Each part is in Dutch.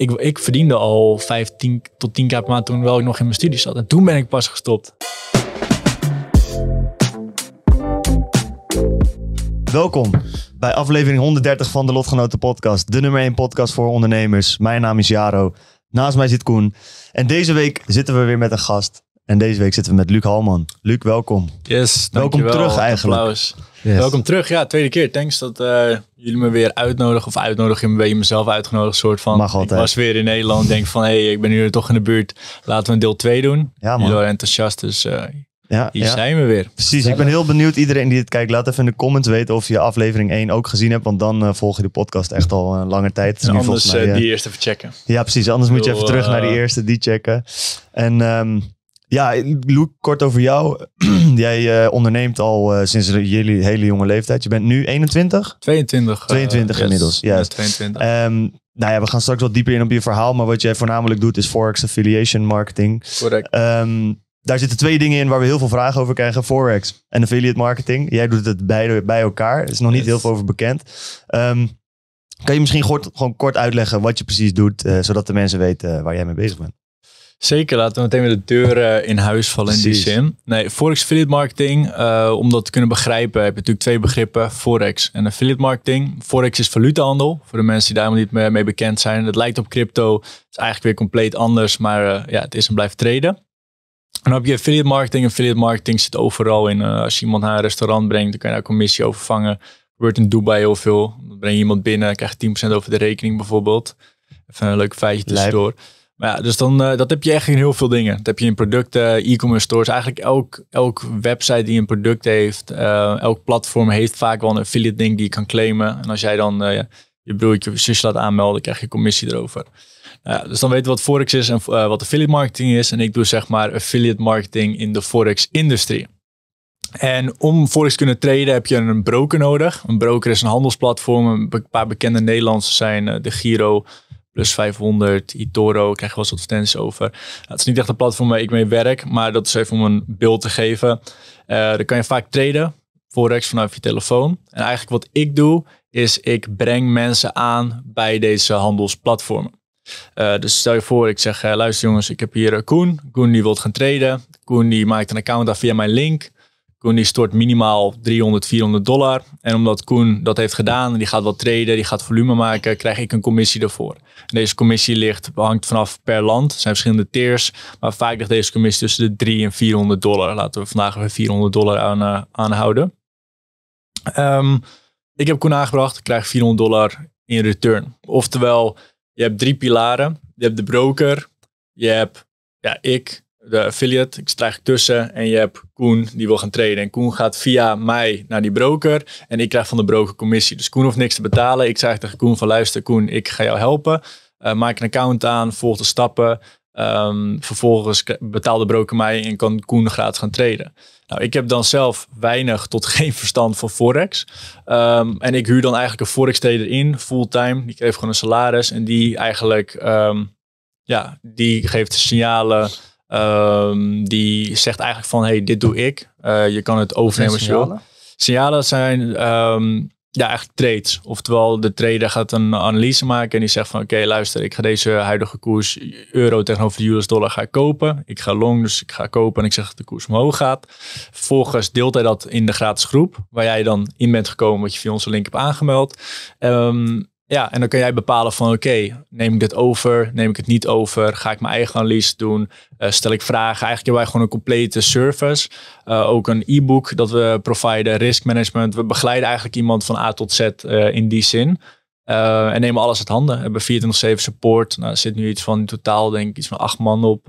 ik, ik verdiende al 5 tot 10k per maand toen wel ik nog in mijn studie zat. En toen ben ik pas gestopt. Welkom bij aflevering 130 van de Lotgenoten Podcast. De nummer 1 podcast voor ondernemers. Mijn naam is Jaro. Naast mij zit Koen. En deze week zitten we weer met een gast. En deze week zitten we met Luc Halman. Luc, welkom. Yes, Welkom terug eigenlijk. Welkom terug. Ja, tweede keer. Thanks dat eh, jullie me weer uitnodigen. Of uitnodigen, ben je mezelf uitgenodigd soort van. Mag altijd. Ik was weer in Nederland. Denk van, hé, hey, ik ben nu toch in de buurt. Laten we een deel 2 doen. Ja man. Jullie enthousiast, dus... Eh, ja, hier zijn we weer. Precies, ik ben heel benieuwd. Iedereen die dit kijkt, laat even in de comments weten of je aflevering 1 ook gezien hebt. Want dan eh, volg je de podcast echt al een lange tijd. En anders die eerste verchecken. Ja, precies. Anders moet je even terug naar die eerste, die checken. En... Ehm, ja, Luke, kort over jou. Jij uh, onderneemt al eh, sinds jullie hele jonge leeftijd. Je bent nu 21? 22. 22 inmiddels, juist. 22. Ehm, nou ja, we gaan straks wat dieper in op je verhaal. Maar wat jij voornamelijk doet is Forex Affiliation Marketing. Correct. Ehm, daar zitten twee dingen in waar we heel veel vragen over krijgen. Forex en affiliate marketing. Jij doet het beide bij elkaar. Er is nog niet heel veel over bekend. Ehm, kan je misschien kort, gewoon kort uitleggen wat je precies doet. Eh, zodat de mensen weten waar jij mee bezig bent. Zeker, laten we meteen met de deuren eh, in huis vallen in die zin. Nee, forex affiliate marketing, eh, om dat te kunnen begrijpen, heb je natuurlijk twee begrippen, forex en affiliate marketing. Forex is valutehandel, voor de mensen die daar helemaal niet mee bekend zijn. Het lijkt op crypto, het is eigenlijk weer compleet anders, maar eh, ja, het is en blijft treden. En dan heb je affiliate marketing. Affiliate marketing zit overal in. als je iemand naar een restaurant brengt, dan kan je daar commissie over vangen. Gebeurt in Dubai heel veel. Dan breng je iemand binnen, krijg je 10% over de rekening bijvoorbeeld. Even een leuk feitje tussendoor. Lijp ja, dus dan, eh, dat heb je echt in heel veel dingen. Dat heb je in producten, e-commerce stores. Eigenlijk elk, elk website die een product heeft, eh, elk platform heeft vaak wel een affiliate ding die je kan claimen. En als jij dan eh, je broertje of zusje laat aanmelden, krijg je commissie erover. Nou dus dan weten we wat Forex is en wat affiliate marketing is. En ik doe zeg maar affiliate marketing in de Forex-industrie. En om Forex te kunnen traden heb je een broker nodig. Een broker is een handelsplatform. Een paar bekende Nederlandse zijn de Giro, plus 500, Itoro, ik krijg wel eens advertenties over. Nou, het is niet echt een platform waar ik mee werk, maar dat is even om een beeld te geven. Uh, dan kan je vaak traden, forex vanuit je telefoon. En eigenlijk wat ik doe, is ik breng mensen aan bij deze handelsplatformen. Eh, dus stel je voor, ik zeg, eh, luister jongens, ik heb hier Koen. Koen die wil gaan traden. Koen die maakt een account af via mijn link. Koen die stort minimaal 300, 400 dollar. En omdat Koen dat heeft gedaan, die gaat wat traden, die gaat volume maken, krijg ik een commissie daarvoor. deze commissie ligt, hangt vanaf per land. Er zijn verschillende tiers, maar vaak ligt deze commissie tussen de 300 en 400 dollar. Laten we vandaag weer 400 dollar aan, eh, aanhouden. Ehm, ik heb Koen aangebracht, ik krijg 400 dollar in return. Oftewel, je hebt drie pilaren. Je hebt de broker, je hebt ja, ik de affiliate. Ik sta eigenlijk tussen en je hebt Koen die wil gaan traden. En Koen gaat via mij naar die broker en ik krijg van de broker commissie. Dus Koen hoeft niks te betalen. Ik zeg tegen Koen van luister Koen, ik ga jou helpen. Eh, maak een account aan, volg de stappen. Ehm, vervolgens betaal de broker mij en kan Koen gratis gaan traden. Nou, ik heb dan zelf weinig tot geen verstand van Forex. Ehm, en ik huur dan eigenlijk een Forex trader in, fulltime. Die kreeg gewoon een salaris en die eigenlijk, um, ja, die geeft signalen Ehm, die zegt eigenlijk van, hey, dit doe ik. Eh, je kan het overnemen als Signalen zijn ehm, ja, eigenlijk trades. Oftewel, de trader gaat een analyse maken en die zegt van, oké, luister, ik ga deze huidige koers euro tegenover de US dollar ga kopen. Ik ga long, dus ik ga kopen en ik zeg de koers omhoog gaat. Vervolgens deelt hij dat in de gratis groep, waar jij dan in bent gekomen, wat je via onze link hebt aangemeld. Ehm, ja, en dan kun jij bepalen van oké, neem ik dit over, neem ik het niet over, ga ik mijn eigen analyse doen, eh, stel ik vragen. Eigenlijk hebben wij gewoon een complete service. Eh, ook een e-book dat we providen, risk management. We begeleiden eigenlijk iemand van A tot Z eh, in die zin. en nemen alles uit handen. We hebben 24-7 support. Nou, er zit nu iets van in totaal denk ik iets van acht man op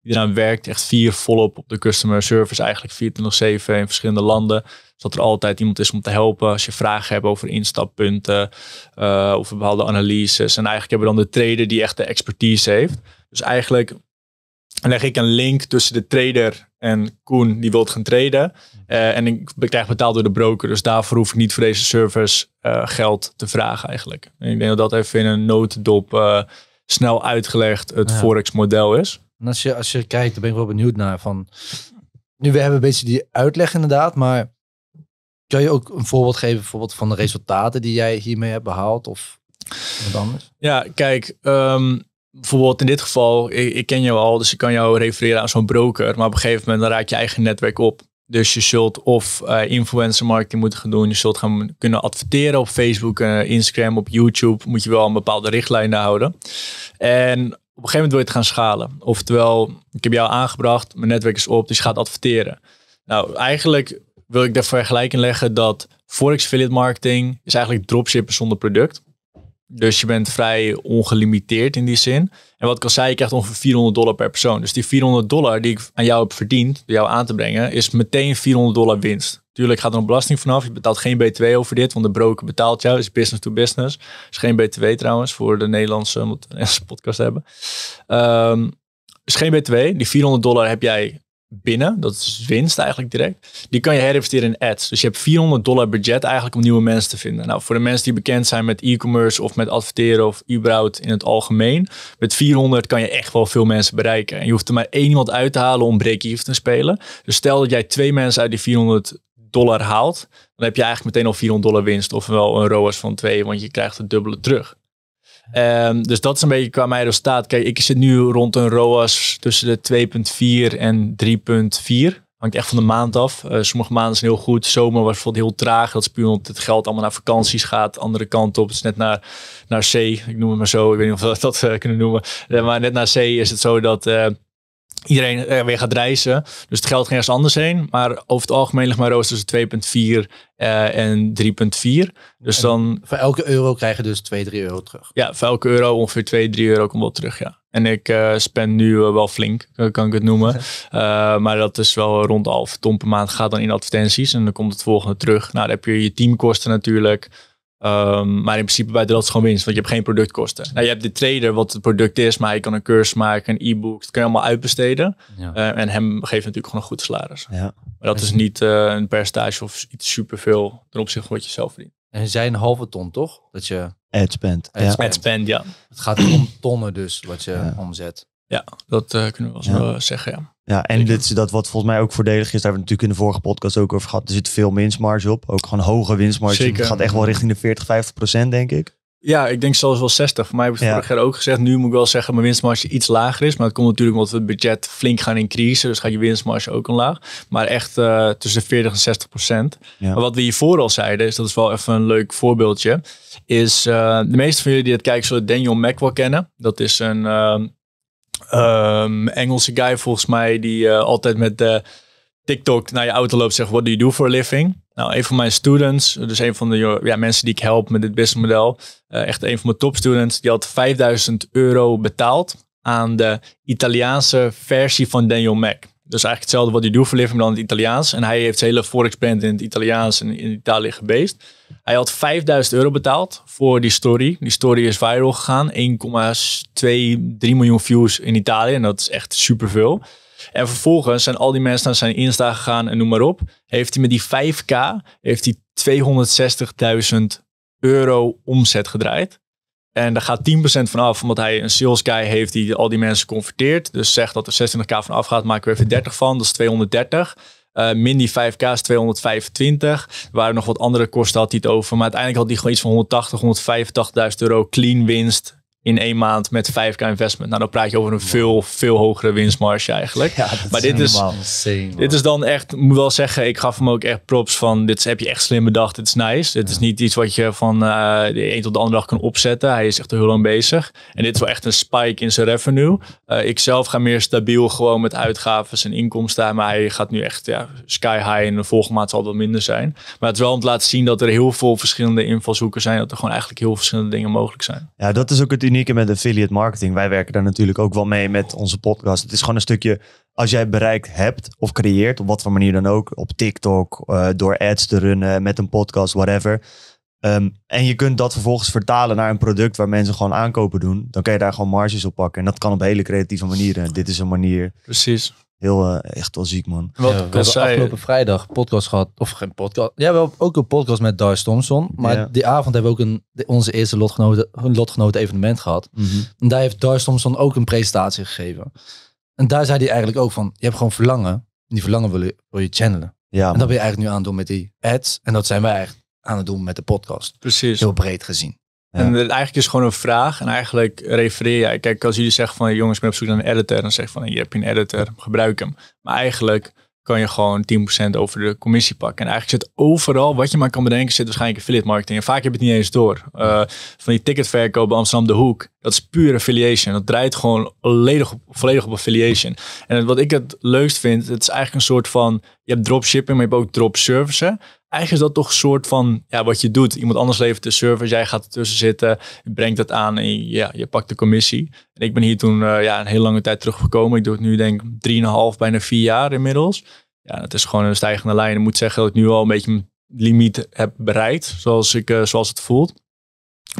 die eraan werkt. Echt vier volop op de customer service eigenlijk 24-7 in verschillende landen dat er altijd iemand is om te helpen als je vragen hebt over instappunten, uh, over bepaalde analyses. En eigenlijk hebben we dan de trader die echt de expertise heeft. Dus eigenlijk leg ik een link tussen de trader en Koen die wilt gaan traden. Eh, en ik krijg betaald door de broker. Dus daarvoor hoef ik niet voor deze service eh, geld te vragen eigenlijk. ik denk dat dat even in een notendop snel uitgelegd het Forex model is. En als je, als je kijkt, dan ben ik wel benieuwd naar. Van, nu, we hebben een beetje die uitleg inderdaad, maar kan je ook een voorbeeld geven bijvoorbeeld van de resultaten die jij hiermee hebt behaald of wat anders? Ja, kijk, um, bijvoorbeeld in dit geval, ik, ken jou al, dus ik kan jou refereren aan zo'n broker, maar op een gegeven moment dan raak je eigen netwerk op. Dus je zult of uh, influencer marketing moeten gaan doen. Je zult gaan kunnen adverteren op Facebook, eh, Instagram, op YouTube. Moet je wel een bepaalde richtlijnen houden. En op een gegeven moment wil je het gaan schalen. Oftewel, ik heb jou aangebracht, mijn netwerk is op, dus je gaat adverteren. Nou, eigenlijk wil ik daar vergelijking leggen dat Forex affiliate marketing is eigenlijk dropshippen zonder product. Dus je bent vrij ongelimiteerd in die zin. En wat ik al zei, je krijgt ongeveer 400 dollar per persoon. Dus die 400 dollar die ik aan jou heb verdiend, door jou aan te brengen, is meteen 400 dollar winst. Tuurlijk gaat er een belasting vanaf. Je betaalt geen BTW over dit, want de broker betaalt jou. is business to business. is geen BTW trouwens voor de Nederlandse, omdat we een podcast hebben. Um, is geen BTW. Die 400 dollar heb jij binnen. Dat is winst eigenlijk direct. Die kan je herinvesteren in ads. Dus je hebt 400 dollar budget eigenlijk om nieuwe mensen te vinden. Nou, voor de mensen die bekend zijn met e-commerce of met adverteren of überhaupt in het algemeen. Met 400 kan je echt wel veel mensen bereiken. En je hoeft er maar één iemand uit te halen om break-even te spelen. Dus stel dat jij twee mensen uit die 400 dollar haalt, dan heb je eigenlijk meteen al 400 dollar winst. Ofwel een ROAS van twee want je krijgt het dubbele terug. Ehm, dus dat is een beetje qua mijn resultaat. Kijk, ik zit nu rond een ROAS tussen de 2,4 en 3,4. Hangt echt van de maand af. Eh, sommige maanden zijn heel goed. Zomer was bijvoorbeeld heel traag. Dat is puur omdat het geld allemaal naar vakanties gaat. Andere kant op. Het is net naar, naar C. Ik noem het maar zo. Ik weet niet of we dat eh, kunnen noemen. Eh, maar net naar C is het zo dat iedereen eh, weer gaat reizen. Dus het geld ging ergens anders heen. Maar over het algemeen ligt mijn rooster 2,4 eh, en 3,4. Dus dan... Voor elke euro krijg je dus 2, 3 euro terug. Ja, voor elke euro ongeveer 2, 3 euro komt wel terug, ja. En ik uh, spend nu wel flink, kan ik het noemen. maar dat is wel rond half ton per maand gaat dan in advertenties. En dan komt het volgende terug. Nou, dan heb je je teamkosten natuurlijk. Ehm, maar in principe bij dat is gewoon winst, want je hebt geen productkosten. Nou, je hebt de trader wat het product is, maar je kan een cursus maken, een e-book, dat kan je allemaal uitbesteden. Eh, en hem geeft natuurlijk gewoon een goed salaris. Ja. Maar dat is niet uh, een percentage of iets superveel ten opzichte van wat je zelf verdient. En zijn halve ton toch? Dat je ad spend. Ad, ja. Ad spend, ja. Het gaat om tonnen dus, wat je omzet. Ja, dat eh, kunnen we wel zeggen, ja. Ja, en dit, dat wat volgens mij ook voordelig is, daar hebben we natuurlijk in de vorige podcast ook over gehad. Er zit veel winstmarge op, ook gewoon hoge winstmarge. Het gaat echt wel richting de 40, 50 procent, denk ik. Ja, ik denk zelfs wel 60. maar mij heb ik het vorig jaar ook gezegd. Nu moet ik wel zeggen, mijn winstmarge iets lager is. Maar dat komt natuurlijk omdat we het budget flink gaan increasen. Dus gaat je winstmarge ook omlaag. Maar echt eh, tussen de 40 en 60 procent. Maar wat we hiervoor al zeiden, is dat is wel even een leuk voorbeeldje. Is eh, de meeste van jullie die het kijken zullen Daniel Mack wel kennen. Dat is een... Eh, Ehm, Engelse guy volgens mij die eh, altijd met uh, TikTok naar je auto loopt zegt, what do you do for a living? Nou, een van mijn students, dus een van de ja, mensen die ik help met dit businessmodel, uh, echt een van mijn topstudents, die had 5000 euro betaald aan de Italiaanse versie van Daniel Mac is eigenlijk hetzelfde wat hij doet, verleer maar dan in het Italiaans. En hij heeft zijn hele forex in het Italiaans en in Italië gebeest. Hij had 5000 euro betaald voor die story. Die story is viral gegaan. 1,23 miljoen views in Italië. En dat is echt superveel. En vervolgens zijn al die mensen naar zijn Insta gegaan en noem maar op. Heeft hij met die 5K heeft hij 260.000 euro omzet gedraaid. En daar gaat 10% van af, omdat hij een sales guy heeft die al die mensen converteert. Dus zeg dat er 26k van gaat, maak er even 30 van, dat is 230. Eh, min die 5k is 225. Er waren nog wat andere kosten had hij het over. Maar uiteindelijk had hij gewoon iets van 180, 185.000 euro clean winst in één maand met 5k investment. Nou, dan praat je over een veel, veel hogere winstmarge eigenlijk. Ja, maar dit is, dit is dan echt, moet wel zeggen, ik gaf hem ook echt props van, dit heb je echt slim bedacht, dit is nice. Dit is niet iets wat je van eh, de een tot de andere dag kan opzetten. Hij is echt heel lang bezig. En dit is wel echt een spike in zijn revenue. Uh, ik zelf ga meer stabiel gewoon met uitgaven en inkomsten, maar hij gaat nu echt ja, sky high en de volgende maand zal dat minder zijn. Maar het is wel om te laten zien dat er heel veel verschillende invalshoeken zijn, dat er gewoon eigenlijk heel verschillende dingen mogelijk zijn. Ja, dat is ook het unieke met affiliate marketing. Wij werken daar natuurlijk ook wel mee met onze podcast. Het is gewoon een stukje, als jij bereikt hebt of creëert, op wat voor manier dan ook, op TikTok, eh, door ads te runnen, met een podcast, whatever. Ehm, en je kunt dat vervolgens vertalen naar een product waar mensen gewoon aankopen doen. Dan kan je daar gewoon marges op pakken. En dat kan op hele creatieve manieren. Dit is een manier. Precies heel, eh, echt wel ziek, man. Wat we hebben afgelopen vrijdag podcast gehad. Of geen podcast. Ja, we hebben ook een podcast met Dar Thompson. Maar die avond hebben we ook een, onze eerste lotgenoten, lotgenoten evenement gehad. Mhm. En daar heeft Dar Thompson ook een presentatie gegeven. En daar zei hij eigenlijk ook van, je hebt gewoon verlangen. En die verlangen wil je, wil je channelen. Ja, en dat ben je eigenlijk nu aan het doen met die ads. En dat zijn wij eigenlijk aan het doen met de podcast. Precies. Heel breed gezien. En En eigenlijk is het gewoon een vraag. En eigenlijk refereer je. Kijk, als jullie zeggen van jongens, ik ben op zoek naar een editor. Dan zeg je van je hebt je een editor, gebruik hem. Maar eigenlijk kan je gewoon 10% over de commissie pakken. En eigenlijk zit overal, wat je maar kan bedenken, zit waarschijnlijk affiliate marketing. En vaak heb je het niet eens door. Eh, van die ticketverkoop bij Amsterdam de Hoek, dat is puur affiliation. Dat draait gewoon volledig op, volledig op affiliation. En wat ik het leukst vind, het is eigenlijk een soort van je hebt dropshipping, maar je hebt ook dropservicen. Eigenlijk is dat toch een soort van ja, wat je doet. Iemand anders levert de service, jij gaat ertussen zitten, brengt dat aan en ja, je pakt de commissie. En ik ben hier toen eh, ja, een hele lange tijd teruggekomen. Ik doe het nu denk ik drieënhalf bijna vier jaar inmiddels. Ja, dat is gewoon een stijgende lijn. Ik moet zeggen dat ik nu al een beetje mijn limiet heb bereikt, zoals, ik, eh, zoals het voelt.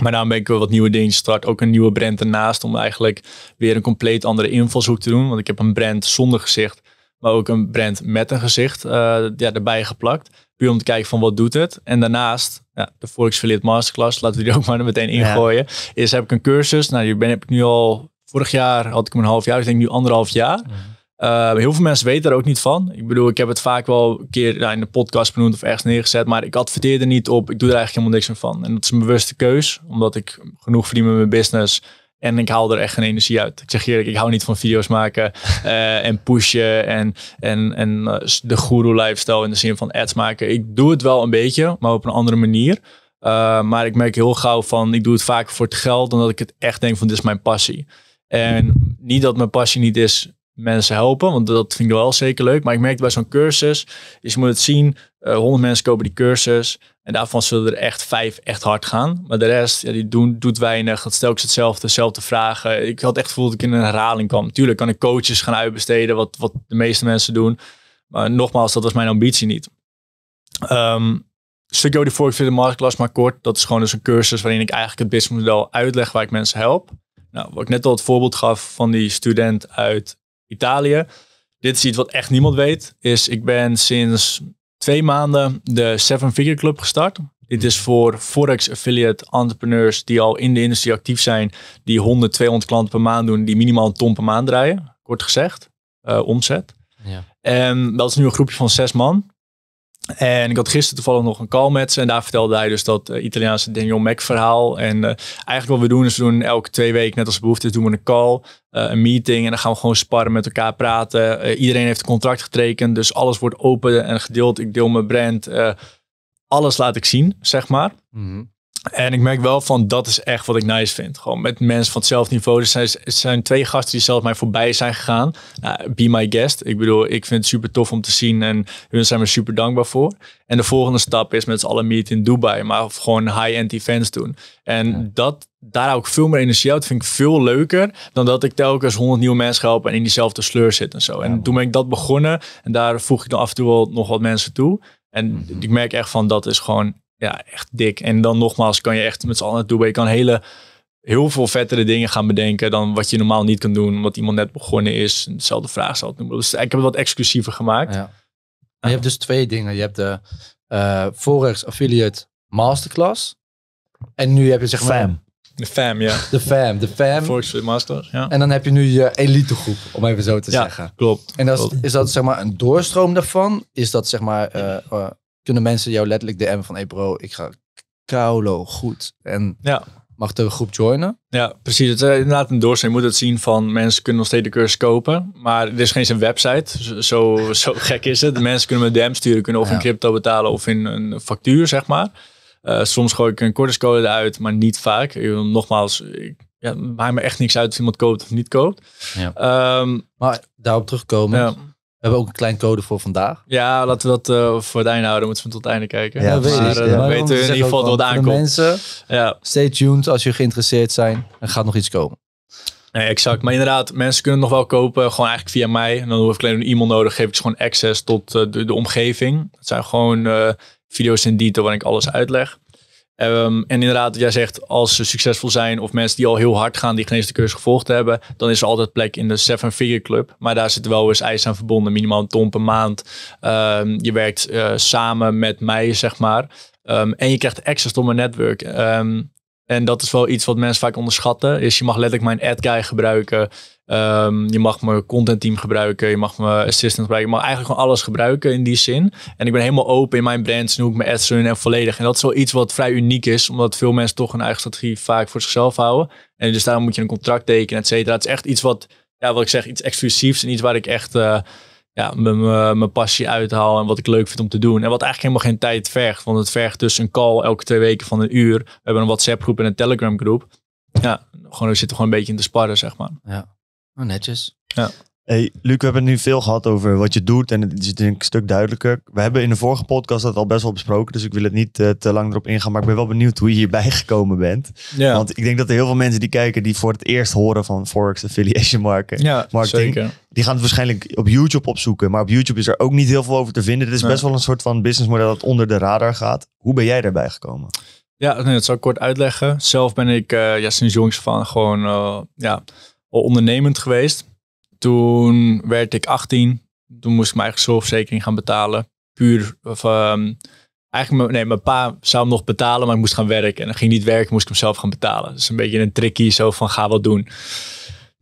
Maar daarom ben ik wat nieuwe dingen start. Ook een nieuwe brand ernaast om eigenlijk weer een compleet andere invalshoek te doen. Want ik heb een brand zonder gezicht maar ook een brand met een gezicht uh, ja, erbij geplakt. Puur om te kijken van wat doet het. En daarnaast, ja, de Forex Affiliate Masterclass, laten we die ook maar meteen ingooien. Is heb ik een cursus, nou die ben, heb ik nu al, vorig jaar had ik hem een half jaar, dus ik denk nu anderhalf jaar. Mhm. Eh, heel veel mensen weten er ook niet van. Ik bedoel, ik heb het vaak wel een keer nou, in de podcast benoemd of ergens neergezet, maar ik adverteer er niet op. Ik doe er eigenlijk helemaal niks meer van. En dat is een bewuste keus, omdat ik genoeg verdien met mijn business en ik haal er echt geen energie uit. Ik zeg eerlijk, ik hou niet van video's maken eh, en pushen en, en, en eh, de guru lifestyle in de zin van ads maken. Ik doe het wel een beetje, maar op een andere manier. Eh, maar ik merk heel gauw van, ik doe het vaker voor het geld dan dat ik het echt denk van, dit is mijn passie. En niet dat mijn passie niet is mensen helpen. Want dat vind ik wel zeker leuk. Maar ik merkte bij zo'n cursus, is je moet het zien, 100 eh, mensen kopen die cursus. En daarvan zullen er echt vijf echt hard gaan. Maar de rest, ja, die doen, doet weinig. Dat stel ik ze hetzelfde, dezelfde vragen. Ik had echt gevoel dat ik in een herhaling kwam. Tuurlijk kan ik coaches gaan uitbesteden, wat, wat de meeste mensen doen. Maar nogmaals, dat was mijn ambitie niet. Um, over die ik vind de masterclass maar kort. Dat is gewoon dus een cursus waarin ik eigenlijk het businessmodel uitleg waar ik mensen help. Nou, wat ik net al het voorbeeld gaf van die student uit Italië. Dit is iets wat echt niemand weet. Is ik ben sinds twee maanden de Seven Figure Club gestart. Dit is voor Forex affiliate entrepreneurs die al in de industrie actief zijn. Die 100, 200 klanten per maand doen. Die minimaal een ton per maand draaien. Kort gezegd. Eh, omzet. Ja. En dat is nu een groepje van zes man. En ik had gisteren toevallig nog een call met ze. En daar vertelde hij dus dat eh, Italiaanse Daniel Mac verhaal. En eh, eigenlijk wat we doen is we doen elke twee weken, net als behoefte, doen we een call, eh, een meeting. En dan gaan we gewoon sparren met elkaar praten. iedereen heeft een contract getekend. Dus alles wordt open en gedeeld. Ik deel mijn brand. alles laat ik zien, zeg maar. Mhm. En ik merk wel van dat is echt wat ik nice vind. Gewoon met mensen van hetzelfde niveau. Er zijn, er zijn twee gasten die zelfs mij voorbij zijn gegaan. Nou, be my guest. Ik bedoel, ik vind het super tof om te zien en hun zijn me super dankbaar voor. En de volgende stap is met z'n allen meet in Dubai, maar of gewoon high-end events doen. En dat, daar hou ik veel meer energie uit. vind ik veel leuker dan dat ik telkens honderd nieuwe mensen help en in diezelfde sleur zit en zo. En toen ben ik dat begonnen en daar voeg ik dan af en toe wel nog wat mensen toe. En mhm. ik merk echt van dat is gewoon ja, echt dik. En dan nogmaals kan je echt met z'n allen naartoe. Je kan hele, heel veel vettere dingen gaan bedenken dan wat je normaal niet kan doen. Omdat iemand net begonnen is. Hetzelfde vraag zal het noemen. Dus ik heb het wat exclusiever gemaakt. Ja. je hebt dus twee dingen. Je hebt de uh, eh, Forex Affiliate Masterclass. En nu heb je zeg maar... Fam. De fam, ja. De fam, de fam. Forex Master, ja. En dan heb je nu je elite groep, om even zo te zeggen. klopt. En dat is, is dat zeg maar een doorstroom daarvan? Is dat zeg maar... Eh, eh, kunnen mensen jou letterlijk DM van... Hey bro, ik ga kaulo goed. En ja. mag de groep joinen? Ja, precies. Het is eh, inderdaad een Je moet het zien van mensen kunnen nog steeds de cursus kopen. Maar er is geen zijn website. Zo, zo gek is het. mensen kunnen me DM sturen. Kunnen of ja. in crypto betalen of in een factuur, zeg maar. Eh, soms gooi ik een kortingscode eruit, maar niet vaak. Nogmaals, ik ja, maakt me echt niks uit of iemand koopt of niet koopt. Ja. Um, maar daarop terugkomen. Ja. We hebben ook een klein code voor vandaag. Ja, laten we dat uh, voor het einde houden. Moeten we tot het einde kijken. Ja, precies, eh, weten we in ieder geval wat aankomt. mensen, ja. stay tuned als je geïnteresseerd zijn. Er gaat nog iets komen. Nee, exact. Maar inderdaad, mensen kunnen nog wel kopen. Gewoon eigenlijk via mij. En dan hoef ik alleen een e-mail nodig. Geef ik gewoon access tot eh, de, de, omgeving. Het zijn gewoon video's in detail waarin ik alles uitleg. Ehm, en inderdaad, jij zegt als ze succesvol zijn of mensen die al heel hard gaan, die geneesde de cursus gevolgd hebben, dan is er altijd plek in de Seven Figure Club. Maar daar zitten wel eens eisen aan verbonden, minimaal een ton per maand. Ehm, je werkt eh, samen met mij, zeg maar. Ehm, en je krijgt access tot mijn netwerk. en dat is wel iets wat mensen vaak onderschatten. Is je mag letterlijk mijn ad guy gebruiken. Ehm, je mag mijn content team gebruiken, je mag mijn assistant gebruiken, je mag eigenlijk gewoon alles gebruiken in die zin. En ik ben helemaal open in mijn brands en hoe ik mijn ads run en volledig. En dat is wel iets wat vrij uniek is, omdat veel mensen toch hun eigen strategie vaak voor zichzelf houden. En dus daarom moet je een contract tekenen, et cetera. Het is echt iets wat, ja, wat ik zeg, iets exclusiefs en iets waar ik echt eh, ja, mijn passie uithaal en wat ik leuk vind om te doen. En wat eigenlijk helemaal geen tijd vergt, want het vergt dus een call elke twee weken van een uur. We hebben een WhatsApp groep en een Telegram groep. Ja, gewoon we zitten gewoon een beetje in de sparren, zeg maar. Ja. Oh, netjes. Ja. Hey, Luc, we hebben het nu veel gehad over wat je doet en het is een stuk duidelijker. We hebben in de vorige podcast dat al best wel besproken, dus ik wil het niet eh, te lang erop ingaan. Maar ik ben wel benieuwd hoe je hierbij gekomen bent. Ja. Want ik denk dat er heel veel mensen die kijken, die voor het eerst horen van Forex Affiliation market, ja, Marketing, zeker. die gaan het waarschijnlijk op YouTube opzoeken. Maar op YouTube is er ook niet heel veel over te vinden. Het is best wel een soort van businessmodel dat onder de radar gaat. Hoe ben jij daarbij gekomen? Ja, nee, dat zal ik kort uitleggen. Zelf ben ik uh, ja, sinds jongs van gewoon... Eh, ja, ondernemend geweest. Toen werd ik 18. Toen moest ik mijn eigen zorgverzekering gaan betalen. Puur, of, ehm, eigenlijk, nee, mijn pa zou hem nog betalen, maar ik moest gaan werken. En dan ging niet werken, moest ik hem zelf gaan betalen. Dus een beetje een tricky, zo van ga wat doen.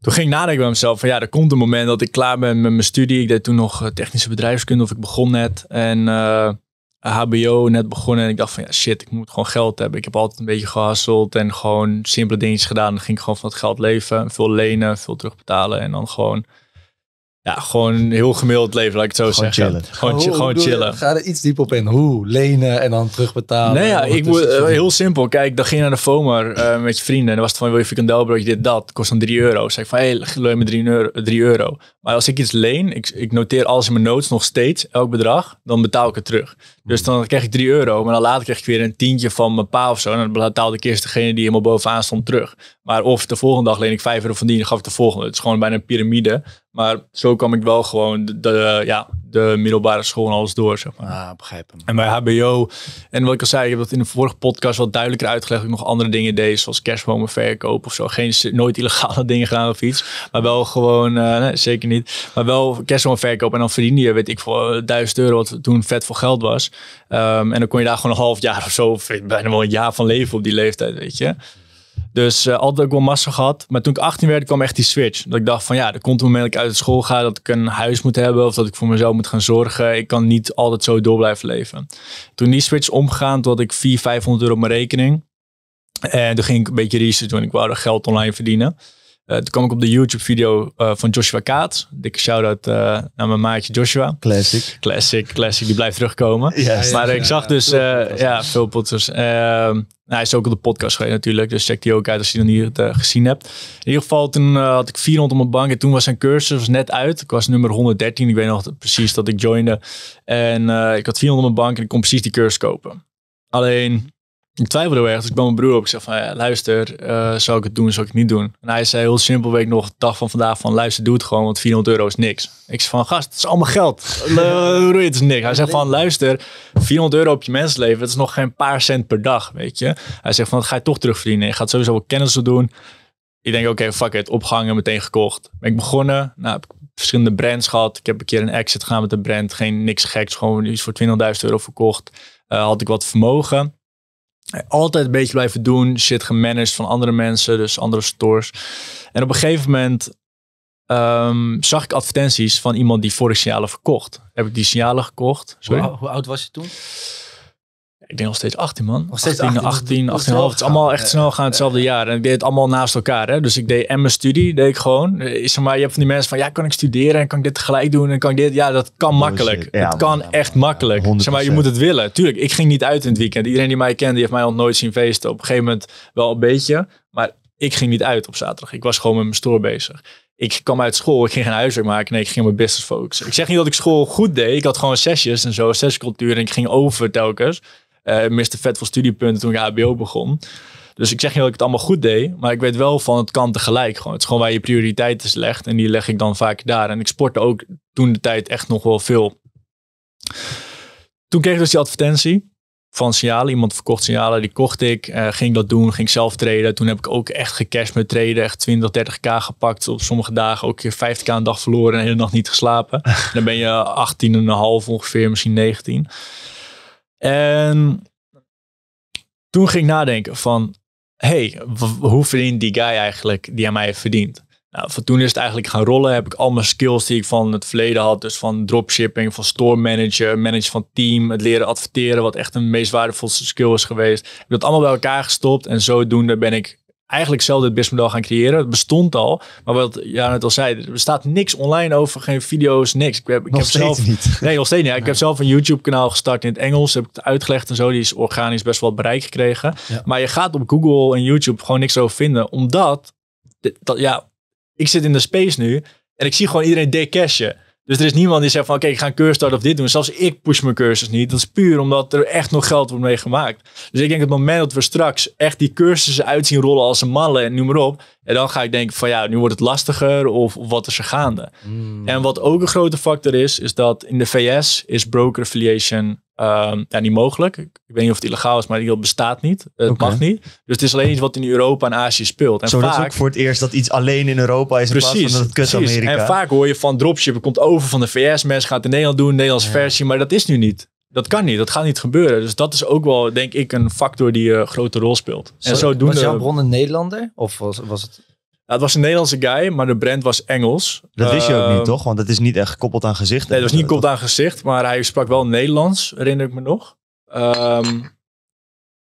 Toen ging ik nadenken bij mezelf van ja, er komt een moment dat ik klaar ben met mijn studie. Ik deed toen nog technische bedrijfskunde of ik begon net. En eh, HBO net begonnen en ik dacht van ja shit, ik moet gewoon geld hebben. Ik heb altijd een beetje gehasseld en gewoon simpele dingetjes gedaan. Dan ging ik gewoon van het geld leven, veel lenen, veel terugbetalen en dan gewoon ja, gewoon heel gemiddeld leven, laat ik het zo gewoon zeggen. Chillen. Gewoon, gewoon chillen. Je, ga er iets diep op in. Hoe? Lenen en dan terugbetalen. Nee, ja, ik moet, eh, heel simpel. Kijk, dan ging je naar de FOMAR eh, met je vrienden. En dan was het van, wil je frikandelbroodje, dit, dat. Kost dan 3 euro. Zeg ik van, hé, hey, me 3 euro, 3 euro. Maar als ik iets leen, ik, ik noteer alles in mijn notes nog steeds, elk bedrag. Dan betaal ik het terug. Dus dan krijg ik 3 euro. Maar dan later krijg ik weer een tientje van mijn pa of zo. En dan betaalde ik eerst degene die helemaal bovenaan stond terug. Maar of de volgende dag leen ik 5 euro van die en gaf ik de volgende. Het is gewoon bijna een piramide. Maar zo kwam ik wel gewoon de, ja, de middelbare school en alles door. Zeg maar. Ah, en bij HBO, en wat ik al zei, ik heb dat in de vorige podcast wel duidelijker uitgelegd. ik nog andere dingen deed, zoals kerstbomen verkopen of zo. Geen, nooit illegale dingen gedaan of iets. Maar wel gewoon, eh, nee, zeker niet. Maar wel kerstbomen verkopen en dan verdiende je, weet ik, voor eh, duizend euro, wat toen vet voor geld was. Ehm, en dan kon je daar gewoon een half jaar of zo, of bijna wel een jaar van leven op die leeftijd, weet je. Dus eh, altijd ook wel massa gehad. Maar toen ik 18 werd, kwam echt die switch. Dat ik dacht van ja, er komt een moment dat ik uit school ga, dat ik een huis moet hebben of dat ik voor mezelf moet gaan zorgen. Ik kan niet altijd zo door blijven leven. Toen die switch omgegaan, toen had ik 400, 500 euro op mijn rekening. En toen ging ik een beetje research doen. Ik wou geld online verdienen. Eh, toen kwam ik op de YouTube-video eh, van Joshua Kaat. Dikke shout-out eh, naar mijn maatje Joshua. Classic. Classic, classic. Die blijft terugkomen. maar ik zag dus, ja, veel potters. Ehm, nou, hij is ook op de podcast geweest natuurlijk. Dus check die ook uit als je nog niet gezien hebt. In ieder geval, toen had ik 400 op mijn bank. En toen was zijn cursus was net uit. Ik was nummer 113. Ik weet nog precies dat ik joinde. En ik had 400 op mijn bank en ik kon precies die cursus kopen. Alleen ik twijfelde erg. Dus ik bel mijn broer op. Ik zeg van, ja, luister, uh, zou ik het doen, zou ik het niet doen? En hij zei heel simpel week nog, dag van vandaag van, luister, doe het gewoon, want 400 euro is niks. Ik zeg van, gast, het is allemaal geld. Eh, het is niks. Hij zegt van, luister, 400 euro op je mensleven, dat is nog geen paar cent per dag, weet je. Hij zegt van, dat ga je toch terugverdienen. Je gaat sowieso wel kennis doen. Ik denk, oké, fuck it, opgehangen, meteen gekocht. Ben ik begonnen, nou, heb verschillende brands gehad. Ik heb een keer een exit gaan met een brand, geen niks geks, gewoon iets voor 200.000 euro verkocht. Eh, had ik wat vermogen altijd een beetje blijven doen. Shit gemanaged van andere mensen, dus andere stores. En op een gegeven moment ehm, zag ik advertenties van iemand die vorig signalen verkocht. Heb ik die signalen gekocht. Sorry. hoe oud was je toen? ik denk nog steeds 18 man. Nog steeds 18, 18, 18,5. Het is allemaal echt snel gaan hetzelfde jaar. En ik deed het allemaal naast elkaar. Hè? Dus ik deed en mijn studie, deed ik gewoon. Is er maar, je hebt van die mensen van, ja, kan ik studeren en kan ik dit tegelijk doen en kan ik dit. Ja, dat kan makkelijk. Ja, het kan echt makkelijk. zeg maar, je moet het willen. Tuurlijk, ik ging niet uit in het weekend. Iedereen die mij kende, die heeft mij al nooit zien feesten. Op een gegeven moment wel een beetje, maar ik ging niet uit op zaterdag. Ik was gewoon met mijn store bezig. Ik kwam uit school, ik ging geen huiswerk maken. Nee, ik ging mijn business focussen. Ik zeg niet dat ik school goed deed. Ik had gewoon sessies en zo, sessiecultuur. En ik ging over telkens. Uh, eh, miste vet veel studiepunten toen ik HBO begon. Dus ik zeg niet dat ik het allemaal goed deed, maar ik weet wel van het kan tegelijk. Gewoon. Het is gewoon waar je prioriteiten legt en die leg ik dan vaak daar. En ik sportte ook toen de tijd echt nog wel veel. Toen kreeg ik dus die advertentie van signalen. Iemand verkocht signalen, die kocht ik. Eh, ging dat doen, ging zelf traden. Toen heb ik ook echt gecashed met traden. Echt 20, 30k gepakt. Op sommige dagen ook keer 50k een dag verloren en de hele nacht niet geslapen. dan ben je 18,5 ongeveer, misschien 19. En toen ging ik nadenken van, hey, hoe verdient die guy eigenlijk die aan mij heeft verdiend? Nou, van toen is het eigenlijk gaan rollen. Heb ik al mijn skills die ik van het verleden had. Dus van dropshipping, van store manager, manager van team, het leren adverteren, wat echt een meest waardevolste skill is geweest. Ik heb dat allemaal bij elkaar gestopt. En zodoende ben ik eigenlijk zelf dit businessmodel gaan creëren. Het bestond al, maar wat ja net al zei, er bestaat niks online over, geen video's, niks. Ik heb, ik heb zelf niet. Nee, nog steeds niet. Ik heb zelf een YouTube kanaal gestart in het Engels, heb ik het uitgelegd en zo. Die is organisch best wel bereik gekregen. Maar je gaat op Google en YouTube gewoon niks over vinden, omdat dat, ja, ik zit in de space nu en ik zie gewoon iedereen decashen. Dus er is niemand die zegt van oké, ik ga een cursus starten of dit doen. Zelfs ik push mijn cursus niet. Dat is puur omdat er echt nog geld wordt mee gemaakt. Dus ik denk het moment dat we straks echt die cursussen uitzien rollen als een malle en noem maar op. En dan ga ik denken van ja, nu wordt het lastiger of, wat is er gaande. Hmm. En wat ook een grote factor is, is dat in de VS is broker affiliation Ehm, ja, niet mogelijk. Ik weet niet of het illegaal is, maar dat bestaat niet. Het mag niet. Dus het is alleen iets wat in Europa en Azië speelt. En Zo vaak, dat ook voor het eerst dat iets alleen in Europa is precies, in plaats van dat Amerika. En vaak hoor je van dropshipping komt over van de VS. Mensen gaat in Nederland doen, Nederlands Nederlandse versie. Maar dat is nu niet. Dat kan niet, dat gaat niet gebeuren. Dus dat is ook wel, denk ik, een factor die een eh, grote rol speelt. En zo, zo doen was jouw bron een Nederlander? Of was, was het het was een Nederlandse guy, maar de brand was Engels. Dat wist je ook niet, ehm, toch? Want het is niet echt gekoppeld aan gezicht. Nee, was niet gekoppeld aan gezicht, maar hij sprak wel Nederlands, herinner ik me nog. Ehm,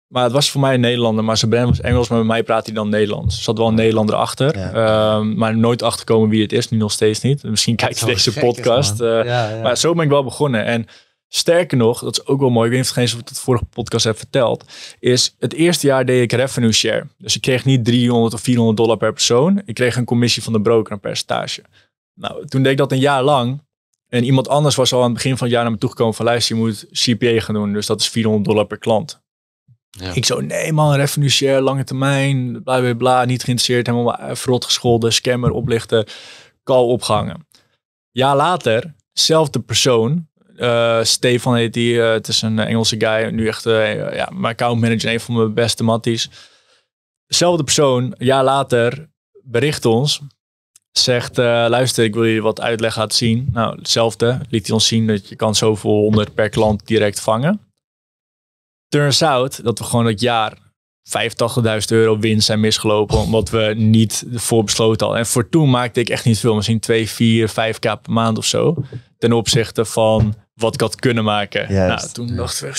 maar het was voor mij een Nederlander, maar zijn brand was Engels, maar bij mij praat hij dan Nederlands. Er zat wel een Nederlander achter, ehm, maar nooit achterkomen wie het is, nu nog steeds niet. Misschien kijkt hij deze podcast. Eh, maar zo ben ik wel begonnen. En Sterker nog, dat is ook wel mooi. Ik weet niet of het, of ik het vorige podcast heb verteld. Is het eerste jaar deed ik revenue share. Dus ik kreeg niet 300 of 400 dollar per persoon. Ik kreeg een commissie van de broker, een percentage. Nou, toen deed ik dat een jaar lang. En iemand anders was al aan het begin van het jaar naar me toegekomen van luister, je moet CPA gaan doen. Dus dat is 400 dollar per klant. Ja. Ik zo, nee man, revenue share, lange termijn, bla bla bla, niet geïnteresseerd, helemaal verrot gescholden, scammer, oplichten, call opgehangen. Jaar later, zelfde persoon, eh, Stefan heet die. Eh, het is een Engelse guy. Nu echt uh, ja, mijn accountmanager. Een van mijn beste matties. Zelfde persoon, een jaar later, bericht ons. Zegt, luister, ik wil je wat uitleg laten zien. Nou, hetzelfde. Liet hij ons zien dat je kan zoveel honderd per klant direct vangen. Turns out dat we gewoon dat jaar 85.000 euro winst zijn misgelopen. Omdat we niet voor besloten hadden. En voor toen maakte ik echt niet veel. Misschien 2, 4, 5k per maand of zo. Ten opzichte van wat ik had kunnen maken. nou, toen dacht dachten we,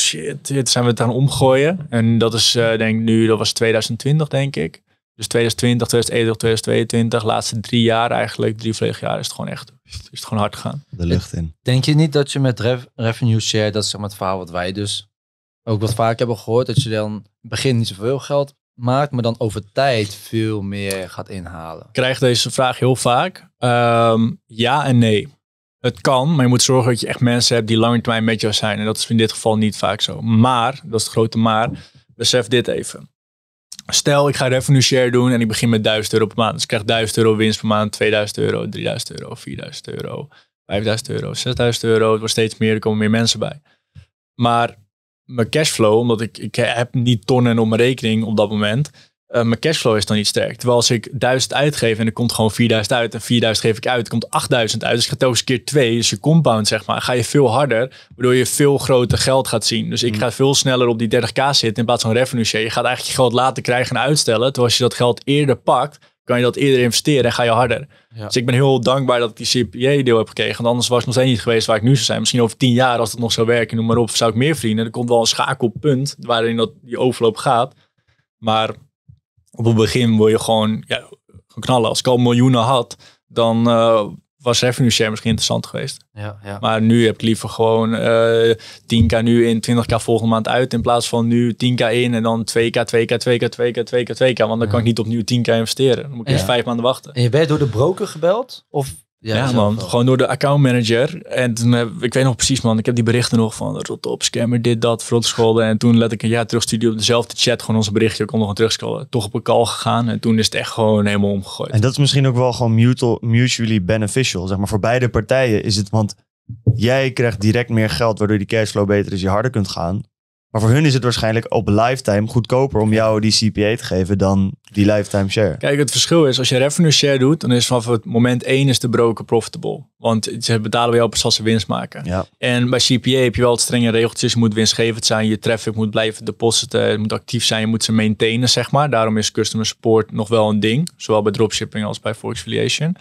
shit, zijn we het aan omgooien. En dat is, eh, denk ik nu, dat was 2020, denk ik. Dus 2020, 2021, 2022, laatste drie jaar eigenlijk, drie volledige jaar, is het gewoon echt is het gewoon hard gegaan. De lucht in. Denk je niet dat je met revenue share, dat is zeg maar het verhaal wat wij dus ook wat vaak hebben gehoord, dat je dan in het begin niet zoveel geld maakt, maar dan over tijd veel meer gaat inhalen? Ik krijg deze vraag heel vaak. Ehm, ja en nee. Het kan, maar je moet zorgen dat je echt mensen hebt die lange termijn met jou zijn. En dat is in dit geval niet vaak zo. Maar, dat is het grote maar, besef dit even. Stel, ik ga revenue share doen en ik begin met 1000 euro per maand. Dus ik krijg 1000 euro winst per maand, 2000 euro, 3000 euro, 4000 euro, 5000 euro, 6000 euro. Het wordt steeds meer, er komen meer mensen bij. Maar mijn cashflow, omdat ik, ik heb niet tonnen op mijn rekening op dat moment eh, mijn cashflow is dan niet sterk. Terwijl als ik 1000 uitgeef en er komt gewoon 4000 uit en 4000 geef ik uit, komt 8000 uit. Dus je gaat telkens keer twee, dus je compound zeg maar, ga je veel harder, waardoor je veel groter geld gaat zien. Dus ik mm. ga veel sneller op die 30k zitten in plaats van revenue share. Je gaat eigenlijk je geld later krijgen en uitstellen. Terwijl als je dat geld eerder pakt, kan je dat eerder investeren en ga je harder. Dus ik ben heel dankbaar dat ik die CPA-deel heb gekregen. Want anders was ik nog steeds niet geweest waar ik nu zou zijn. Misschien over tien jaar, als dat nog zou werken, noem maar op, zou ik meer verdienen. Er komt wel een schakelpunt waarin dat die overloop gaat. Maar op het begin wil je gewoon ja, knallen. Als ik al miljoenen had, dan eh, was revenue share misschien interessant geweest. Ja, ja. Maar nu heb ik liever gewoon uh, eh, 10k nu in, 20k volgende maand uit. In plaats van nu 10k in en dan 2k, 2k, 2k, 2k, 2k, 2k. Want dan kan ik niet opnieuw 10k investeren. Dan moet ik ja. eerst vijf maanden wachten. En je bent door de broker gebeld? Of ja, man, gewoon door de accountmanager. En eh, ik weet nog precies man, ik heb die berichten nog van rot op, scammer, dit, dat, fraudscholen. En toen let ik een jaar terug op dezelfde chat, gewoon onze berichtje, kon nog een terugscholen Toch op een call gegaan en toen is het echt gewoon helemaal omgegooid. En dat is misschien ook wel gewoon mutual, mutually beneficial, zeg maar. Voor beide partijen is het, want jij krijgt direct meer geld, waardoor die cashflow beter is, je harder kunt gaan. Maar voor hun is het waarschijnlijk op lifetime goedkoper om jou die CPA te geven dan die lifetime share. Kijk, het verschil is als je revenue share doet, dan is vanaf het moment één is de broker profitable. Want ze betalen bij jou pas als ze winst maken. En bij CPA heb je wel strengere strenge regeltjes. Je moet winstgevend zijn, je traffic moet blijven depositen, het moet actief zijn, je moet ze maintainen, zeg maar. Daarom is customer support nog wel een ding, zowel bij dropshipping als bij Forex Affiliation.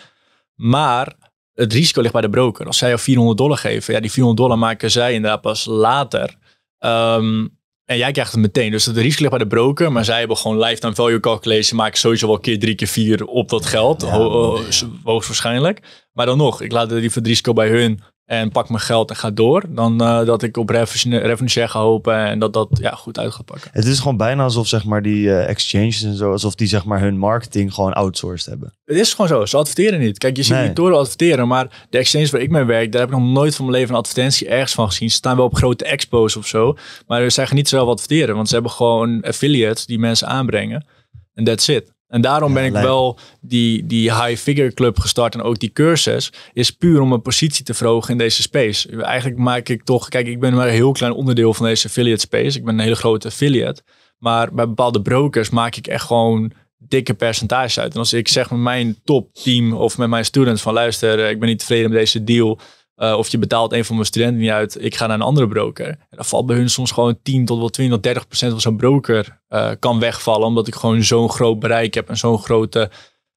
Maar het risico ligt bij de broker. Als zij jou 400 dollar geven, ja, die 400 dollar maken zij inderdaad pas later Ehm, en jij krijgt het meteen. Dus de risico ligt bij de broker. Maar zij hebben gewoon lifetime value calculation. Ze maken sowieso wel keer drie keer vier op dat geld. hoogstwaarschijnlijk. Maar dan nog, ik laat die risico bij hun en pak mijn geld en ga door. Dan eh, dat ik op revenue ga hopen en dat dat ja, goed uit gaat pakken. Het is gewoon bijna alsof zeg maar, die eh, exchanges en zo, alsof die zeg maar, hun marketing gewoon outsourced hebben. Het is gewoon zo, ze adverteren niet. Kijk, je ziet niet door adverteren, maar de exchanges waar ik mee werk, daar heb ik nog nooit van mijn leven een advertentie ergens van gezien. Ze staan wel op grote expos of zo, maar ze zijn niet zelf adverteren, want ze hebben gewoon affiliates die mensen aanbrengen. En that's it. En daarom ben ik wel die, die high figure club gestart en ook die cursus is puur om een positie te verhogen in deze space. Eigenlijk maak ik toch, kijk, ik ben maar een heel klein onderdeel van deze affiliate space. Ik ben een hele grote affiliate. Maar bij bepaalde brokers maak ik echt gewoon dikke percentages uit. En als ik zeg met mijn topteam of met mijn students van luister, eh, ik ben niet tevreden met deze deal eh, of je betaalt een van mijn studenten niet uit, ik ga naar een andere broker. En dan valt bij hun soms gewoon 10 tot wel 20 tot 30 procent van zo'n broker uh, kan wegvallen. Omdat ik gewoon zo'n groot bereik heb en zo'n grote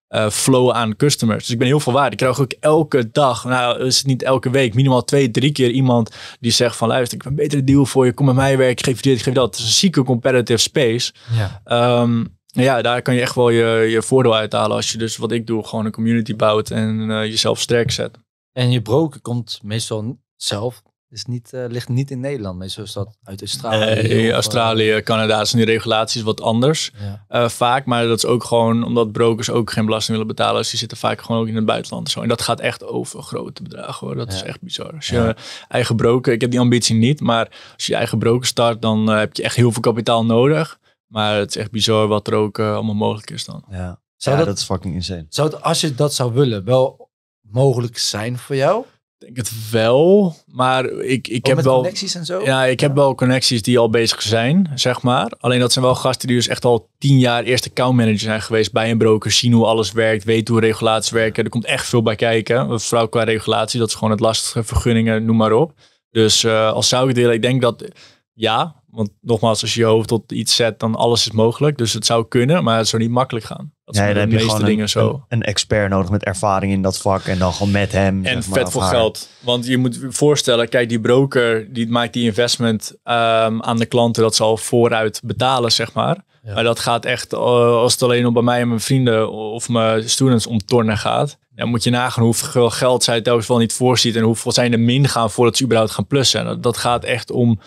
eh, flow aan customers. Dus ik ben heel veel waard. Ik krijg ook elke dag, nou is het niet elke week, minimaal twee, drie keer iemand die zegt van luister, ik heb een betere deal voor je, kom met mij werken, geef dit, geef dat. Het is een zieke competitive space. Ja. Ehm, ja, daar kan je echt wel je, je voordeel uithalen als je dus wat ik doe, gewoon een community bouwt en jezelf sterk zet. En je broken komt meestal zelf. Is niet, eh, ligt niet in Nederland. Meestal is dat uit Australië. Eh, Australië, Canada zijn die regulaties wat anders. Eh, vaak, maar dat is ook gewoon omdat brokers ook geen belasting willen betalen. Dus die zitten vaak gewoon ook in het buitenland. Zo. En dat gaat echt over grote bedragen hoor. Dat is echt bizar. Als je eigen broker, ik heb die ambitie niet. Maar als je, eigen broker start, dan heb je echt heel veel kapitaal nodig. Maar het is echt bizar wat er ook allemaal mogelijk is dan. Ja. Zou ja, dat, is fucking insane. Zou het, als je dat zou willen, wel mogelijk zijn voor jou? Ik denk het wel, maar ik, ik heb wel. connecties en zo? Ja, ik heb wel connecties die al bezig zijn, zeg maar. Alleen dat zijn wel gasten die dus echt al tien jaar eerste accountmanager zijn geweest bij een broker, zien hoe alles werkt, weten hoe regulaties werken. Er komt echt veel bij kijken. Vooral qua regulatie, dat is gewoon het lastige, vergunningen, noem maar op. Dus uh, als zou ik delen, ik denk dat ja, want nogmaals, als je je hoofd tot iets zet, dan alles is mogelijk. Dus het zou kunnen, maar het zou niet makkelijk gaan. Dat ja, de heb je gewoon dingen een, zo. Een, expert nodig met ervaring in dat vak en dan gewoon met hem. En vet voor geld. Want je moet je voorstellen, kijk, die broker die maakt die investment ehm, aan de klanten dat ze al vooruit betalen, zeg maar. Maar dat gaat echt, eh, als het alleen om bij mij en mijn vrienden of mijn students om tornen gaat, dan moet je nagaan hoeveel geld zij telkens wel niet voorziet en hoeveel zijn er min gaan voordat ze überhaupt gaan plussen. dat gaat echt om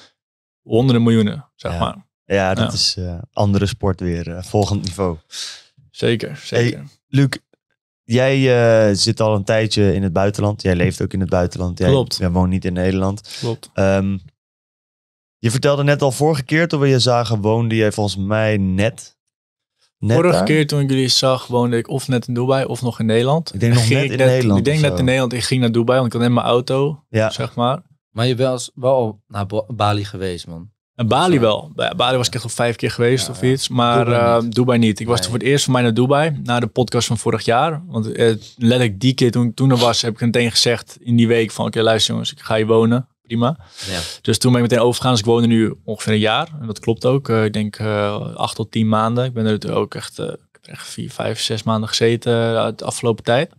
honderden miljoenen, zeg ja. maar. Ja, dat is uh, andere sport weer, eh, volgend niveau. Zeker, zeker. Hey, Luc, jij eh, zit al een tijdje in het buitenland. Jij leeft ook in het buitenland. Jij, Klopt. Jij woont niet in Nederland. Klopt. Ehm, je vertelde net al vorige keer toen we je zagen, woonde jij volgens mij net. net vorige keer toen ik jullie zag, woonde ik of net in Dubai of nog in Nederland. Ik denk nog net in Nederland. Ik denk net in Nederland. Ik ging naar Dubai, want ik had net mijn auto, ja. zeg maar. Maar je bent wel naar Bali geweest, man. En Bali wel. Bali was ik echt al vijf keer geweest of iets. Maar Dubai eh, niet. Dubai niet. Ik was toen voor het eerst voor mij naar Dubai. Na de podcast van vorig jaar. Want uh, eh, letterlijk die keer toen, toen er was, heb ik meteen gezegd in die week van... Oké, luister jongens, ik ga hier wonen. Prima. Ja. Dus toen ben ik meteen overgaan. Dus ik woonde nu ongeveer een jaar. En dat klopt ook. Eh, ik denk acht tot tien maanden. Ik ben er ook echt, ik heb echt vier, vijf, zes maanden gezeten de afgelopen tijd.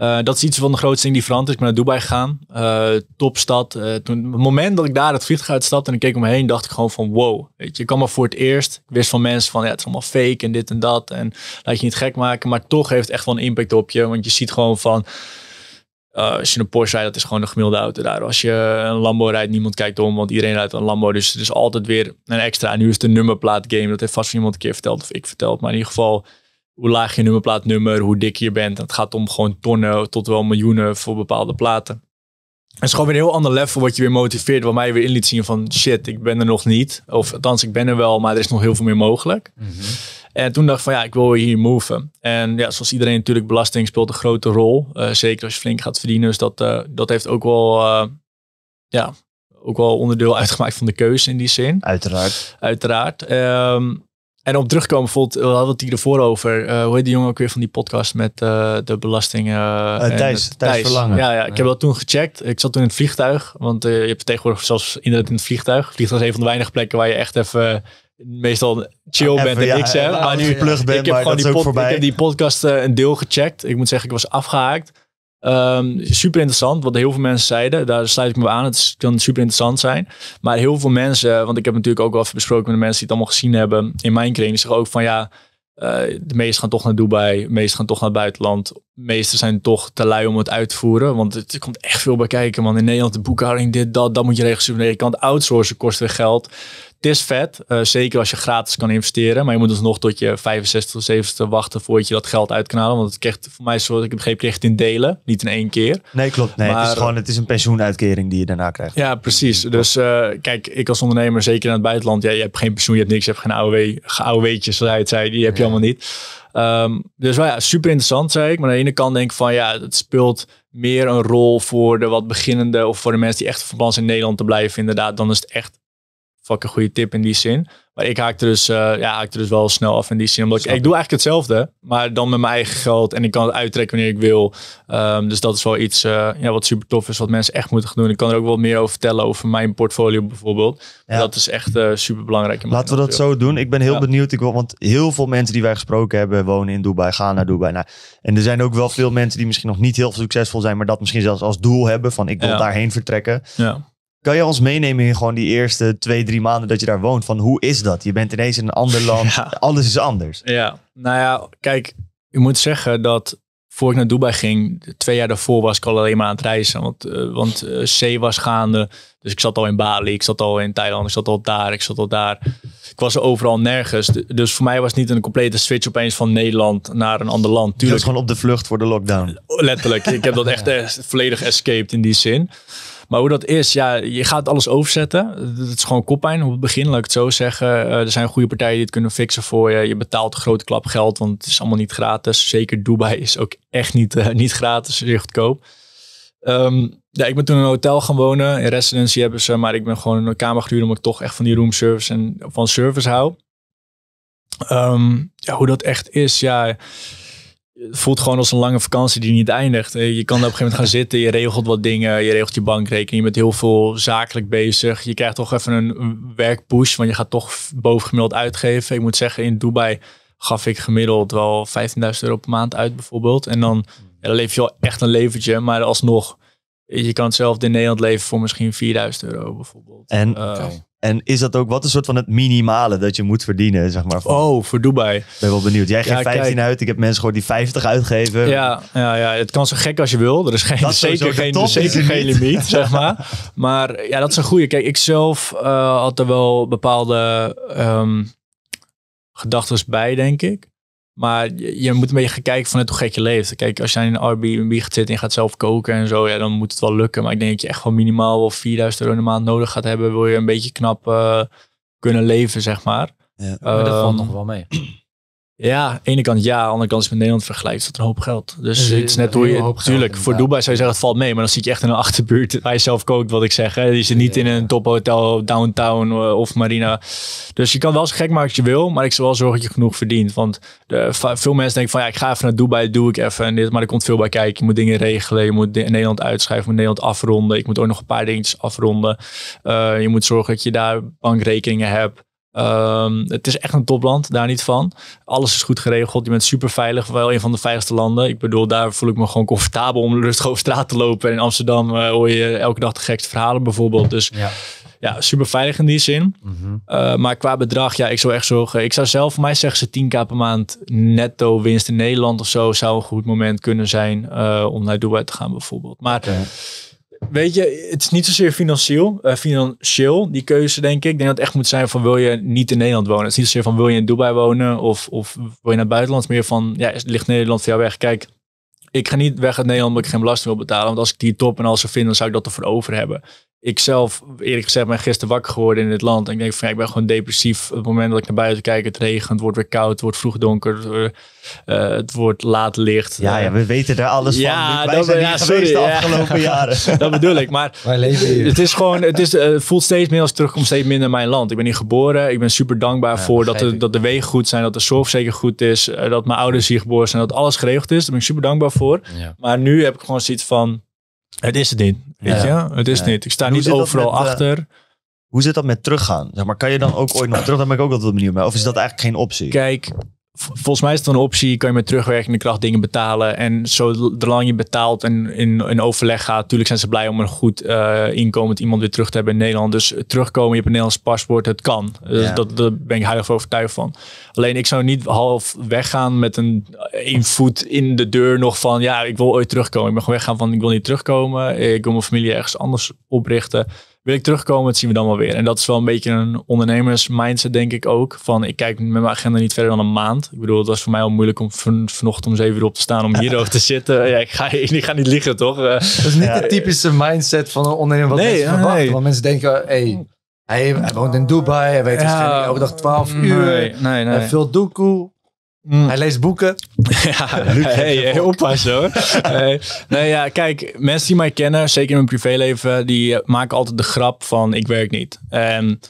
Eh, dat is iets van de grootste ding die veranderd Ik ben naar Dubai gegaan. Uh, topstad. Uh, toen, het moment dat ik daar het vliegtuig uitstapte en ik keek om me heen, dacht ik gewoon van wow. Weet je, ik kwam maar voor het eerst. Ik wist van mensen van ja, het is allemaal fake en dit en dat. En laat je niet gek maken. Maar toch heeft het echt wel een impact op je. Want je ziet gewoon van... als je een Porsche rijdt, dat is gewoon een gemiddelde auto daar. Als je een Lambo rijdt, niemand kijkt om, want iedereen rijdt een Lambo. Dus het is altijd weer een extra. nu is de nummerplaat game. Dat heeft vast van iemand een keer verteld of ik verteld. Maar in ieder geval, hoe laag je nummerplaatnummer, hoe dik je bent. Het gaat om gewoon tonnen tot wel miljoenen voor bepaalde platen. Het is gewoon weer een heel ander level wat je weer motiveert. Wat mij weer in liet zien van shit, ik ben er nog niet. Of althans, ik ben er wel, maar er is nog heel veel meer mogelijk. Mhm. En toen dacht ik van ja, ik wil hier moven. En ja, zoals iedereen natuurlijk, belasting speelt een grote rol. Eh, zeker als je flink gaat verdienen. Dus dat, eh, dat heeft ook wel, eh, ja, ook wel onderdeel uitgemaakt van de keuze in die zin. Uiteraard. Uiteraard. Ehm, en op terugkomen, bijvoorbeeld, we hadden het hier ervoor over. Eh, hoe heet die jongen ook weer van die podcast met eh, de belasting? Uh, Verlangen. Ja, ja, ik heb dat toen gecheckt. Ik zat toen in het vliegtuig. Want je hebt tegenwoordig zelfs in het vliegtuig. vliegtuig is een van de weinige plekken waar je echt even meestal chill bent en niks hebt. Maar nu, plug ben, ik heb gewoon ik heb die podcast een deel gecheckt. Ik moet zeggen, ik was afgehaakt. Ehm, super interessant, wat heel veel mensen zeiden. Daar sluit ik me aan. Het kan super interessant zijn. Maar heel veel mensen, want ik heb natuurlijk ook wel even besproken met de mensen die het allemaal gezien hebben in mijn kring, die zeggen ook van ja, eh, de meesten gaan toch naar Dubai, de meesten gaan toch naar het buitenland meesten zijn toch te lui om het uit te voeren. Want het komt echt veel bij kijken, man. In Nederland de boekhouding, dit, dat. dat moet je regisseren. Je kan het outsourcen, kost weer geld. Het is vet, eh, zeker als je gratis kan investeren. Maar je moet dus nog tot je 65 of 70 wachten voordat je dat geld uit kan halen. Want het krijgt, voor mij, zo, ik begreep, geen in delen, niet in één keer. Nee, klopt. Nee, het, is gewoon, het is een pensioenuitkering die je daarna krijgt. Ja, precies. Dus eh, kijk, ik als ondernemer, zeker in het buitenland, ja, je hebt geen pensioen, je hebt niks, je hebt geen AOW, AOW'tjes, zoals hij het zei, die heb je allemaal niet. Ehm, dus ja, super interessant, zei ik. Maar aan de ene kant denk ik van ja, het speelt meer een rol voor de wat beginnende of voor de mensen die echt van plan zijn in Nederland te blijven, inderdaad. Dan is het echt een goede tip in die zin. Maar ik haakte dus, uh, ja, er dus wel snel af in die zin. Omdat ik, ik, doe eigenlijk hetzelfde, maar dan met mijn eigen geld. En ik kan het uittrekken wanneer ik wil. Ehm, dus dat is wel iets eh, ja, wat super tof is, wat mensen echt moeten gaan doen. Ik kan er ook wel meer over vertellen, over mijn portfolio bijvoorbeeld. Dat is echt uh, super belangrijk. Laten we dat zo doen. Ik ben heel benieuwd. Ik wil, want heel veel mensen die wij gesproken hebben, wonen in Dubai, gaan naar Dubai. Nou, en er zijn ook wel veel mensen die misschien nog niet heel succesvol zijn, maar dat misschien zelfs als doel hebben van ik wil daarheen vertrekken. Kan je ons meenemen in gewoon die eerste twee, drie maanden dat je daar woont? Van hoe is dat? Je bent ineens in een ander land. Alles is anders. Ja, nou ja, kijk, je moet zeggen dat voor ik naar Dubai ging, twee jaar daarvoor was ik al alleen maar aan het reizen. Want, uh, want uh, eh, C was gaande. Dus ik zat al in Bali, ik zat al in Thailand, ik zat al daar, ik zat al daar. Ik was overal nergens. Dus voor mij was het niet een complete switch opeens van Nederland naar een ander land. Tuurlijk, gewoon op de vlucht voor de lockdown. Letterlijk. ik heb dat echt, echt volledig escaped in die zin. Maar hoe dat is, ja, je gaat alles overzetten. Het is gewoon koppijn op het begin, laat ik het zo zeggen. Eh, er zijn goede partijen die het kunnen fixen voor je. Je betaalt een grote klap geld, want het is allemaal niet gratis. Zeker Dubai is ook echt niet, eh, niet gratis, zeer goedkoop. Ehm, ja, ik ben toen in een hotel gaan wonen. In residency hebben ze, maar ik ben gewoon een kamer gehuurd omdat ik toch echt van die roomservice en van service hou. Ehm, ja, hoe dat echt is, ja het voelt gewoon als een lange vakantie die niet eindigt. Eh, je kan op een gegeven moment gaan zitten, je regelt wat dingen, je regelt je bankrekening, je bent heel veel zakelijk bezig. Je krijgt toch even een werkpush, want je gaat toch bovengemiddeld uitgeven. Ik moet zeggen, in Dubai gaf ik gemiddeld wel 15.000 euro per maand uit bijvoorbeeld. En dan, dan leef je wel echt een leventje, maar alsnog, je kan hetzelfde in Nederland leven voor misschien 4.000 euro bijvoorbeeld. En eh, en is dat ook wat een soort van het minimale dat je moet verdienen, zeg maar? oh, voor Dubai. Ik ben wel benieuwd. Jij geeft 15 uit. Ik heb mensen gehoord die 50 uitgeven. Ja, ja, ja, het kan zo gek als je wil. Er is geen, zeker, geen, zeker geen limiet, zeg maar. Maar ja, dat is een goede. Kijk, ik zelf eh, had er wel bepaalde um, gedachten bij, denk ik. Maar je, moet een beetje gaan kijken vanuit hoe gek je leeft. Kijk, als jij in een Airbnb gaat zitten en je gaat zelf koken en zo, ja, dan moet het wel lukken. Maar ik denk dat je echt wel minimaal wel 4000 euro in de maand nodig gaat hebben. Wil je een beetje knap eh, kunnen leven, zeg maar. Ja, maar dat valt ehm, nog wel mee. Ja, de ene kant ja, aan de andere kant is met Nederland vergelijkt dat een hoop geld. Dus het is net hoe je, natuurlijk. voor Dubai zou je zeggen het valt mee, maar dan zit je echt in een achterbuurt waar je zelf kookt, wat ik zeg. Je zit niet in een tophotel, downtown eh, of marina. Dus je kan wel eens gek maken als je wil, maar ik zou wel zorgen dat je genoeg verdient. Want de, veel mensen denken van ja, ik ga even naar Dubai, doe ik even en dit, maar er komt veel bij kijken. Je moet dingen regelen, je moet Nederland uitschrijven, je moet Nederland afronden. Ik moet ook nog een paar dingetjes afronden. Eh, je moet zorgen dat je daar bankrekeningen hebt. Ehm, het is echt een topland, daar niet van. Alles is goed geregeld. Je bent super veilig, wel een van de veiligste landen. Ik bedoel, daar voel ik me gewoon comfortabel om rustig over straat te lopen. En in Amsterdam eh, hoor je elke dag de gekste verhalen bijvoorbeeld. Dus ja, ja super veilig in die zin. Mhm. Eh, maar qua bedrag, ja, ik zou echt zorgen. Ik zou zelf, voor mij zeggen ze 10k per maand netto winst in Nederland of zo. Zou een goed moment kunnen zijn eh, om naar Dubai te gaan bijvoorbeeld. Maar weet je, het is niet zozeer financieel. Eh, financieel, die keuze denk ik. Ik denk dat het echt moet zijn van wil je niet in Nederland wonen. Het is niet zozeer van wil je in Dubai wonen of, of wil je naar het buitenland. meer van, ja, ligt Nederland voor jou weg? Kijk, ik ga niet weg uit Nederland omdat ik geen belasting wil betalen. Want als ik die top en al zou vinden, dan zou ik dat ervoor over hebben ik zelf, eerlijk gezegd, ben gisteren wakker geworden in dit land. En ik denk van, ja, ik ben gewoon depressief. Op het moment dat ik naar buiten kijk, het regent, het wordt weer koud, het wordt vroeg donker, het eh, eh, wordt laat licht. Ja, eh, we weten daar alles van. Wij dat zijn we, ja, de afgelopen jaren. dat bedoel ik, maar het is gewoon, het is, uh, voelt steeds meer als terugkomt steeds minder mijn land. Ik ben hier geboren, ik ben super dankbaar voor dat de, dat de wegen goed zijn, dat de zorg zeker goed is, dat mijn ouders hier geboren zijn, dat alles geregeld is. Daar ben ik super dankbaar voor. Maar nu heb ik gewoon zoiets van, het is het niet. Weet je? Het is niet. Ik sta niet overal eh, achter. Hoe zit dat met teruggaan? Zeg maar, kan je dan ook ooit nog terug? Daar ben ik ook altijd benieuwd mee. Of is dat eigenlijk geen optie? Kijk, volgens mij is het een optie, kan je met terugwerkende kracht dingen betalen. En zolang je betaalt en in, een overleg gaat, natuurlijk zijn ze blij om een goed eh, inkomen inkomend iemand weer terug te hebben in Nederland. Dus terugkomen, je hebt een Nederlands paspoort, het kan. Dus dat, daar ben ik heilig overtuigd van. Alleen ik zou niet half weggaan met een, een voet in de deur nog van, ja, ik wil ooit terugkomen. Ik mag weggaan van, ik wil niet terugkomen. Ik wil mijn familie ergens anders oprichten wil ik terugkomen, dat zien we dan wel weer. En dat is wel een beetje een ondernemers-mindset, denk ik ook. Van ik kijk met mijn agenda niet verder dan een maand. Ik bedoel, het was voor mij al moeilijk om van, vanochtend om zeven uur op te staan om hierover te zitten. Ja, ik, ga, ik ga niet liggen, toch? Eh, dat is niet de typische mindset van een ondernemer wat nee, mensen verwachten. Nee. Want mensen denken, hey, hij, hij, woont in Dubai, hij weet ja, waarschijnlijk elke dag 12 uur. Nee, nee, veel doekoe. Mm. Hij leest boeken. ja, hey, hey, oppassen hoor. Nee, ja, kijk, mensen die mij kennen, zeker in mijn privéleven, die maken altijd de grap van ik werk niet. En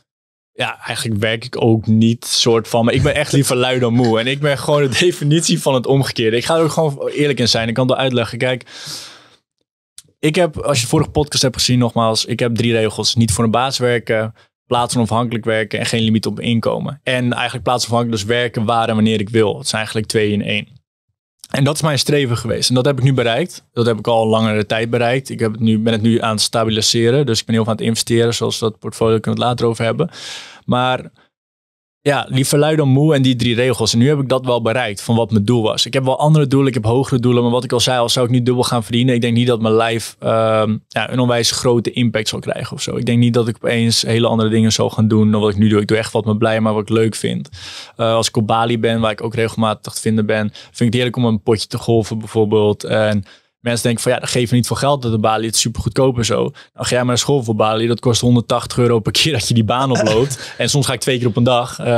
ja, eigenlijk werk ik ook niet soort van, maar ik ben echt liever lui dan moe. En ik ben gewoon de definitie van het omgekeerde. Ik ga er ook gewoon eerlijk in zijn. Ik kan het wel uitleggen. Kijk, ik heb, als je vorige podcast hebt gezien, nogmaals, ik heb drie regels. Niet voor een baas werken, plaatsonafhankelijk werken en geen limiet op inkomen. En eigenlijk plaatsonafhankelijk dus werken waar en wanneer ik wil. Het zijn eigenlijk twee in één. En dat is mijn streven geweest. En dat heb ik nu bereikt. Dat heb ik al een langere tijd bereikt. Ik heb het nu, ben het nu aan het stabiliseren. Dus ik ben heel veel aan het investeren, zoals we dat portfolio kunnen we het later over hebben. Maar ja, liever lui dan moe en die drie regels. En nu heb ik dat wel bereikt van wat mijn doel was. Ik heb wel andere doelen, ik heb hogere doelen. Maar wat ik al zei, al zou ik niet dubbel gaan verdienen. Ik denk niet dat mijn lijf ehm, ja, een onwijs grote impact zal krijgen of zo. Ik denk niet dat ik opeens hele andere dingen zou gaan doen dan wat ik nu doe. Ik doe echt wat me blij maar wat ik leuk vind. Eh, als ik op Bali ben, waar ik ook regelmatig te vinden ben, vind ik het heerlijk om een potje te golven bijvoorbeeld. En mensen denken van ja, dat geven niet voor geld dat de Bali het super goedkoop en zo. Dan nou, ga jij maar naar school voor balie, dat kost 180 euro per keer dat je die baan oploopt. en soms ga ik twee keer op een dag. Eh, je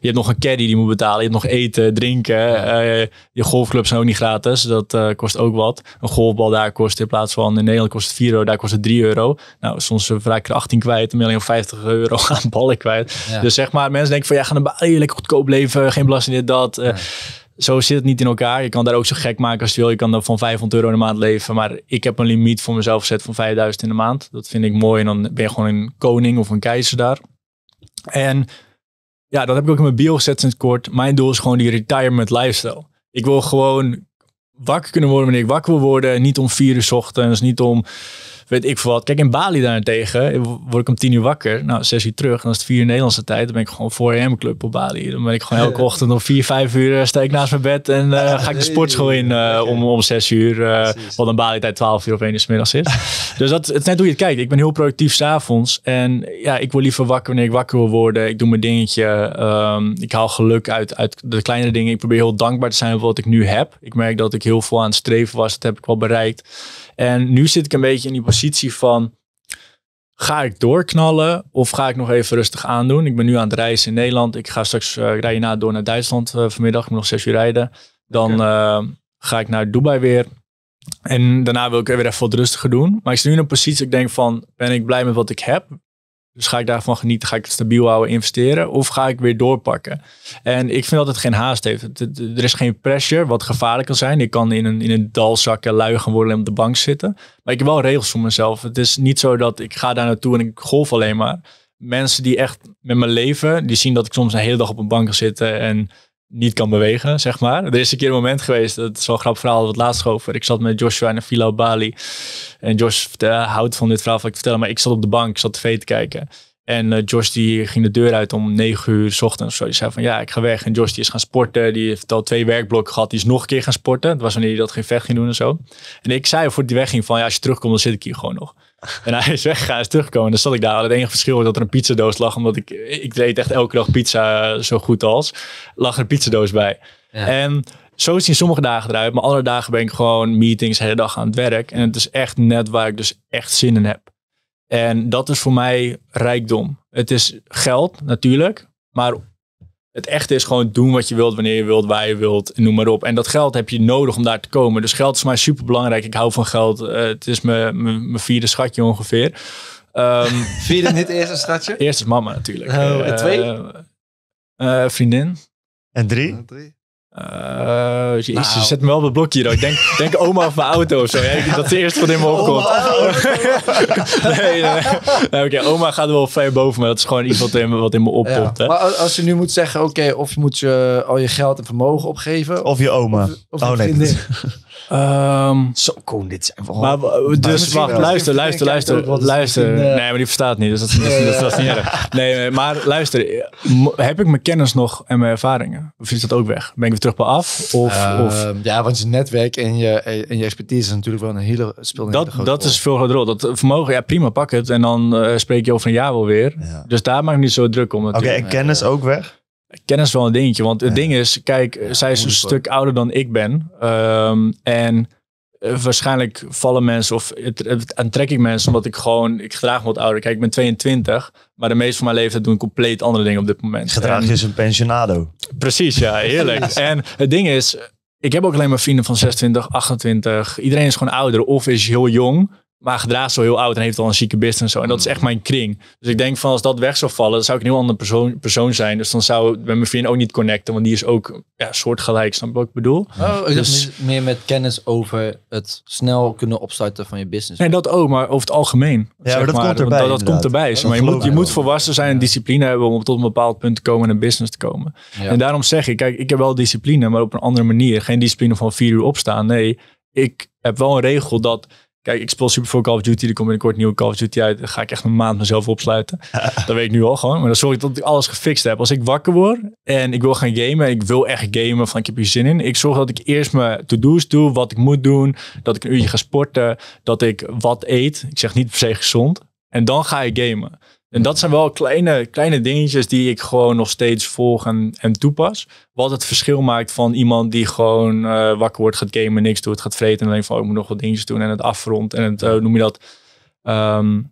hebt nog een caddy die moet betalen, je hebt nog eten, drinken. Eh, je golfclubs zijn ook niet gratis, dat eh, kost ook wat. Een golfbal daar kost in plaats van in Nederland kost het 4 euro, daar kost het 3 euro. Nou, soms raak ik er 18 kwijt, een miljoen 50 euro aan ballen kwijt. Dus zeg maar, mensen denken van ja, gaan naar balie, lekker goedkoop leven, geen belasting dit, dat zo zit het niet in elkaar. Je kan daar ook zo gek maken als je wil. Je kan dan van 500 euro in de maand leven. Maar ik heb een limiet voor mezelf gezet van 5000 in de maand. Dat vind ik mooi. En dan ben je gewoon een koning of een keizer daar. En ja, dat heb ik ook in mijn bio gezet sinds kort. Mijn doel is gewoon die retirement lifestyle. Ik wil gewoon wakker kunnen worden wanneer ik wakker wil worden. Niet om vier uur ochtends, niet om weet ik veel wat. Kijk, in Bali daarentegen word ik om tien uur wakker. Nou, zes uur terug. Dan is het vier uur Nederlandse tijd. Dan ben ik gewoon voor AM Club op Bali. Dan ben ik gewoon elke ochtend om vier, vijf uur eh, sta ik naast mijn bed. En eh, ga ik de sportschool in eh, om, om zes uur. Uh, wat een Bali tijd twaalf uur of één uur s middags is. dus dat het is net hoe je het kijkt. Ik ben heel productief s'avonds. En ja, ik word liever wakker wanneer ik wakker wil worden. Ik doe mijn dingetje. Ehm, ik haal geluk uit, uit de kleinere dingen. Ik probeer heel dankbaar te zijn voor wat ik nu heb. Ik merk dat ik heel veel aan het streven was. Dat heb ik wel bereikt. En nu zit ik een beetje in die positie van, ga ik doorknallen of ga ik nog even rustig aandoen? Ik ben nu aan het reizen in Nederland. Ik ga straks uh, eh, rijden door naar Duitsland eh, vanmiddag. Ik moet nog zes uur rijden. Dan eh, ga ik naar Dubai weer. En daarna wil ik weer even wat rustiger doen. Maar ik zit nu in een positie dat ik denk van, ben ik blij met wat ik heb? Dus ga ik daarvan genieten? Ga ik het stabiel houden, investeren? Of ga ik weer doorpakken? En ik vind dat het geen haast heeft. Er is geen pressure, wat gevaarlijk kan zijn. Ik kan in een, in een dal zakken, lui gaan worden en op de bank zitten. Maar ik heb wel regels voor mezelf. Het is niet zo dat ik ga daar naartoe en ik golf alleen maar. Mensen die echt met mijn leven, die zien dat ik soms een hele dag op een bank ga zitten en niet kan bewegen, zeg maar. Er is een keer een moment geweest, dat is wel een grappig verhaal, dat we het laatst over. Ik zat met Joshua en Fila Bali. En Josh eh, houdt van dit verhaal ik maar ik zat op de bank, ik zat tv te kijken. En eh, Josh die ging de deur uit om negen uur s ochtends. Zo. Die zei van ja, ik ga weg. En Josh die is gaan sporten. Die heeft al twee werkblokken gehad. Die is nog een keer gaan sporten. Dat was wanneer hij dat geen vecht ging doen en zo. En ik zei voor die wegging van ja, als je terugkomt dan zit ik hier gewoon nog. En hij is weggegaan, is teruggekomen. dan zat ik daar. het enige verschil was dat er een pizzadoos lag. Omdat ik, ik deed echt elke dag pizza eh, zo goed als. Lag er een pizzadoos bij. En zo zien sommige dagen eruit. Maar andere dagen ben ik gewoon meetings, hele dag aan het werk. En het is echt net waar ik dus echt zin in heb. En dat is voor mij rijkdom. Het is geld natuurlijk, maar het echte is gewoon doen wat je wilt, wanneer je wilt, waar je wilt, noem maar op. En dat geld heb je nodig om daar te komen. Dus geld is voor mij super belangrijk. Ik hou van geld. Eh, het is mijn, mijn, vierde schatje ongeveer. Um, vierde niet eerste schatje? Eerst is mama natuurlijk. Oh, en eh, twee? Eh, vriendin. En drie. Eh, nou. Je zet me wel op het blokje Ik denk, denk oma of mijn auto of zo. dat is eerst eerste wat in me opkomt. Oh, nee, nee, oké, oma gaat wel ver boven, maar dat is gewoon iets wat in, wat in me opkomt. Maar als je nu moet zeggen, oké, of moet je al je geld en vermogen opgeven. Of je oma. Of, of oh nee. Ehm, zo, Koen, dit zijn wel... Maar, eh, dus wacht, luister, luister, luister. luister. Eh, nee, maar die verstaat niet, dus dat is, niet, dat, is niet erg. Nee, maar luister, heb ik mijn kennis nog en mijn ervaringen? Of is dat ook weg? Ben ik weer terug bij af? Of, ehm, of... Ja, want je netwerk en je, en je expertise is natuurlijk wel een hele, speel. dat, Dat is veel groter rol. Dat vermogen, ja prima, pak het. En dan eh, spreek je over een jaar wel weer. Dus daar maak ik niet zo druk om. Oké, okay, kennis ook weg? kennis wel een dingetje. Want het ding is, kijk, zij is een stuk ouder dan ik ben. Ehm, en eh, waarschijnlijk vallen mensen of het, aantrek ik mensen omdat ik gewoon, ik gedraag me wat ouder. Kijk, ik ben 22, maar de meeste van mijn leeftijd doen compleet andere dingen op dit moment. Gedraag is een pensionado. Precies, ja, heerlijk. en het ding is, ik heb ook alleen maar vrienden van 26, 28. Iedereen is gewoon ouder of is heel jong. Maar gedraagt zo heel oud en heeft al een zieke business en zo. En dat is hmm. echt mijn kring. Dus ik denk van als dat weg zou vallen, dan zou ik een heel andere persoon, persoon zijn. Dus dan zou ik met mijn vriend ook niet connecten, want die is ook ja, soortgelijk. Snap je wat ik bedoel? Oh, dus meer met kennis over het snel kunnen opstarten van je business. Nee, dat ook, maar over het algemeen. Ja, dat komt erbij. Dat, komt erbij. maar je moet, je moet volwassen zijn en discipline hebben om tot een bepaald punt te komen en een business te komen. En daarom zeg ik, kijk, ik heb wel discipline, maar op een andere manier. Geen discipline van vier uur opstaan. Nee, ik heb wel een regel dat Kijk, ik speel super veel Call of Duty. Er komt binnenkort nieuwe Call of Duty uit. Dan ga ik echt een maand mezelf opsluiten. dat weet ik nu al gewoon. Maar dan zorg ik dat ik alles gefixt heb. Als ik wakker word en ik wil gaan gamen. ik wil echt gamen van ik heb hier zin in. Ik zorg dat ik eerst mijn to-do's doe. Wat ik moet doen. Dat ik een uurtje ga sporten. Dat ik wat eet. Ik zeg niet per se gezond. En dan ga ik gamen. En dat zijn wel kleine, kleine dingetjes die ik gewoon nog steeds volg en, en toepas. Wat het verschil maakt van iemand die gewoon eh, wakker wordt, gaat gamen, niks doet, gaat vreten. En alleen van, oh, ik moet nog wat dingetjes doen en het afrondt. En het, eh, noem je dat, ehm,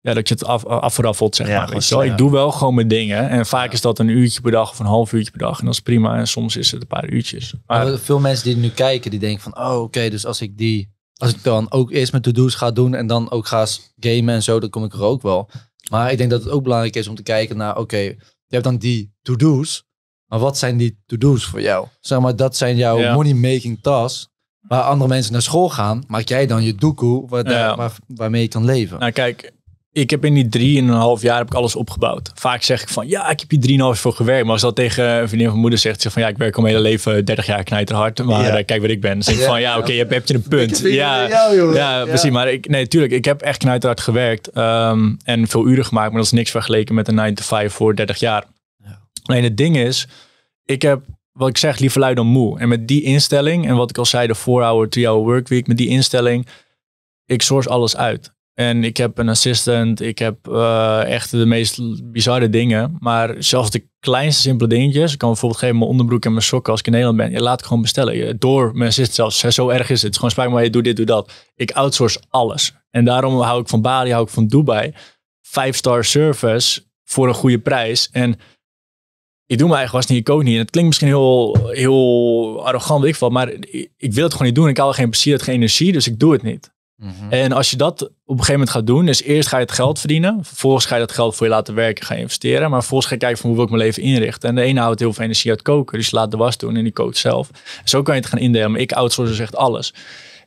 ja, dat je het af, eh, afraffelt, zeg maar. Goed, Ik doe wel gewoon mijn dingen. En vaak is dat een uurtje per dag of een half uurtje per dag. En dat is prima. En soms is het een paar uurtjes. Maar, veel mensen die nu kijken, die denken van... Oh, oké, dus als ik die als ik dan ook eerst mijn to-do's ga doen en dan ook ga gamen en zo, dan kom ik er ook wel. Maar ik denk dat het ook belangrijk is om te kijken naar, oké, je hebt dan die to-do's, maar wat zijn die to-do's voor jou? Zeg maar, dat zijn jouw money-making tasks waar andere mensen naar school gaan, maak jij dan je doekoe waar, waarmee je kan leven. Nou kijk, ik heb in die 3,5 jaar heb ik alles opgebouwd. Vaak zeg ik van ja, ik heb hier 3,5 voor gewerkt. Maar als dat tegen een vriendin van moeder zegt, ze van ja, ik werk al mijn hele leven 30 jaar knijterhard. Maar eh, kijk wat ik ben. Dan zeg ik van ja, oké, je hebt, heb je een punt. Ja, ja, precies. Maar ik, nee, tuurlijk, ik heb echt knijterhard gewerkt. Ehm, en veel uren gemaakt, maar dat is niks vergeleken met een 9 to 5 voor 30 jaar. Alleen het ding is, ik heb wat ik zeg, liever lui dan moe. En met die instelling, en wat ik al zei, de 4-hour, 3-hour workweek, met die instelling, ik source alles uit. En ik heb een assistant, ik heb uh, echt de meest bizarre dingen. Maar zelfs de kleinste simpele dingetjes. Ik kan bijvoorbeeld geven mijn onderbroek en mijn sokken als ik in Nederland ben. Je laat ik gewoon bestellen. Door mijn assistant zelfs. zo erg is het. Het is gewoon spijt maar, je doe dit, doe dat. Ik outsource alles. En daarom hou ik van Bali, hou ik van Dubai. Five star service voor een goede prijs. En ik doe mijn eigen was niet, ik kook niet. En het klinkt misschien heel, heel arrogant, weet ik wat. Maar ik, ik wil het gewoon niet doen. Ik haal geen plezier, geen energie, dus ik doe het niet. Mhm. En als je dat op een gegeven moment gaat doen, dus eerst ga je het geld verdienen. Vervolgens ga je dat geld voor je laten werken, ga je investeren. Maar vervolgens ga je kijken van hoe wil ik mijn leven inrichten. En de ene houdt heel veel energie uit koken, dus je laat de was doen en die kookt zelf. Zo kan je het gaan indelen. ik outsource dus echt alles.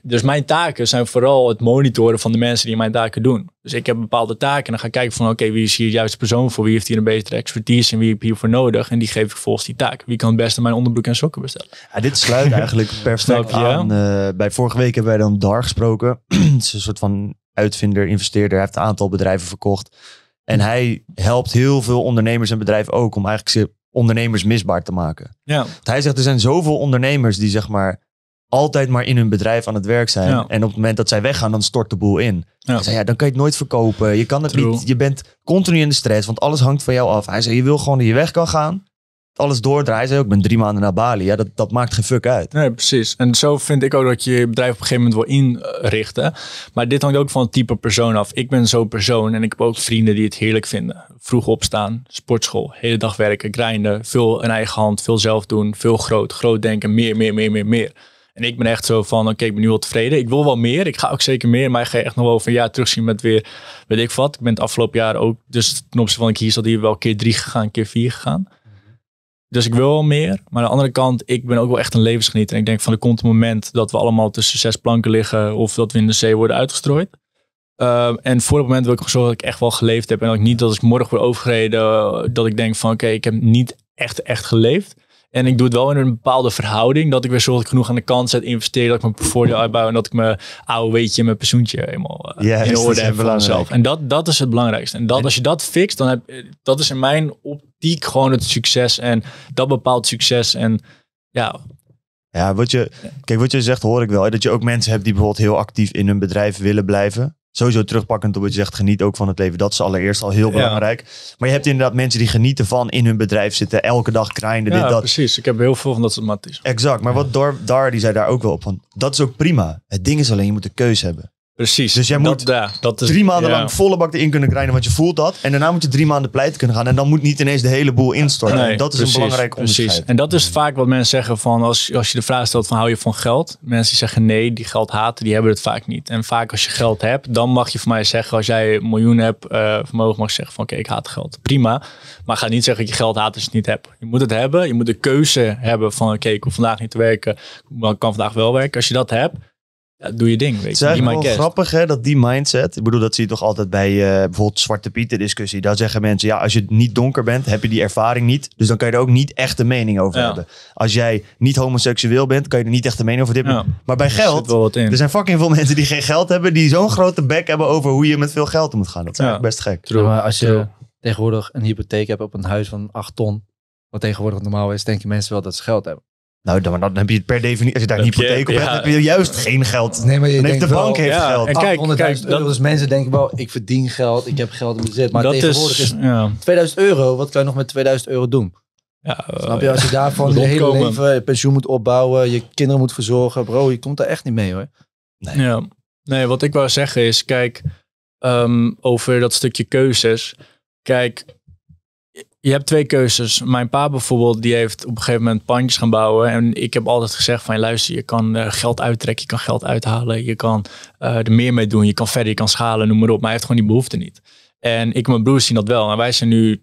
Dus mijn taken zijn vooral het monitoren van de mensen die mijn taken doen. Dus ik heb bepaalde taken en dan ga ik kijken van oké, wie is hier de juiste persoon voor? Wie heeft hier een betere expertise en wie heb je hiervoor nodig? En die geef ik volgens die taak. Wie kan het beste mijn onderbroek en sokken bestellen? Ja, dit sluit eigenlijk perfect stapje. aan. Eh, bij vorige week hebben wij dan Dar gesproken. Het is een soort van uitvinder, investeerder. Hij heeft een aantal bedrijven verkocht. En hij helpt heel veel ondernemers en bedrijven ook om eigenlijk ze ondernemers misbaar te maken. Ja. Want hij zegt, er zijn zoveel ondernemers die zeg maar altijd maar in hun bedrijf aan het werk zijn. En op het moment dat zij weggaan, dan stort de boel in. Hij zei, ja, dan kan je het nooit verkopen. Je kan het niet. Je bent continu in de stress, want alles hangt van jou af. Hij zei, je wil gewoon dat je weg kan gaan. Alles doordraaien. Hij zei ik ben drie maanden naar Bali. Ja, dat, dat maakt geen fuck uit. Nee, precies. En zo vind ik ook dat je je bedrijf op een gegeven moment wil inrichten. Maar dit hangt ook van het type persoon af. Ik ben zo'n persoon en ik heb ook vrienden die het heerlijk vinden. Vroeg opstaan, sportschool, hele dag werken, grinden. Veel in eigen hand, veel zelf doen, veel groot. Groot denken, meer, meer, meer, meer, meer. En ik ben echt zo van, oké, ik ben nu wel tevreden. Ik wil wel meer. Ik ga ook zeker meer. Maar ik ga echt nog wel van ja terugzien met weer, weet ik wat. Ik ben het afgelopen jaar ook, dus ten opzichte van ik hier zat, hier wel keer drie gegaan, keer vier gegaan. Dus ik wil wel meer. Maar aan de andere kant, ik ben ook wel echt een levensgenieter. En ik denk van, er komt een moment dat we allemaal tussen zes planken liggen. Of dat we in de zee worden uitgestrooid. Ehm, en voor het moment wil ik gewoon zorgen dat ik echt wel geleefd heb. En ik niet dat ik morgen weer overgereden. Dat ik denk van, oké, ik heb niet echt, echt geleefd. En ik doe het wel in een bepaalde verhouding. Dat ik weer dat ik genoeg aan de kant zet, investeer, dat ik mijn portfolio uitbouw. En dat ik mijn weetje, mijn pensioentje eenmaal eh, in orde heb voor mezelf. En dat, dat is het belangrijkste. En dat, als je dat fixt, dan heb eh, dat is in mijn optiek gewoon het succes. En dat bepaalt succes. En ja, ja, wat je, kijk, wat je zegt hoor ik wel. Dat je ook mensen hebt die bijvoorbeeld heel actief in hun bedrijf willen blijven sowieso terugpakkend op wat je zegt, geniet ook van het leven. Dat is allereerst al heel belangrijk. Maar je hebt inderdaad mensen die genieten van in hun bedrijf zitten, elke dag kraaien. ja, dat. precies. Ik heb heel veel van dat soort matties. Exact, maar wat Dar, Dar, die zei daar ook wel op, van dat is ook prima. Het ding is alleen, je moet de keuze hebben. Precies. Dus jij moet dat, dat is, drie maanden lang volle bak erin kunnen krijgen, want je voelt dat. En daarna moet je drie maanden pleiten kunnen gaan. En dan moet niet ineens de hele boel instorten. dat is een belangrijk onderscheid. Precies. En dat is vaak wat mensen zeggen van, als, als je de vraag stelt van hou je van geld? Mensen die zeggen nee, die geld haten, die hebben het vaak niet. En vaak als je geld hebt, dan mag je van mij zeggen, als jij een miljoen hebt, eh, vermogen mag je zeggen van oké, ik haat geld. Prima. Maar ga niet zeggen dat je geld haat als je het niet hebt. Je moet het hebben. Je moet de keuze hebben van oké, ik hoef vandaag niet te werken. Maar ik kan vandaag wel werken. Als je dat hebt, ja, doe je ding. Weet het is eigenlijk wel grappig hè, dat die mindset... Ik bedoel, dat zie je toch altijd bij uh, bijvoorbeeld Zwarte Pieter discussie. Daar zeggen mensen, ja, als je niet donker bent, heb je die ervaring niet. Dus dan kan je er ook niet echt een mening over hebben. Als jij niet homoseksueel bent, kan je er niet echt een mening over hebben. Maar bij geld, er zijn fucking veel mensen die geen geld hebben... die zo'n grote bek hebben over hoe je met veel geld om moet gaan. Dat is eigenlijk best gek. als je tegenwoordig een hypotheek hebt op een huis van 8 ton... wat tegenwoordig normaal is, denken mensen wel dat ze geld hebben. Nou, dan, dan heb je het per definitie. Als je daar een hypotheek op hebt, heb je juist geen geld. Nee, maar je denkt de bank heeft geld. En kijk, dat... dus mensen denken wel, ik verdien geld, ik heb geld in zit'. Maar tegenwoordig is, 2000 euro, wat kan je nog met 2000 euro doen? Ja, Snap je? Als je eh, daarvan je hele leven pensioen moet opbouwen, je kinderen moet verzorgen, bro, je komt daar echt niet mee hoor. Nee, ja. nee wat ik wou zeggen is, kijk, ehm, over dat stukje keuzes. Kijk, je hebt twee keuzes. Mijn pa bijvoorbeeld, die heeft op een gegeven moment pandjes gaan bouwen. En ik heb altijd gezegd van, luister, je kan eh, geld uittrekken, je kan geld uithalen. Je kan eh, er meer mee doen, je kan verder, je kan schalen, noem maar op. Maar hij heeft gewoon die behoefte niet. En ik en mijn broers zien dat wel. En wij zijn nu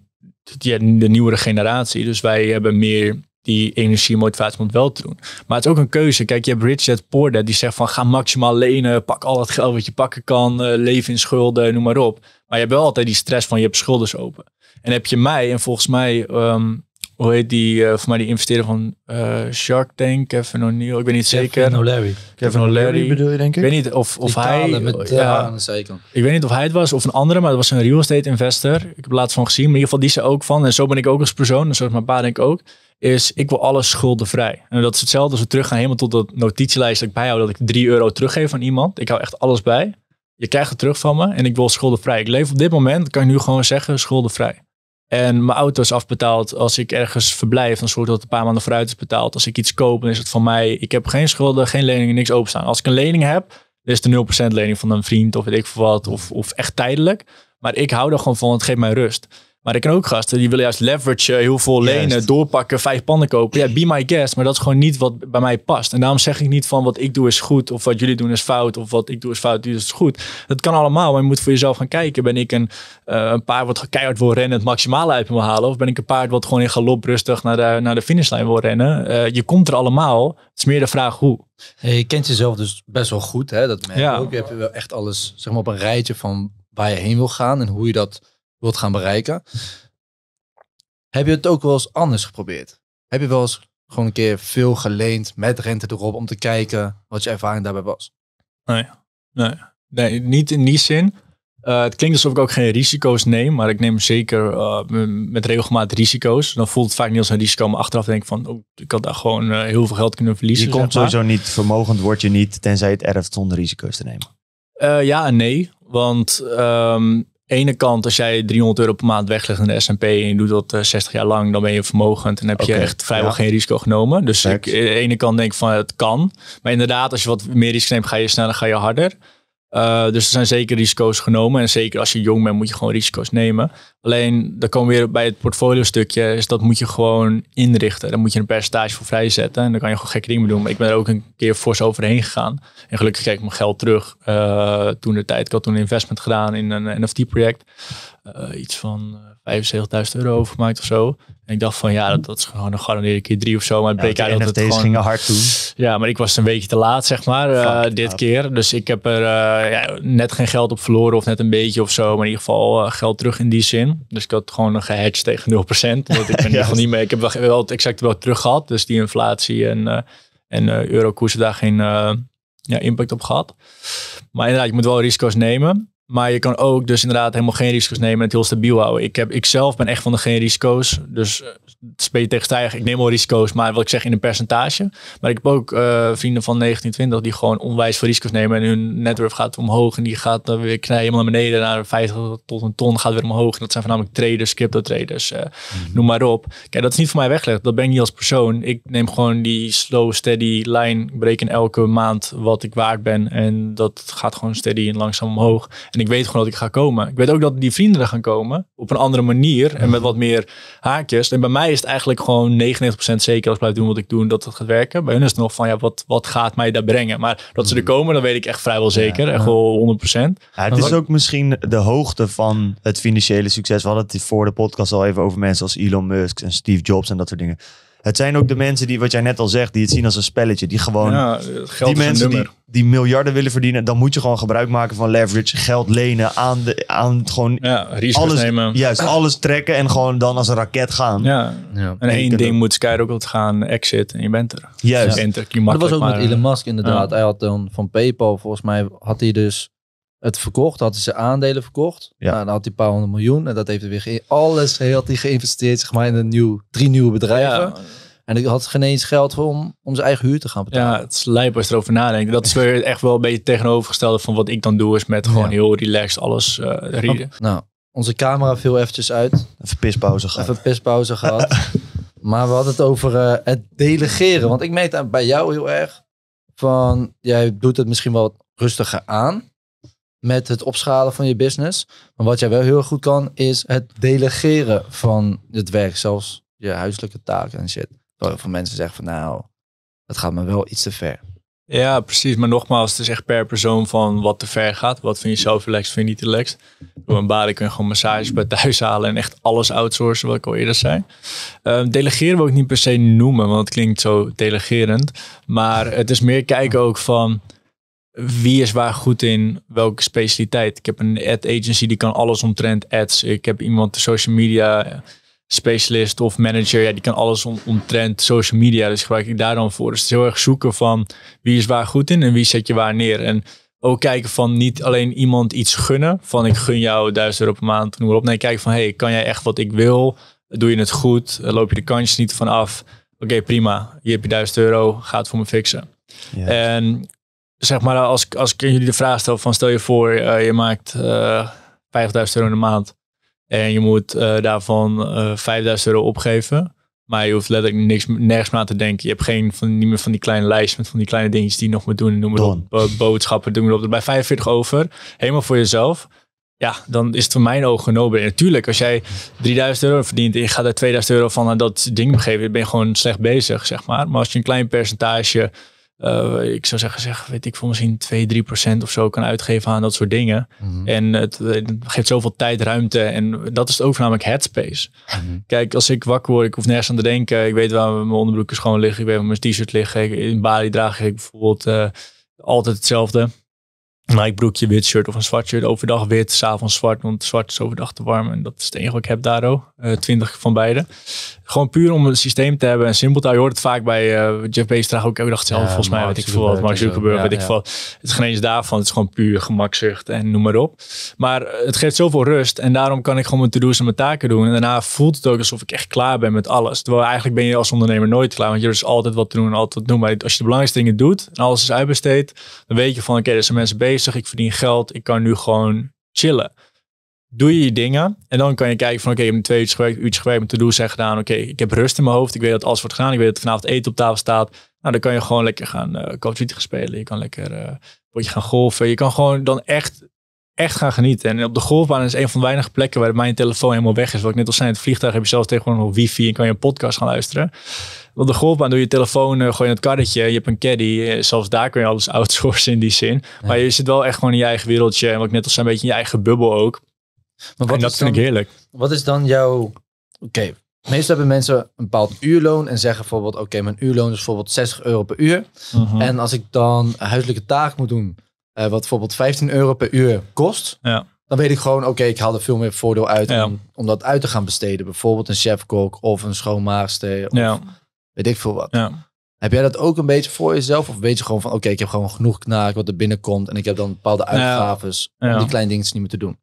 de nieuwere generatie. Dus wij hebben meer die energie en motivatie om het wel te doen. Maar het is ook een keuze. Kijk, je hebt Richard Porter die zegt van ga maximaal lenen, pak al het geld wat je pakken kan, uh, leef in schulden, noem maar op. Maar je hebt wel altijd die stress van je hebt schulders open. En heb je mij en volgens mij, ehm, hoe heet die, eh, voor mij die investeerder van eh, Shark Tank, Kevin O'Neill, ik weet niet Kevin zeker. O'Leary. Kevin O'Leary bedoel je denk ik? Ik weet niet of, of hij... Met, ja, de Ik weet niet of hij het was of een andere, maar dat was een real estate investor. Ik heb laatst van gezien, maar in ieder geval die ze ook van. En zo ben ik ook als persoon, en zo is mijn pa denk ik ook is ik wil alles schuldenvrij. En dat is hetzelfde als we teruggaan helemaal tot dat notitielijst dat ik bijhoud dat ik 3 euro teruggeef aan iemand. Ik hou echt alles bij. Je krijgt het terug van me en ik wil schuldenvrij. Ik leef op dit moment, kan ik nu gewoon zeggen, schuldenvrij. En mijn auto is afbetaald. Als ik ergens verblijf, dan zorg dat het een paar maanden vooruit is betaald. Als ik iets koop, dan is het van mij. Ik heb geen schulden, geen leningen, niks openstaan. Als ik een lening heb, dan is het een 0% lening van een vriend of weet ik veel wat. Of, of echt tijdelijk. Maar ik hou er gewoon van, het geeft mij rust. Maar ik ken ook gasten die willen juist leverage, eh, heel veel lenen, doorpakken, vijf panden kopen. Ja, be my guest, maar dat is gewoon niet wat bij mij past. En daarom zeg ik niet van wat ik doe is goed, of wat jullie doen is fout, of wat ik doe is fout, jullie is goed. Dat kan allemaal, maar je moet voor jezelf gaan kijken. Ben ik een, uh, een paard wat keihard wil rennen, het maximale uit me halen? Of ben ik een paard wat gewoon in galop rustig naar de, naar de finishlijn wil rennen? Eh, je komt er allemaal. Het is meer de vraag hoe. je kent jezelf dus best wel goed, hè? dat merk ja. ook. Je hebt wel echt alles zeg maar, op een rijtje van waar je heen wil gaan en hoe je dat wilt gaan bereiken. Heb je het ook wel eens anders geprobeerd? Heb je wel eens gewoon een keer veel geleend met rente erop om te kijken wat je ervaring daarbij was? Nee, nee, nee niet in die zin. Eh, het klinkt alsof ik ook geen risico's neem, maar ik neem zeker eh, met regelmaat risico's. Dan voelt het vaak niet als een risico, maar achteraf denk ik van, oh, ik had daar gewoon eh, heel veel geld kunnen verliezen. Je komt sowieso niet, vermogend word je niet, tenzij je het erft zonder risico's te nemen. ja en nee, want um, ene kant, als jij 300 euro per maand weglegt in de S&P en je doet dat 60 eh, jaar lang, dan ben je vermogend en heb je echt vrijwel geen risico genomen. Dus ik, eh, aan de ene kant denk ik van het kan. Maar inderdaad, als je wat meer risico neemt, ga je sneller, ga je harder. Eh, dus er zijn zeker risico's genomen. En zeker als je jong bent, moet je gewoon risico's nemen. Alleen, daar komen we weer bij het portfolio stukje. is dus dat moet je gewoon inrichten. Dan moet je een percentage voor vrijzetten. En dan kan je gewoon gekke dingen doen. Maar ik ben er ook een keer fors overheen gegaan. En gelukkig kreeg ik mijn geld terug. Eh, toen de tijd, ik had toen een investment gedaan in een NFT-project. Eh, iets van 75.000 euro overgemaakt of zo. En ik dacht van ja, dat, dat is gewoon een garandeerde keer drie of zo. Maar het bleek ja, dat het gewoon... hard toe. Ja, maar ik was een beetje te laat, zeg maar, eh, dit keer. Dus ik heb er eh, ja, net geen geld op verloren of net een beetje of zo. Maar in ieder geval eh, geld terug in die zin. Dus ik had gewoon gehedged tegen 0%. Want ik ben ieder niet meer... Ik heb wel exact wel terug gehad. Dus die inflatie en, en eurokoersen daar geen ja, impact op gehad. Maar inderdaad, je moet wel risico's nemen. Maar je kan ook dus inderdaad helemaal geen risico's nemen en het heel stabiel houden. Ik, heb, ik zelf ben echt van de geen risico's. Dus het eh, is een tegenstrijdig. Ik neem wel risico's, maar wat ik zeg in een percentage. Maar ik heb ook eh, vrienden van 1920 die gewoon onwijs veel risico's nemen. En hun netwerk gaat omhoog en die gaat dan weer knijpen helemaal naar beneden. Naar 50 tot een ton gaat weer omhoog. En dat zijn voornamelijk traders, crypto traders. Eh, mhm. Noem maar op. Kijk, dat is niet voor mij weggelegd. Dat ben ik niet als persoon. Ik neem gewoon die slow, steady lijn. breken elke maand wat ik waard ben. En dat gaat gewoon steady en langzaam omhoog ik weet gewoon dat ik ga komen. Ik weet ook dat die vrienden er gaan komen. Op een andere manier. En met wat meer haakjes. En bij mij is het eigenlijk gewoon 99% zeker als ik blijf doen wat ik doe. Dat het gaat werken. Bij hun is het nog van ja, wat, wat gaat mij daar brengen? Maar dat ze er hmm. komen, dat weet ik echt vrijwel zeker. en echt wel 100%. Ja, het is ook misschien de hoogte van het financiële succes. We hadden het voor de podcast al even over mensen als Elon Musk en Steve Jobs en dat soort dingen. Het zijn ook de mensen die, wat jij net al zegt, die het zien als een spelletje. Die gewoon. Ja, die mensen die die miljarden willen verdienen, dan moet je gewoon gebruik maken van leverage, geld lenen aan, de, aan gewoon ja, alles nemen. Juist, alles trekken en gewoon dan als een raket gaan. Ja. En, één ding moet skyrocket gaan, exit en je bent er. Juist. Enter, maar dat was ook met Elon Musk inderdaad. Hij had dan van PayPal, volgens mij had hij dus het verkocht, had hij zijn aandelen verkocht. Ja. Nou, dan had hij een paar honderd miljoen en dat heeft hij weer alles had die geïnvesteerd zeg maar, in een nieuw, drie nieuwe bedrijven. En ik had geen eens geld voor om, om zijn eigen huur te gaan betalen. Ja, het is als je erover nadenkt. Dat is weer echt wel een beetje tegenovergestelde van wat ik dan doe. Is met gewoon heel relaxed alles uh, rieden. Oh, nou, onze camera viel eventjes uit. Even pispauze gehad. Even pispauze gehad. maar we hadden het over eh, het delegeren. Want ik meet bij jou heel erg van... Jij doet het misschien wel rustiger aan met het opschalen van je business. Maar wat jij wel heel goed kan, is het delegeren van het werk. Zelfs je huiselijke taken en shit heel veel mensen zeggen van nou, dat gaat me wel iets te ver. Ja, precies. Maar nogmaals, het is echt per persoon van wat te ver gaat. Wat vind je zelf relaxed, vind je niet relaxed. Door een baan kun je gewoon massages bij thuis halen en echt alles outsourcen, wat ik al eerder zei. Um, delegeren wil ik niet per se noemen, want het klinkt zo delegerend. Maar het is meer kijken ook van wie is waar goed in, welke specialiteit. Ik heb een ad agency die kan alles omtrent ads. Ik heb iemand de social media specialist of manager. Ja, die kan alles om, omtrent social media. Dus gebruik ik daar dan voor. Dus het heel erg zoeken van wie is waar goed in en wie zet je waar neer. En ook kijken van niet alleen iemand iets gunnen. Van ik gun jou 1000 euro per maand, noem maar op. Nee, kijken van hey, kan jij echt wat ik wil? Doe je het goed? Loop je de kansjes niet van af? Oké, prima. Hier heb je 1000 euro. Ga het voor me fixen. En zeg maar, als, als ik jullie de vraag stel van stel je voor, eh, je maakt 5000 eh, euro in de maand. En je moet eh, daarvan 5000 eh, euro opgeven. Maar je hoeft letterlijk niks, nergens meer aan te denken. Je hebt geen van, niet meer van die kleine lijst met van die kleine dingetjes die nog moet doen. Noem maar op, boodschappen, noem maar op. bij 45 over, helemaal voor jezelf. Ja, dan is het voor mijn ogen En Natuurlijk, als jij 3000 euro verdient en je gaat daar 2000 euro van aan dat ding geven. Ik ben gewoon slecht bezig, zeg maar. Maar als je een klein percentage eh, ik zou zeggen, zeg, weet ik veel, misschien 2, 3 procent of zo kan uitgeven aan dat soort dingen. Mhm. En het, eh, geeft zoveel tijd, ruimte. En dat is het ook headspace. Mhm. Kijk, als ik wakker word, ik hoef nergens aan te denken. Ik weet waar mijn onderbroekjes gewoon liggen. Ik weet waar mijn t-shirt liggen. in Bali draag ik bijvoorbeeld eh, altijd hetzelfde. Nike broekje, wit shirt of een zwart shirt. Overdag wit, s'avonds zwart, want zwart is overdag te warm. En dat is het enige wat ik heb daardoor. 20 van beide. Gewoon puur om een systeem te hebben. En simpel. je hoort het vaak bij eh, Jeff Bezos ook. Ik dacht zelf, volgens mij Wat weet ik veel wat. Mark Zuckerberg, ja, weet ik veel Het is geen eens daarvan. Het is gewoon puur gemakzucht en noem maar op. Maar eh, het geeft zoveel rust. En daarom kan ik gewoon mijn to-do's en mijn taken doen. En daarna voelt het ook alsof ik echt klaar ben met alles. Terwijl eigenlijk ben je als ondernemer nooit klaar. Want je is dus altijd wat te doen en altijd wat te doen. Maar als je de belangrijkste dingen doet en alles is uitbesteed. Dan weet je van, oké, er zijn mensen bezig. Ik verdien geld. Ik kan nu gewoon chillen doe je je dingen. En dan kan je kijken van oké, okay, ik heb twee uurtjes gewerkt, uurtjes gewerkt, mijn to-do's zijn gedaan. Oké, ik heb rust in mijn hoofd. Ik weet dat alles wordt gedaan. Ik weet dat vanavond eten op tafel staat. Nou, dan kan je gewoon lekker gaan uh, Call spelen. Je kan lekker uh, potje gaan golven, Je kan gewoon dan echt, echt gaan genieten. En op de golfbaan is een van de weinige plekken waar mijn telefoon helemaal weg is. Wat ik net al zei, in het vliegtuig heb je zelfs tegenwoordig nog wifi en kan je een podcast gaan luisteren. Op de golfbaan doe je telefoon eh, gewoon in het karretje. Je hebt een caddy. Zelfs daar kun je alles outsourcen in die zin. Maar je zit wel echt gewoon in je eigen wereldje. En wat ik net al zei, een beetje in je eigen bubbel ook. Maar wat en dat dan, vind ik heerlijk. Wat is dan jouw... Oké, meestal hebben mensen een bepaald uurloon en zeggen bijvoorbeeld... Oké, mijn uurloon is bijvoorbeeld 60 euro per uur. Mhm. En als ik dan huiselijke taak moet doen, eh, wat bijvoorbeeld 15 euro per uur kost... Dan weet ik gewoon, oké, ik haal er veel meer voordeel uit om, om, dat uit te gaan besteden. Bijvoorbeeld een chefkok of een schoonmaakster of ja. weet ik veel wat. Heb jij dat ook een beetje voor jezelf? Of weet je gewoon van, oké, ik heb gewoon genoeg knaak wat er binnenkomt. En ik heb dan bepaalde uitgaves om die kleine dingetjes niet meer te doen.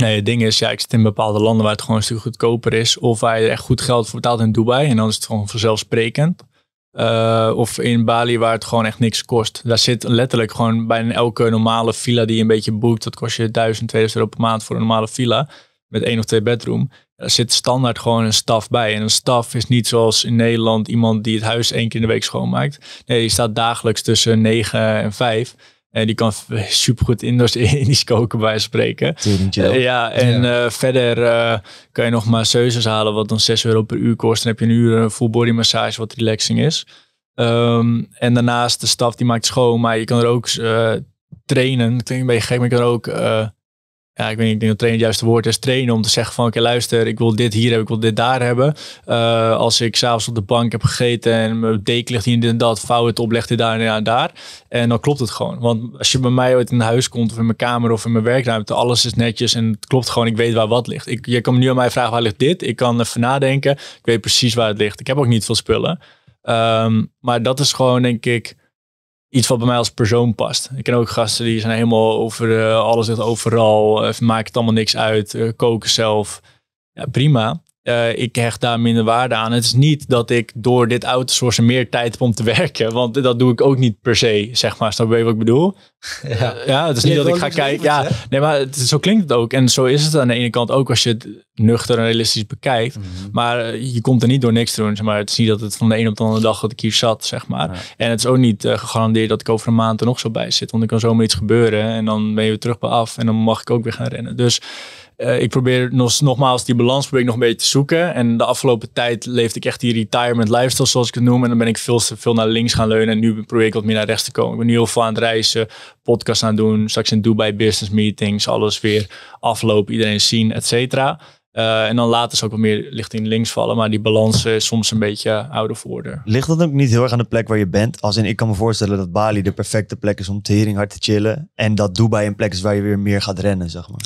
Nee, het ding is, ja, ik zit in bepaalde landen waar het gewoon een stuk goedkoper is. Of waar je echt goed geld voor betaalt in Dubai. En dan is het gewoon vanzelfsprekend. Eh, of in Bali waar het gewoon echt niks kost. Daar zit letterlijk gewoon bij elke normale villa die je een beetje boekt. Dat kost je 1000, 2000 euro per maand voor een normale villa. Met één of twee bedroom. Daar zit standaard gewoon een staf bij. En een staf is niet zoals in Nederland iemand die het huis één keer in de week schoonmaakt. Nee, die staat dagelijks tussen 9 en 5. En eh, die kan supergoed in Indisch koken bij spreken. Eh, ja, en eh, verder kan je nog masseuses halen, wat dan 6 euro per uur kost. Dan heb je een uur een full body massage, wat relaxing is. Ehm, en daarnaast de staf die maakt schoon, maar je kan er ook trainen. Klinkt een beetje gek, maar je kan er ook ja, ik, ik denk dat trainen het juiste woord is trainen om te zeggen van oké luister, ik wil dit hier hebben, ik wil dit daar hebben. Eh, als ik s'avonds op de bank heb gegeten en mijn deken ligt hier en dat, vouw het op, leg dit daar en daar en daar. En dan klopt het gewoon. Want als je bij mij ooit in huis komt of in mijn kamer of in mijn werkruimte, alles is netjes en het klopt gewoon, ik weet waar wat ligt. Ik, je kan nu aan mij vragen waar ligt dit, ik kan even nadenken, ik weet precies waar het ligt. Ik heb ook niet veel spullen. Ehm, maar dat is gewoon denk ik iets wat bij mij als persoon past. Ik ken ook gasten die zijn helemaal over eh, alles echt overal, uh, maakt het allemaal niks uit, eh, koken zelf. Ja, prima. Eh, ik hecht daar minder waarde aan. Het is niet dat ik door dit outsourcen meer tijd heb om te werken. Want dat doe ik ook niet per se, zeg maar. Snap je wat ik bedoel? Ja, eh, ja het is niet dat ik ga kijken. Ja, nee, maar zo klinkt het ook. En zo is het aan de ene kant ook als je het nuchter en realistisch bekijkt. Mhm. Maar eh, je komt er niet door niks te doen. Zeg maar het is niet dat het van de een op de andere dag dat ik hier zat, zeg maar. En het is ook niet gegarandeerd dat ik over een maand er nog zo bij zit. Want er kan zomaar iets gebeuren. En dan ben je weer terug bij af. En dan mag ik ook weer gaan rennen. Dus eh, ik probeer nog, nogmaals die balans probeer ik nog een beetje te zoeken. En de afgelopen tijd leefde ik echt die retirement lifestyle, zoals ik het noem. En dan ben ik veel, veel naar links gaan leunen. En nu probeer ik wat meer naar rechts te komen. Ik ben nu heel veel aan het reizen, podcast aan doen. Straks in Dubai business meetings, alles weer aflopen, iedereen zien, et cetera. Eh, en dan later zal ik wat meer in links vallen. Maar die balans is soms een beetje ouder voor Ligt dat ook niet heel erg aan de plek waar je bent? Als in, ik kan me voorstellen dat Bali de perfecte plek is om tering hard te chillen. En dat Dubai een plek is waar je weer meer gaat rennen, zeg maar.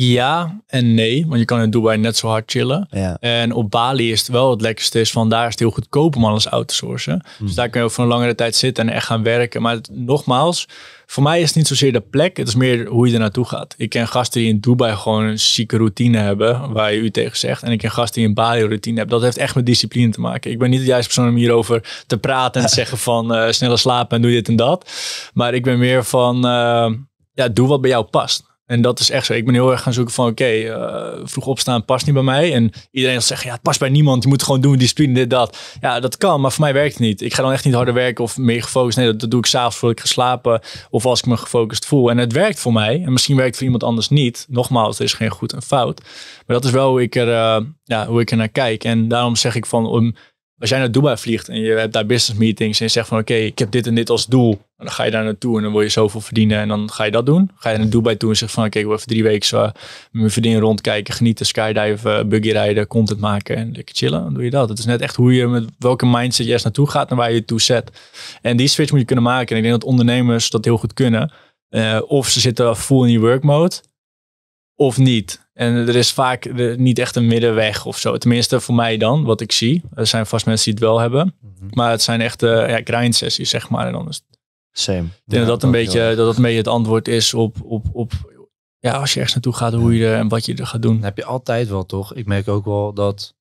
Ja en nee, want je kan in Dubai net zo hard chillen. Ja. En op Bali is het wel het lekkerste, is van daar is het heel goedkoop om alles outsourcen. Hmm. Dus daar kun je ook voor een langere tijd zitten en echt gaan werken. Maar nogmaals, voor mij is het niet zozeer de plek, het is meer hoe je er naartoe gaat. Ik ken gasten die in Dubai gewoon een zieke routine hebben, waar je u tegen zegt. En ik ken gasten die een Bali routine hebben. Dat heeft echt met discipline te maken. Ik ben niet de juiste persoon om hierover te praten en te zeggen van uh, sneller slapen en doe dit en dat. Maar ik ben meer van, eh, ja, doe wat bij jou past. En dat is echt zo. Ik ben heel erg gaan zoeken van oké, eh, vroeg opstaan past niet bij mij. En iedereen zal zeggen, ja, het past bij niemand. Je moet gewoon doen, discipline, dit, dat. Ja, dat kan, maar voor mij werkt het niet. Ik ga dan echt niet harder werken of meer gefocust. Nee, dat, doe ik s'avonds voordat ik ga slapen. Of als ik me gefocust voel. En het werkt voor mij. En misschien werkt het voor iemand anders niet. Nogmaals, er is geen goed en fout. Maar dat is wel hoe ik er, eh, ja, hoe ik er naar kijk. En daarom zeg ik van om als jij naar Dubai vliegt en je hebt daar business meetings en je zegt van oké, ik heb dit en dit als doel. Dan ga je daar naartoe en dan wil je zoveel verdienen en dan ga je dat doen. Ga je naar Dubai toe en zeg van oké, okay, ik wil even drie weken uh, mijn verdienen rondkijken, genieten, skydiven, eh, buggy rijden, content maken en lekker chillen. Dan doe je dat. Het is net echt hoe je met welke mindset je eerst naartoe gaat en waar je je toe zet. En die switch moet je kunnen maken. En ik denk dat ondernemers dat heel goed kunnen. Eh, of ze zitten full in die work mode of niet. En er is vaak eh, niet echt een middenweg of zo. Tenminste, voor mij dan, wat ik zie. Er zijn vast mensen die het wel hebben. Mhm. Maar het zijn echt uh, ja, sessies, zeg maar. En anders. Same. Ik denk dat, een beetje, dat dat een het antwoord is op, op, op ja, als je ergens naartoe gaat, hoe je er en wat je er gaat doen. Dan heb je altijd wel, toch? Ik merk ook wel dat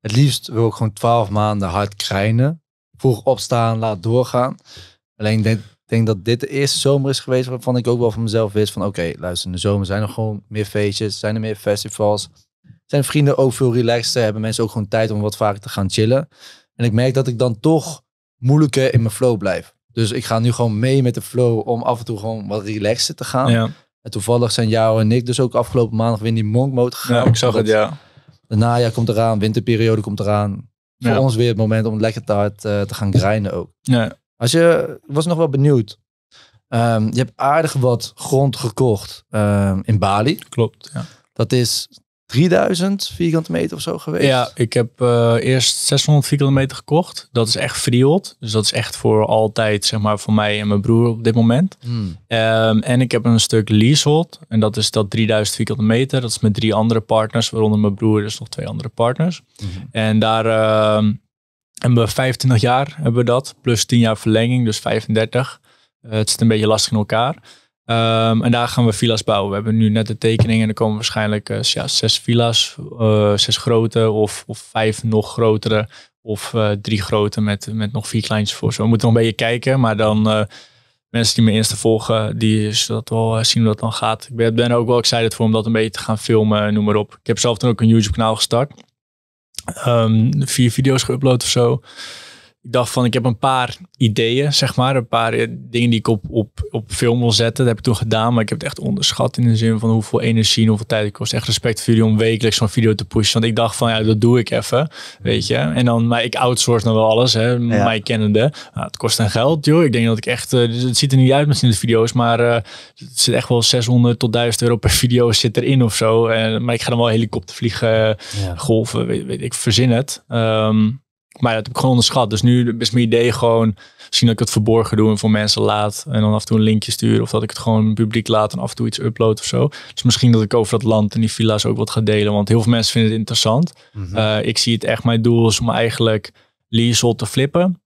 het liefst wil ik gewoon twaalf maanden hard krijnen. Vroeg opstaan, laat doorgaan. Alleen denk, denk dat dit de eerste zomer is geweest waarvan ik ook wel van mezelf wist van oké, luister, in de zomer zijn er gewoon meer feestjes, zijn er meer festivals. Zijn vrienden ook veel relaxter, hebben mensen ook gewoon tijd om wat vaker te gaan chillen. En ik merk dat ik dan toch moeilijker in mijn flow blijf. Dus ik ga nu gewoon mee met de flow om af en toe gewoon wat relaxen te gaan. Ja. En toevallig zijn jou en ik dus ook afgelopen maandag weer in die monk mode gegaan. Ja, ik zag het, ja. De najaar komt eraan, winterperiode komt eraan. Voor ja. ons weer het moment om lekker te eh, te gaan grinden ook. Ja. Als je was nog wel benieuwd. Ehm, je hebt aardig wat grond gekocht ehm, in Bali. Klopt, ja. Dat is 3000 vierkante meter of zo geweest. Ja, ik heb eh, eerst 600 vierkante meter gekocht. Dat is echt freehold. Dus dat is echt voor altijd, zeg maar, voor mij en mijn broer op dit moment. Hmm. Ehm, en ik heb een stuk leasehold. En dat is dat 3000 vierkante meter. Dat is met drie andere partners, waaronder mijn broer, dus nog twee andere partners. Hmm. En daar hebben we 25 jaar hebben we dat, plus 10 jaar verlenging, dus 35. Eh, het zit een beetje lastig in elkaar. Ehm, en daar gaan we villa's bouwen. We hebben nu net de tekening en er komen waarschijnlijk eh, zes villa's, eh, zes grote of, of vijf nog grotere of drie grote met, met nog vier kleintjes voor. Zo. We moeten nog een beetje kijken, maar dan mensen die me eerst volgen, die zullen wel zien hoe dat dan gaat. Ik ben, ben ook wel excited voor om dat een beetje te gaan filmen, noem maar op. Ik heb zelf dan ook een YouTube kanaal gestart um, vier video's geüpload of zo ik dacht van, ik heb een paar ideeën, zeg maar. Een paar eh, dingen die ik op, op, op film wil zetten. Dat heb ik toen gedaan, maar ik heb het echt onderschat in de zin van hoeveel energie en hoeveel tijd het kost. Echt respect voor jullie om wekelijks zo'n video te pushen. Want ik dacht van, ja, dat doe ik even, weet je. En dan, maar ik outsource dan wel alles, hè, ja. mij kennende. Nou, het kost een geld, joh. Ik denk dat ik echt, eh, dus het ziet er niet uit misschien de video's, maar eh, het zit echt wel 600 tot 1000 euro per video zit erin of zo. En, maar ik ga dan wel helikopter vliegen, ja. golven, weet, ik verzin het. Ehm, maar dat heb ik gewoon onderschat. Dus nu is mijn idee gewoon, misschien dat ik het verborgen doe en voor mensen laat. En dan af en toe een linkje sturen. Of dat ik het gewoon publiek laat en af en toe iets upload of zo. Dus misschien dat ik over dat land en die villa's ook wat ga delen. Want heel veel mensen vinden het interessant. Mhm. Eh, ik zie het echt, mijn doel is om eigenlijk leasehold te flippen.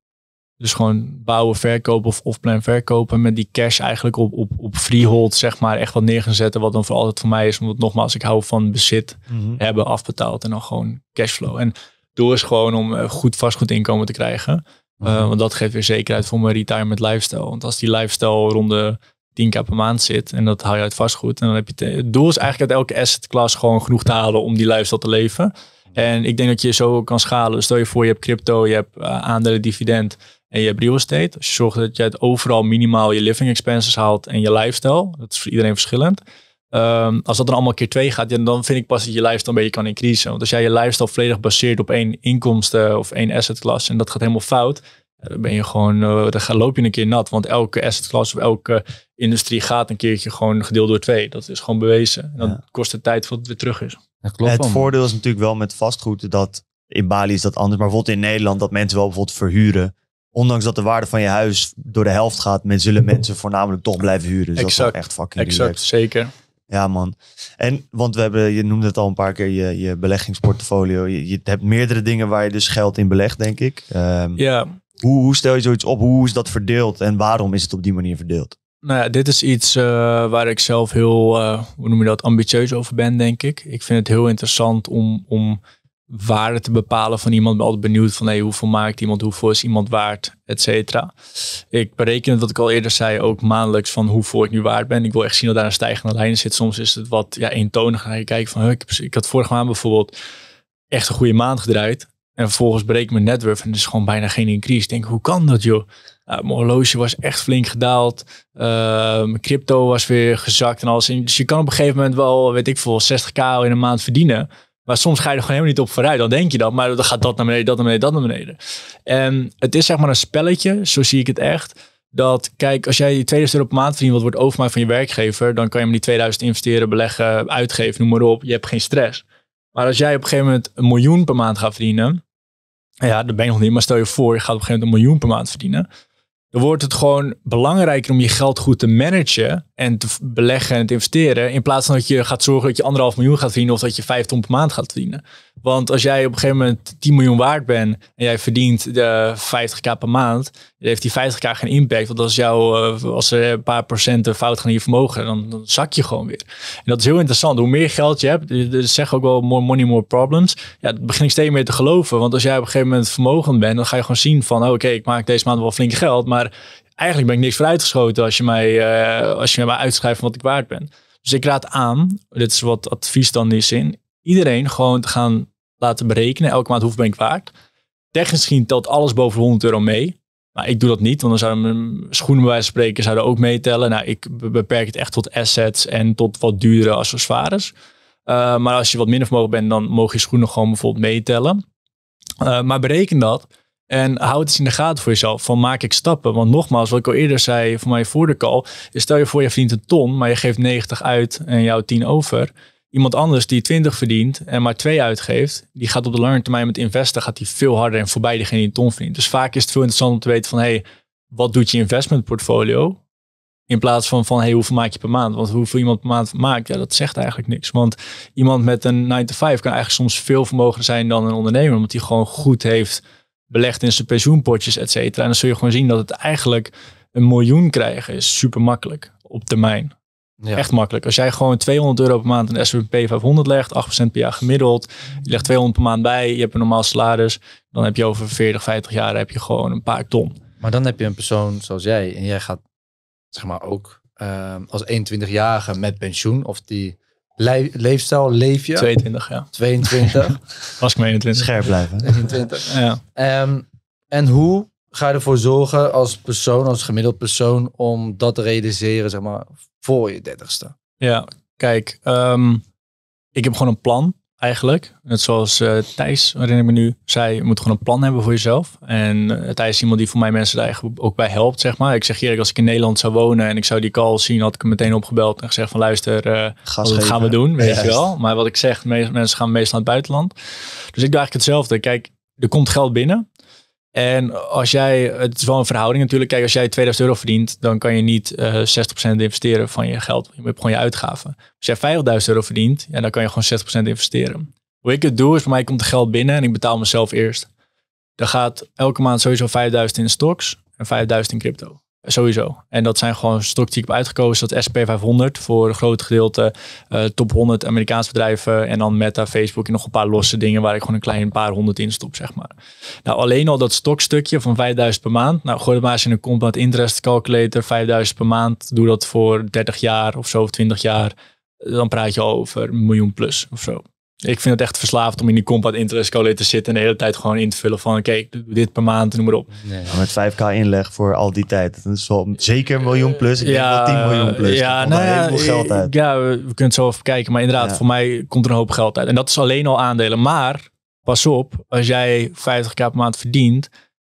Dus gewoon bouwen, verkopen of plan verkopen. Met die cash eigenlijk op, op, op freehold, zeg maar, echt wat neerzetten. Wat dan voor altijd voor mij is. Omdat nogmaals, ik hou van bezit, mhm. hebben, afbetaald en dan gewoon cashflow. En doel is gewoon om eh, goed vastgoed inkomen te krijgen. Eh, mhm. want dat geeft weer zekerheid voor mijn retirement lifestyle. Want als die lifestyle rond de 10k per maand zit en dat haal je uit vastgoed. En dan heb je te, het doel is eigenlijk uit elke asset class gewoon genoeg te halen om die lifestyle te leven. En ik denk dat je zo kan schalen. Stel je voor, je hebt crypto, je hebt eh, aandelen, dividend en je hebt real estate. Als je zorgt dat je het overal minimaal je living expenses haalt en je lifestyle. Dat is voor iedereen verschillend. Ehm, als dat dan allemaal keer twee gaat, dan vind ik pas dat je lifestyle een beetje kan increasen. Want als jij je lifestyle volledig baseert op één inkomsten of één assetklasse en dat gaat helemaal fout, dan ben je gewoon, eh, dan loop je een keer nat. Want elke assetklasse of elke industrie gaat een keertje gewoon gedeeld door twee. Dat is gewoon bewezen. En dan kost het tijd voordat het weer terug is. klopt, het voordeel is natuurlijk wel met vastgoed dat in Bali is dat anders. Maar bijvoorbeeld in Nederland dat mensen wel bijvoorbeeld verhuren ondanks dat de waarde van je huis door de helft gaat, zullen mensen voornamelijk toch blijven huren. Dus exact, dat is echt fucking Exact, zeker. Ja, man. En want we hebben, je noemde het al een paar keer, je, je beleggingsportfolio. Je, hebt meerdere dingen waar je dus geld in belegt, denk ik. Ehm, ja. Hoe, hoe, stel je zoiets op? Hoe is dat verdeeld en waarom is het op die manier verdeeld? Nou ja, dit is iets eh, waar ik zelf heel, eh, hoe noem je dat, ambitieus over ben, denk ik. Ik vind het heel interessant om, om waarde te bepalen van iemand. Ik ben altijd benieuwd van hey, hoeveel maakt iemand, hoeveel is iemand waard, et cetera. Ik bereken het, wat ik al eerder zei, ook maandelijks van hoeveel ik nu waard ben. Ik wil echt zien dat daar een stijgende lijn zit. Soms is het wat ja, eentonig. Ga je kijken van, ik, ik had vorige maand bijvoorbeeld echt een goede maand gedraaid. En vervolgens breek ik mijn netwerk en er is gewoon bijna geen increase. Ik denk, hoe kan dat joh? mijn horloge was echt flink gedaald. Ehm, mijn crypto was weer gezakt en alles. dus je kan op een gegeven moment wel, weet ik veel, 60k in een maand verdienen. Maar soms ga je er gewoon helemaal niet op vooruit. Dan denk je dat, maar dan gaat dat naar beneden, dat naar beneden, dat naar beneden. En het is zeg maar een spelletje, zo zie ik het echt. Dat, kijk, als jij 2000 euro per maand verdient, wat wordt overmaakt van je werkgever, dan kan je hem die 2000 investeren, beleggen, uitgeven, noem maar op. Je hebt geen stress. Maar als jij op een gegeven moment een miljoen per maand gaat verdienen, ja, dat ben je nog niet, maar stel je voor, je gaat op een gegeven moment een miljoen per maand verdienen dan wordt het gewoon belangrijker om je geld goed te managen en te beleggen en te investeren. In plaats van dat je gaat zorgen dat je anderhalf miljoen gaat verdienen of dat je vijf ton per maand gaat verdienen. Want als jij op een gegeven moment 10 miljoen waard bent en jij verdient de eh, 50k per maand, dan heeft die 50k geen impact. Want als, jou, eh, als er een paar procenten fout gaan in je vermogen, dan, dan, zak je gewoon weer. En dat is heel interessant. Hoe meer geld je hebt, eh, zegt zeg ook wel more money, more problems. Ja, dat begin ik steeds meer te geloven. Want als jij op een gegeven moment vermogend bent, dan ga je gewoon zien van, oh, oké, ik maak deze maand wel flink geld, maar eigenlijk ben ik niks vooruitgeschoten als je mij, uh, als je mij uitschrijft van wat ik waard ben. Dus ik raad aan, dit is wat advies dan in die iedereen gewoon te gaan laten berekenen. Elke maand hoeveel ben ik waard. Technisch gezien telt alles boven 100 euro mee. Maar ik doe dat niet, want dan zouden mijn schoenen bij wijze van spreken zouden ook meetellen. Nou, ik beperk het echt tot assets en tot wat duurdere accessoires. Eh, maar als je wat minder vermogen bent, dan mogen je schoenen gewoon bijvoorbeeld meetellen. Eh, maar bereken dat en houd het eens in de gaten voor jezelf. Van maak ik stappen? Want nogmaals, wat ik al eerder zei voor mij voor de call. stel je voor je verdient een ton, maar je geeft 90 uit en jouw 10 over Iemand anders die 20 verdient en maar 2 uitgeeft, die gaat op de lange termijn met investen gaat die veel harder en voorbij degene die een ton verdient. Dus vaak is het veel interessant om te weten van hey, wat doet je portfolio? In plaats van van hey, hoeveel maak je per maand? Want hoeveel iemand per maand maakt, ja, dat zegt eigenlijk niks. Want iemand met een 9 to 5 kan eigenlijk soms veel vermogen zijn dan een ondernemer, omdat hij gewoon goed heeft belegd in zijn pensioenpotjes, et cetera. En dan zul je gewoon zien dat het eigenlijk een miljoen krijgen is super makkelijk op termijn. Ja. Echt makkelijk. Als jij gewoon 200 euro per maand in de S&P 500 legt, 8% per jaar gemiddeld, je legt 200 per maand bij, je hebt een normaal salaris, dan heb je over 40, 50 jaar heb je gewoon een paar ton. Maar dan heb je een persoon zoals jij en jij gaat zeg maar ook uh, als 21-jarige met pensioen of die le leefstijl leef je. 22, ja. 22. Was ik mijn 21. Scherp blijven. 21. Ja. Um, en hoe ga je ervoor zorgen als persoon, als gemiddeld persoon, om dat te realiseren, zeg maar, voor je dertigste? Ja, kijk, ehm, ik heb gewoon een plan eigenlijk. Net zoals eh, Thijs, waarin ik me nu zei, je moet gewoon een plan hebben voor jezelf. En eh, Thijs is iemand die voor mij mensen daar eigenlijk ook bij helpt, zeg maar. Ik zeg eerlijk, als ik in Nederland zou wonen en ik zou die call zien, had ik hem meteen opgebeld en gezegd van luister, uh, wat gaan we doen, weet je wel. Maar wat ik zeg, mensen gaan meestal naar het buitenland. Dus ik doe eigenlijk hetzelfde. Kijk, er komt geld binnen. En als jij, het is wel een verhouding natuurlijk. Kijk, als jij 2000 euro verdient, dan kan je niet 60% eh, investeren van je geld. Je hebt gewoon je uitgaven. Als jij 5000 euro verdient, ja, dan kan je gewoon 60% investeren. Hoe ik het doe, is voor mij komt het geld binnen en ik betaal mezelf eerst. Dan gaat elke maand sowieso 5000 in stocks en 5000 in crypto. Sowieso. En dat zijn gewoon stocks die ik heb uitgekozen. Dat SP 500 voor een groot gedeelte eh, top 100 Amerikaanse bedrijven. En dan Meta, Facebook en nog een paar losse dingen waar ik gewoon een klein paar honderd in stop, zeg maar. Nou, alleen al dat stokstukje van 5000 per maand. Nou, gooi dat maar eens in een compound interest calculator. 5000 per maand. Doe dat voor 30 jaar of zo of 20 jaar. Dan praat je al over een miljoen plus of zo. Ik vind het echt verslavend om in die compact interest te zitten en de hele tijd gewoon in te vullen van, kijk, okay, dit per maand, noem maar op. Met 5k inleg voor al die tijd. Dat is wel zeker een miljoen eh, plus. Ik ja, denk 10 miljoen plus. Ja, nou ja, geld uit. Ja, we, kunnen zo even kijken. Maar inderdaad, voor mij komt er een hoop geld uit. En dat is alleen al aandelen. Maar pas op, als jij 50k per maand verdient,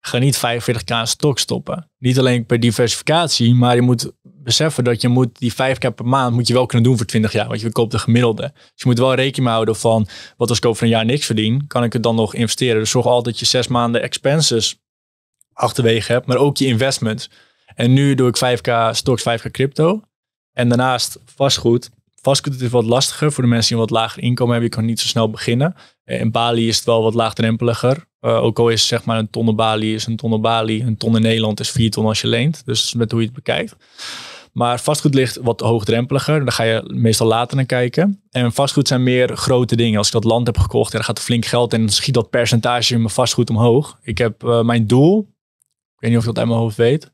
ga niet 45k stok stoppen. Niet alleen per diversificatie, maar je moet beseffen dat je moet die 5k per maand moet je wel kunnen doen voor 20 jaar, want je koopt de gemiddelde. Dus je moet wel rekening houden van wat als ik over een jaar niks verdien, kan ik het dan nog investeren. Dus zorg altijd dat je zes maanden expenses achterwege hebt, maar ook je investments. En nu doe ik 5k stocks, 5k crypto. En daarnaast vastgoed Vastgoed is wat lastiger voor de mensen die een wat lager inkomen hebben. Je kan niet zo snel beginnen. Eh, in Bali is het wel wat laagdrempeliger. Eh, ook al is zeg maar een ton in Bali is een ton in Bali. Een ton in Nederland is vier ton als je leent. Dus met hoe je het bekijkt. Maar vastgoed ligt wat hoogdrempeliger. Daar ga je meestal later naar kijken. En vastgoed zijn meer grote dingen. Als ik dat land heb gekocht en er gaat flink geld en schiet dat percentage in mijn vastgoed omhoog. Ik heb eh, mijn doel, ik weet niet of je dat uit mijn hoofd weet,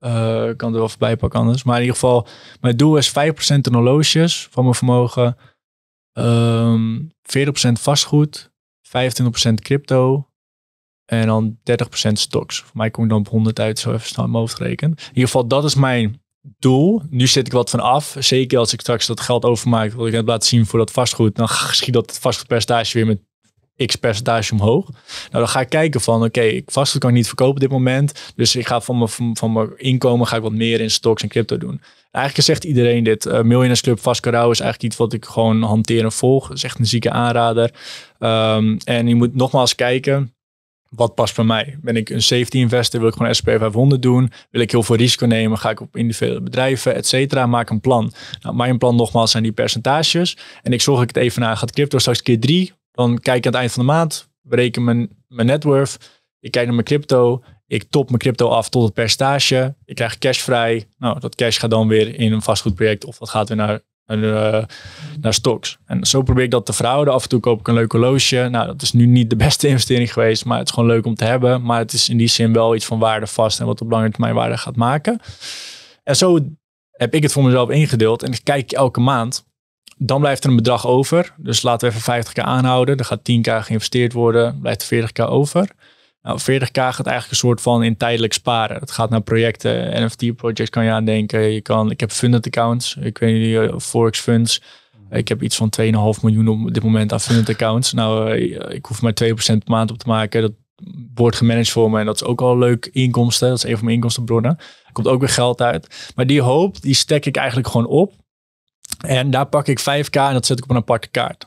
ik eh, kan er wel voorbij pakken anders. Maar in ieder geval, mijn doel is 5% in horloges van mijn vermogen. 40% ehm, vastgoed. 25% crypto. En dan 30% stocks. Voor mij kom ik dan op 100 uit, zo even snel in mijn rekenen. In ieder geval, dat is mijn doel. Nu zit ik wat van af. Zeker als ik straks dat geld overmaak, wil ik het laten zien voor dat vastgoed. Dan schiet dat vastgoedpercentage weer met x percentage omhoog. Nou, dan ga ik kijken van, oké, ik vast kan ik niet verkopen op dit moment. Dus ik ga van mijn, van, mijn inkomen ga ik wat meer in stocks en crypto doen. Eigenlijk zegt iedereen dit. Uh, eh, Millionaires Club is eigenlijk iets wat ik gewoon hanteer en volg. Dat is echt een zieke aanrader. Ehm, en je moet nogmaals kijken wat past bij mij? Ben ik een safety investor? Wil ik gewoon SP 500 doen? Wil ik heel veel risico nemen? Ga ik op individuele bedrijven, et cetera? Maak een plan. Nou, mijn plan nogmaals zijn die percentages. En ik zorg dat ik het even na. Gaat crypto straks keer drie? Dan kijk ik aan het eind van de maand, bereken mijn, mijn net worth. Ik kijk naar mijn crypto. Ik top mijn crypto af tot het percentage. Ik krijg cash vrij. Nou, dat cash gaat dan weer in een vastgoedproject of dat gaat weer naar, naar, eh, naar stocks. En zo probeer ik dat te verhouden. Af en toe koop ik een leuk horloge. Nou, dat is nu niet de beste investering geweest, maar het is gewoon leuk om te hebben. Maar het is in die zin wel iets van waarde vast en wat op lange termijn waarde gaat maken. En zo heb ik het voor mezelf ingedeeld en ik kijk elke maand dan blijft er een bedrag over. Dus laten we even 50k aanhouden. Er gaat 10k geïnvesteerd worden, blijft 40k over. Nou, 40k gaat eigenlijk een soort van in tijdelijk sparen. Het gaat naar projecten, NFT-projects kan je aandenken. Je kan, ik heb funded accounts, ik weet niet, eh, Forex funds. Ik heb iets van 2,5 miljoen op dit moment aan funded accounts. Nou, eh, ik hoef maar 2% per maand op te maken. Dat wordt gemanaged voor me en dat is ook al leuk inkomsten. Dat is een van mijn inkomstenbronnen. Er komt ook weer geld uit. Maar die hoop, die stek ik eigenlijk gewoon op en daar pak ik 5k en dat zet ik op een aparte kaart.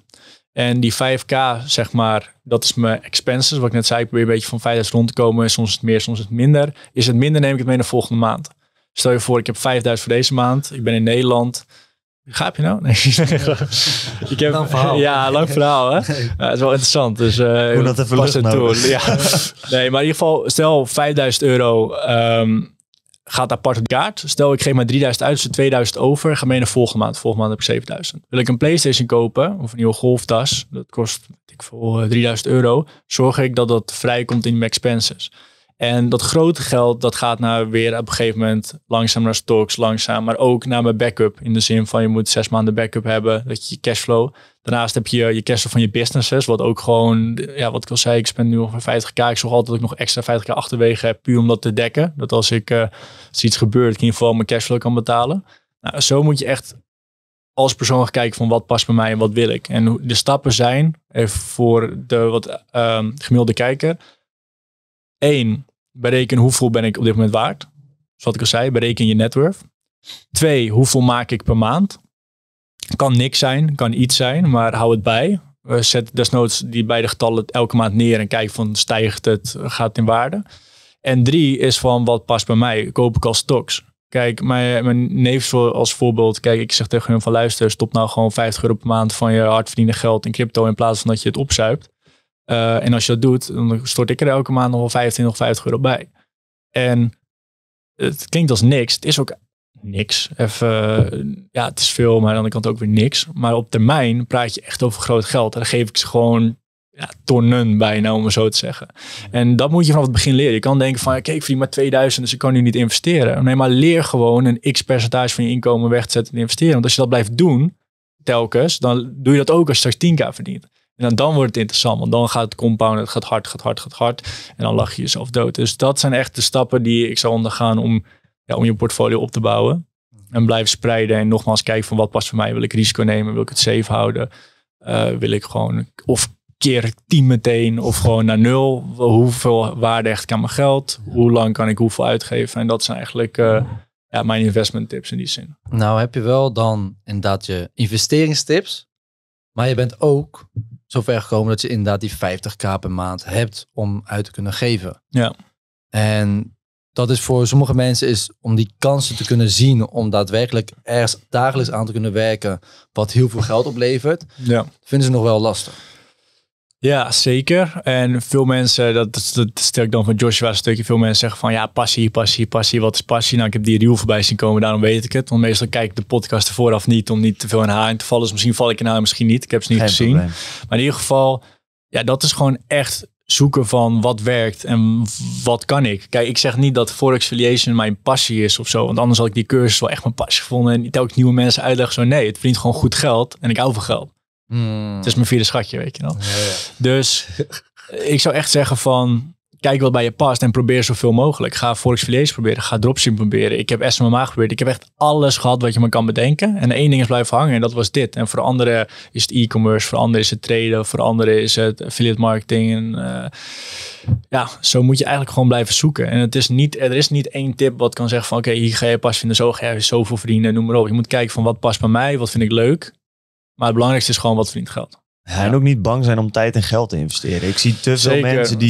En die 5k, zeg maar, dat is mijn expenses. Wat ik net zei, ik probeer een beetje van 5000 rond te komen. Soms is het meer, soms het minder. Is het minder, neem ik het mee naar volgende maand. Stel je voor, ik heb 5000 voor deze maand. Ik ben in Nederland. Gaap je nou? Nee. ik heb, lang verhaal. Ja, lang verhaal. Hè? het is wel interessant. Dus, eh, dat even lusten nou. Ja. nee, maar in ieder geval, stel 5000 euro ehm, gaat apart op de kaart. Stel, ik geef maar 3000 uit, dus 2000 over. Ga mee naar volgende maand. Volgende maand heb ik 7000. Wil ik een PlayStation kopen of een nieuwe golftas, dat kost ik voor eh, 3000 euro. Zorg ik dat dat vrijkomt in mijn expenses. En dat grote geld, dat gaat naar weer op een gegeven moment langzaam naar stocks, langzaam, maar ook naar mijn backup. In de zin van je moet zes maanden backup hebben, dat je je cashflow. Daarnaast heb je je cashflow van je businesses, wat ook gewoon, ja, wat ik al zei, ik spend nu ongeveer 50k. Ik zorg altijd dat ik nog extra 50k achterwege heb, puur om dat te dekken. Dat als, ik, eh, iets gebeurt, ik in ieder geval mijn cashflow kan betalen. Nou, zo moet je echt als persoon gaan kijken van wat past bij mij en wat wil ik. En de stappen zijn, even eh, voor de wat ehm, gemiddelde kijker Eén, bereken hoeveel ben ik op dit moment waard. Zoals dus wat ik al zei, bereken je net worth. Twee, hoeveel maak ik per maand? Kan niks zijn, kan iets zijn, maar hou het bij. Eh, zet desnoods die beide getallen elke maand neer en kijk van stijgt het, gaat in waarde. En drie is van wat past bij mij, koop ik al stocks. Kijk, mijn, mijn neef als voorbeeld, kijk, ik zeg tegen hem van luister, stop nou gewoon 50 euro per maand van je hardverdiende geld in crypto in plaats van dat je het opzuipt. Eh, en als je dat doet, dan stort ik er elke maand nog wel 25 of 50 euro bij. En het klinkt als niks. Het is ook niks. Even, eh, ja, het is veel, maar aan de andere kant ook weer niks. Maar op termijn praat je echt over groot geld. En dan geef ik ze gewoon ja, tonnen bijna, om het zo te zeggen. En dat moet je vanaf het begin leren. Je kan denken van, kijk, ik verdien maar 2000, dus ik kan nu niet investeren. Nee, maar leer gewoon een x percentage van je inkomen weg te zetten en investeren. Want als je dat blijft doen, telkens, dan doe je dat ook als je straks 10k verdient. En nou, dan wordt het interessant, want dan gaat het compound. het gaat hard, gaat hard, gaat hard. En dan lach je jezelf dood. Dus dat zijn echt de stappen die ik zou ondergaan om, ja, om je portfolio op te bouwen. En blijven spreiden en nogmaals kijken van wat past voor mij. Wil ik risico nemen? Wil ik het safe houden? Eh, wil ik gewoon of keer 10 meteen of gewoon naar nul? Hoeveel waarde echt kan mijn geld? Hoe lang kan ik hoeveel uitgeven? En dat zijn eigenlijk... Eh, ja, mijn investment tips in die zin. Nou heb je wel dan inderdaad je investeringstips, maar je bent ook zover gekomen dat je inderdaad die 50k per maand hebt om uit te kunnen geven. Ja. En dat is voor sommige mensen is om die kansen te kunnen zien, om daadwerkelijk ergens dagelijks aan te kunnen werken, wat heel veel geld oplevert, ja. vinden ze nog wel lastig. Ja, zeker. En veel mensen, dat, dat, stel ik dan van Joshua een stukje, veel mensen zeggen van ja, passie, passie, passie, wat is passie? Nou, ik heb die reel voorbij zien komen, daarom weet ik het. Want meestal kijk ik de podcast er vooraf niet om niet te veel in haar in te vallen. Dus misschien val ik in haar, misschien niet. Ik heb ze niet gezien. Maar in ieder geval, ja, dat is gewoon echt zoeken van wat werkt en wat kan ik. Kijk, ik zeg niet dat Forex mijn passie is of zo. Want anders had ik die cursus wel echt mijn passie gevonden. En telkens nieuwe mensen uitleggen zo nee, het verdient gewoon goed geld en ik hou van geld. Hmm. Het is mijn vierde schatje, weet je wel. Ja, ja. Dus ik zou echt zeggen van, kijk wat bij je past en probeer zoveel mogelijk. Ga Forex Filets proberen, ga dropshipping proberen. Ik heb SMMA geprobeerd. Ik heb echt alles gehad wat je maar kan bedenken. En één ding is blijven hangen en dat was dit. En voor anderen is het e-commerce, voor anderen is het traden, voor anderen is het affiliate marketing. En, eh, ja, zo moet je eigenlijk gewoon blijven zoeken. En het is niet, er is niet één tip wat kan zeggen van oké, hier ga je pas vinden, zo ga je zoveel verdienen, noem maar op. Je moet kijken van wat past bij mij, wat vind ik leuk. Maar het belangrijkste is gewoon wat verdient geld. En ook niet bang zijn om tijd en geld te investeren. Ik zie te veel mensen die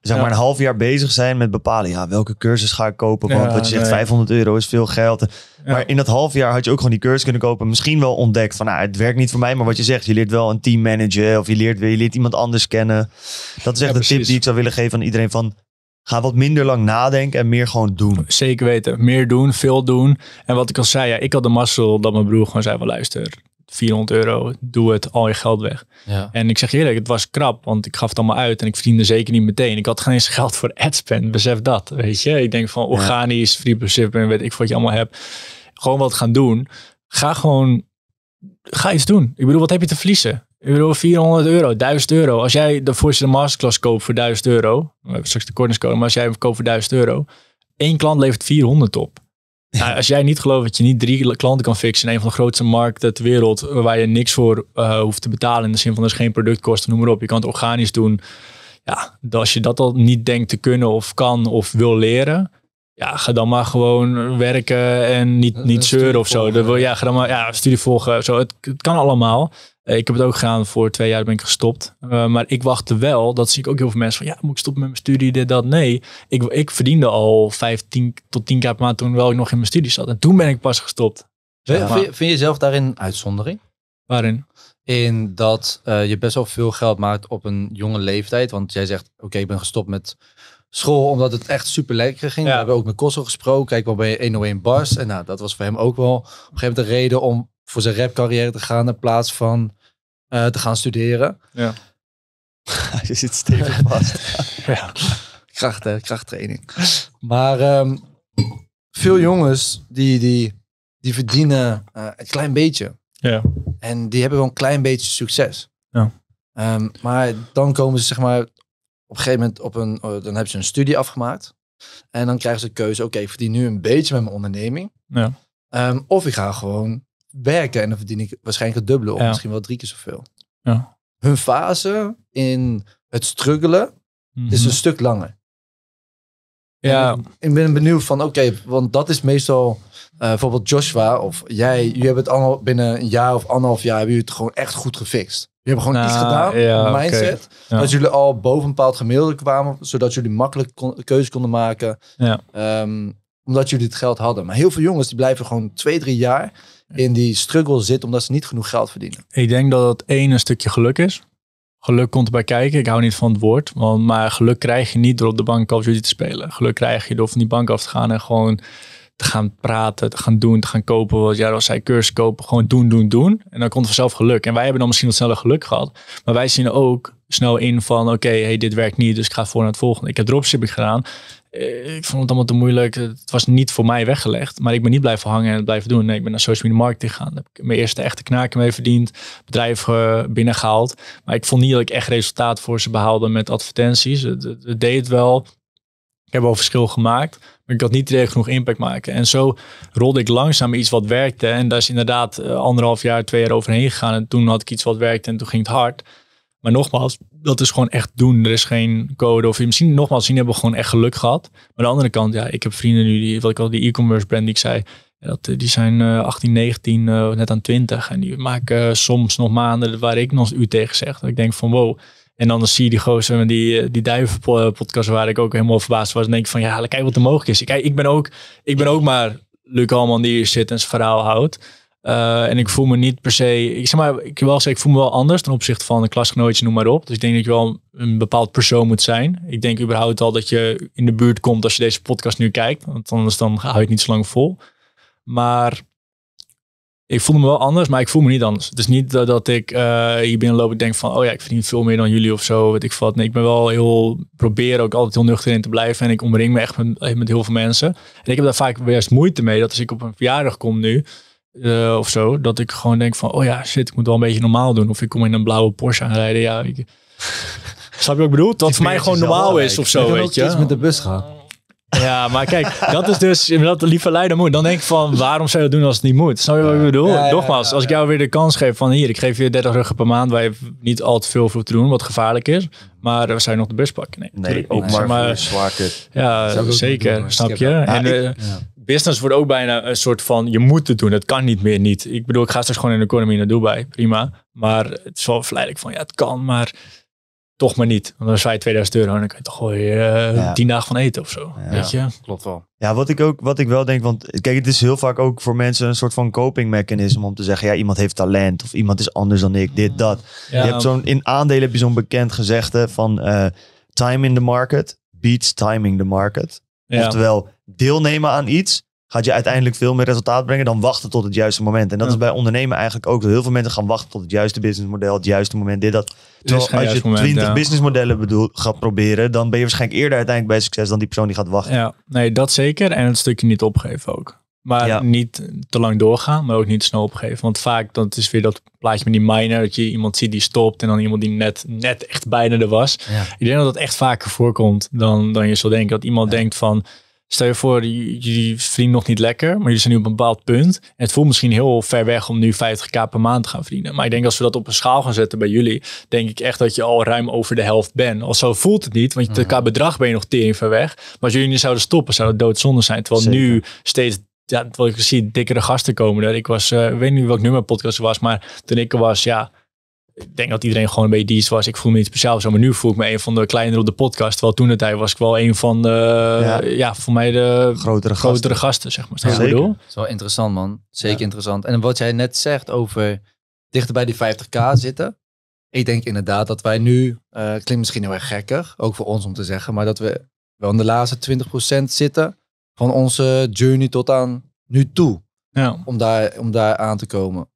zeg maar een half jaar bezig zijn met bepalen ja, welke cursus ga ik kopen. Want wat je zegt, nee. 500 euro is veel geld. Maar in dat half jaar had je ook gewoon die cursus kunnen kopen. Misschien wel ontdekt van nou, het werkt niet voor mij. Maar wat je zegt, je leert wel een team managen of je leert, je leert iemand anders kennen. Dat is echt de tip die ik zou willen geven aan iedereen van Ga wat minder lang nadenken en meer gewoon doen. Zeker weten. Meer doen, veel doen. En wat ik al zei, ja, ik had de mazzel dat mijn broer gewoon zei van luister, 400 euro, doe het, al je geld weg. Ja. En ik zeg eerlijk, het was krap, want ik gaf het allemaal uit en ik verdiende zeker niet meteen. Ik had geen eens geld voor adspend, besef dat, weet je. Ik denk van organisch, free principle, en weet ik wat je allemaal hebt. Gewoon wat gaan doen. Ga gewoon, ga iets doen. Ik bedoel, wat heb je te verliezen? Ik bedoel, 400 euro, 1000 euro. Als jij de Voice Masterclass koopt voor 1000 euro, we hebben straks de corners komen, maar als jij hem koopt voor 1000 euro, één klant levert 400 op. Nou, als jij niet gelooft dat je niet drie klanten kan fixen in een van de grootste markten ter wereld, waar je niks voor eh, hoeft te betalen, in de zin van er is geen productkosten, noem maar op. Je kan het organisch doen. Ja, als je dat al niet denkt te kunnen of kan of wil leren, ja, ga dan maar gewoon werken en niet, eh, niet zeuren of zo. ja, ga dan maar ja, studie volgen. Zo. het kan allemaal. Eh, ik heb het ook gedaan voor twee jaar ben ik gestopt. Eh, maar ik wachtte wel, dat zie ik ook heel veel mensen van ja, moet ik stoppen met mijn studie, dit, dat. Nee, ik, ik verdiende al 15 tot 10 keer per maand toen wel ik nog in mijn studie zat. En toen ben ik pas gestopt. vind, je, jezelf daarin een uitzondering? Waarin? In dat eh, je best wel veel geld maakt op een jonge leeftijd. Want jij zegt, oké, ik ben gestopt met school omdat het echt super lekker ging. Ja. We hebben ook met Kossel gesproken. Kijk, wel bij 101 Bars. En nou, dat was voor hem ook wel op een gegeven moment de reden om voor zijn rapcarrière te gaan in plaats van eh, te gaan studeren. Ja. Je zit stevig vast. ja. Kracht, hè, krachttraining. Maar ehm, veel jongens die, die, die verdienen eh, een klein beetje. Ja. En die hebben wel een klein beetje succes. Ja. Ehm, maar dan komen ze zeg maar op een gegeven moment op een, oh, dan hebben ze een studie afgemaakt. En dan krijgen ze de keuze, oké, ik verdien nu een beetje met mijn onderneming. Ja. Ehm, of ik ga gewoon werken. En dan verdien ik waarschijnlijk het dubbele of misschien wel drie keer zoveel. Ja. Hun fase in het struggelen is mhm. een stuk langer. Ja. ik ben benieuwd van, oké, want dat is meestal eh, bijvoorbeeld Joshua of jij. Jullie hebben het allemaal binnen een jaar of anderhalf jaar hebben jullie het gewoon echt goed gefixt. Je hebt gewoon iets ah, gedaan, mindset. Dat jullie al boven een bepaald gemiddelde kwamen, zodat jullie makkelijk kon, keuze konden maken. Ja. Ehm, omdat jullie het geld hadden. Maar heel veel jongens die blijven gewoon twee, drie jaar in die struggle zit omdat ze niet genoeg geld verdienen? Ik denk dat het één een stukje geluk is. Geluk komt erbij kijken. Ik hou niet van het woord. Want, maar geluk krijg je niet door op de bank als of te spelen. Geluk krijg je door van die bank af te gaan en gewoon te gaan praten, te gaan doen, te gaan kopen. Wat jij al zei, cursus kopen. Gewoon doen, doen, doen. En dan komt vanzelf geluk. En wij hebben dan misschien wat sneller geluk gehad. Maar wij zien ook snel in van oké, hey, dit werkt niet, dus ik ga voor naar het volgende. Ik heb dropshipping gedaan. Eh, ik vond het allemaal te moeilijk. Het was niet voor mij weggelegd. Maar ik ben niet blijven hangen en blijven doen. Nee, ik ben naar social media marketing gegaan. Daar heb ik mijn eerste echte knaken mee verdiend. Bedrijf eh, binnengehaald. Maar ik vond niet dat ik echt resultaat voor ze behaalde met advertenties. Het, het, het deed wel. Ik heb wel verschil gemaakt. Maar ik had niet direct genoeg impact maken. En zo rolde ik langzaam iets wat werkte. En daar is inderdaad eh, anderhalf jaar, twee jaar overheen gegaan. En toen had ik iets wat werkte en toen ging het hard. Maar nogmaals, dat is gewoon echt doen. Er is geen code. Of misschien, nogmaals, zien hebben we gewoon echt geluk gehad. Maar aan de andere kant, ja, ik heb vrienden nu, die, wat ik al, die e-commerce brand die ik zei, dat, eh, die zijn 18, 19, uh, net aan 20. En die maken eh, soms nog maanden waar ik nog u tegen zeg. Dat ik denk van wow. En dan zie je die gozer die, eh, die duivenpodcast waar ik ook helemaal verbaasd was. En denk ik van ja, kijk wat er mogelijk is. Kijk, ik ben ook, ik ben ook maar Luc Alman die hier zit en zijn verhaal houdt. Eh, en ik voel me niet per se. Ik zeg maar, ik wil zeggen, ik voel me wel anders ten opzichte van een klasgenootje, noem maar op. Dus ik denk dat je wel een bepaald persoon moet zijn. Ik denk überhaupt al dat je in de buurt komt als je deze podcast nu kijkt. Want anders dan hou je het niet zo lang vol. Maar ik voel me wel anders, maar ik voel me niet anders. Het is niet dat, ik uh, hier binnenloop en denk van, oh ja, ik verdien veel meer dan jullie of zo, weet ik wat. Nee, ik ben wel heel, probeer ook altijd heel nuchter in te blijven en ik omring me echt met, met heel veel mensen. En ik heb daar vaak juist moeite mee, dat als ik op een verjaardag kom nu, eh, of zo. Dat ik gewoon denk van, oh ja, shit, ik moet wel een beetje normaal doen. Of ik kom in een blauwe Porsche aanrijden. Ja, ik... Snap je wat ik bedoel? Dat voor mij gewoon normaal is of zo, weet je. iets met de bus gaan. Ja, maar kijk, dat is dus dat lieve leider moet. Dan denk ik van, waarom zou je dat doen als het niet moet? Snap je wat ik bedoel? Nogmaals, als ik jou weer de kans geef van hier, ik geef je 30 ruggen per maand waar je niet al te veel voor te doen, wat gevaarlijk is. Maar we zijn nog de bus pakken? Nee, nee ook maar, maar zwakker. Ja, zeker. snap je? En, eh, business wordt ook bijna een soort van, je moet het doen. Het kan niet meer niet. Ik bedoel, ik ga straks gewoon in de economie naar Dubai. Prima. Maar het is wel verleidelijk van, ja, het kan, maar toch maar niet. Want dan zwaai je 2000 euro en dan kan je toch gewoon uh, eh, tien dagen van eten of zo. Ja. Weet je? Klopt wel. Ja, wat ik ook, wat ik wel denk, want kijk, het is heel vaak ook voor mensen een soort van copingmechanisme om te zeggen, ja, iemand heeft talent of iemand is anders dan ik, dit, mm. dat. Je hebt zo'n, in aandelen heb je zo'n bekend gezegde van eh, time in the market beats timing the market. Oftewel, deelnemen aan iets gaat je uiteindelijk veel meer resultaat brengen dan wachten tot het juiste moment. En dat is bij ondernemen eigenlijk ook. Heel veel mensen gaan wachten tot het juiste businessmodel, het juiste moment, dit, dat. Terwijl als je twintig businessmodellen bedoel, gaat proberen, dan ben je waarschijnlijk eerder uiteindelijk bij succes dan die persoon die gaat wachten. Ja, nee, dat zeker. En het stukje niet opgeven ook. Maar niet te lang doorgaan, maar ook niet snel opgeven. Want vaak dat is weer dat plaatje met die miner, dat je iemand ziet die stopt en dan iemand die net, net echt bijna er was. Ik denk dat dat echt vaker voorkomt dan, dan je zou denken. Dat iemand denkt van, Stel je voor, jullie verdienen nog niet lekker, maar jullie zijn nu op een bepaald punt. En het voelt misschien heel ver weg om nu 50k per maand te gaan verdienen. Maar ik denk als we dat op een schaal gaan zetten bij jullie, denk ik echt dat je al ruim over de helft bent. Al zo voelt het niet, want je, qua mhm. bedrag ben je nog te ver weg. Maar als jullie nu zouden stoppen, zou het doodzonde zijn. Terwijl nu steeds ja, wat ik zie, dikkere gasten komen. Ik was, eh, ik weet niet welk nummer podcast was, maar toen ik er was, ja, ik denk dat iedereen gewoon een beetje die was. Ik voel me niet speciaal zo, maar nu voel ik me een van de kleinere op de podcast. Wel toen het hij was ik wel een van de, ja. voor mij de grotere, grotere gasten. zeg maar. Ja, zeker. Dat is wel interessant, man. Zeker interessant. En wat jij net zegt over dichter bij die 50k zitten. Ik denk inderdaad dat wij nu, uh, klinkt misschien heel erg gekker, ook voor ons om te zeggen, maar dat we wel in de laatste 20% zitten van onze journey tot aan nu toe. Ja. Om, daar, om daar aan te komen.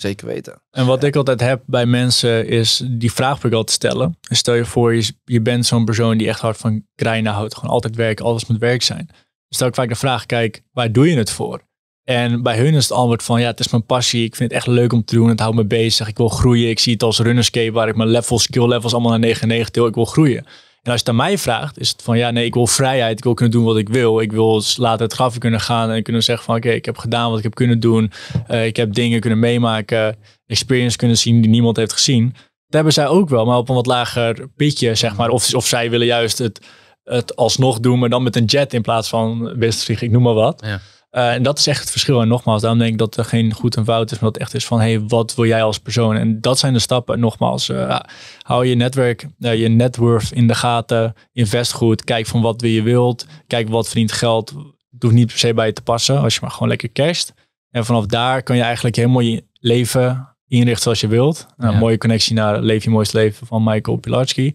Zeker weten. En wat ik altijd heb bij mensen is die vraag ik altijd stellen. Stel je voor, je, je bent zo'n persoon die echt hard van krijnen houdt. Gewoon altijd werk, alles moet werk zijn. Stel ik vaak de vraag, kijk, waar doe je het voor? En bij hun is het antwoord van, ja, het is mijn passie. Ik vind het echt leuk om te doen. Het houdt me bezig. Ik wil groeien. Ik zie het als runnerscape waar ik mijn levels, skill levels allemaal naar 99 deel. Ik wil groeien. En als je het aan mij vraagt, is het van ja, nee, ik wil vrijheid. Ik wil kunnen doen wat ik wil. Ik wil later het graf kunnen gaan en kunnen zeggen van oké, ik heb gedaan wat ik heb kunnen doen. Eh, ik heb dingen kunnen meemaken, experience kunnen zien die niemand heeft gezien. Dat hebben zij ook wel, maar op een wat lager pitje, zeg maar. Of, of zij willen juist het, het alsnog doen, maar dan met een jet in plaats van westvliegen, ik noem maar wat. Ja. Eh, en dat is echt het verschil. En nogmaals, daarom denk ik dat er geen goed en fout is. Maar dat echt is van, hey, wat wil jij als persoon? En dat zijn de stappen. nogmaals, eh, hou je netwerk, uh, je networth in de gaten. Invest goed. Kijk van wat je wilt. Kijk wat verdient geld. Doe niet per se bij je te passen. Als je maar gewoon lekker casht. En vanaf daar kan je eigenlijk helemaal je leven inrichten zoals je wilt. Een nou, mooie connectie naar Leef je mooiste leven van Michael Pilarski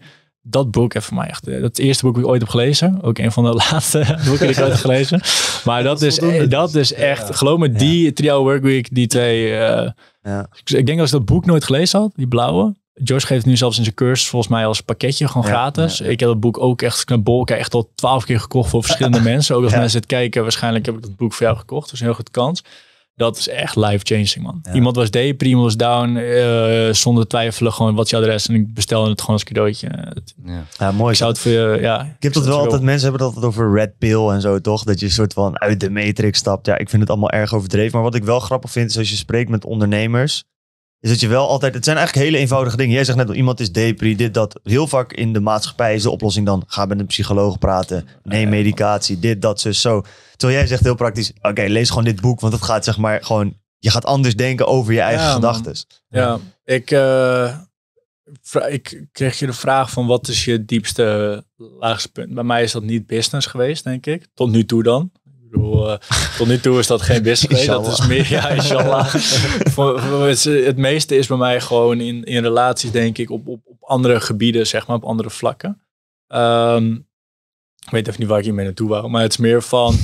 dat boek heeft voor mij echt... Eh, dat eerste boek dat ik ooit heb gelezen. Ook een van de laatste boeken die ik ooit heb gelezen. Maar dat, is, e-, dat is echt... Geloof me, die ja. Trio Workweek, die twee... Eh, ja. Ik denk dat ik dat boek nooit gelezen had, die blauwe... George geeft nu zelfs in zijn cursus volgens mij als pakketje gewoon gratis. Ik heb het boek ook echt naar bol echt al twaalf keer gekocht voor verschillende mensen. Ook als mensen het kijken, waarschijnlijk heb ik dat boek voor jou gekocht. Dus een heel goed kans. Dat is echt life-changing, man. Iemand was depri, was down. Uh, zonder twijfelen gewoon wat je adres. En ik bestelde het gewoon als cadeautje. Ja, ja mooi. Ik zou het voor je, ja. Ik heb dat wel altijd, mensen hebben dat altijd over red pill en zo, toch? Dat je soort van uit de matrix stapt. Ja, ik vind het allemaal erg overdreven. Maar wat ik wel grappig vind, is als je spreekt met ondernemers is dat je wel altijd... Het zijn eigenlijk hele eenvoudige dingen. Jij zegt net, iemand is depri, dit, dat. Heel vaak in de maatschappij is de oplossing dan... ga met een psycholoog praten, neem medicatie, dit, dat, ze zo. Terwijl jij zegt heel praktisch, oké, lees gewoon dit boek... want dat gaat zeg maar gewoon... je gaat anders denken over je eigen gedachten. Ja, ik... Eh, ik kreeg je de vraag van wat is je diepste laagste punt? Bij mij is dat niet business geweest, denk ik. Tot nu toe dan bedoel, eh, tot nu toe is dat geen business. dat is meer, ja, inshallah. voor, het, meeste is bij mij gewoon in, in relaties, denk ik, op, op, op andere gebieden, zeg maar, op andere vlakken. Ehm, ik weet even niet waar ik hiermee naartoe wou, maar het is meer van,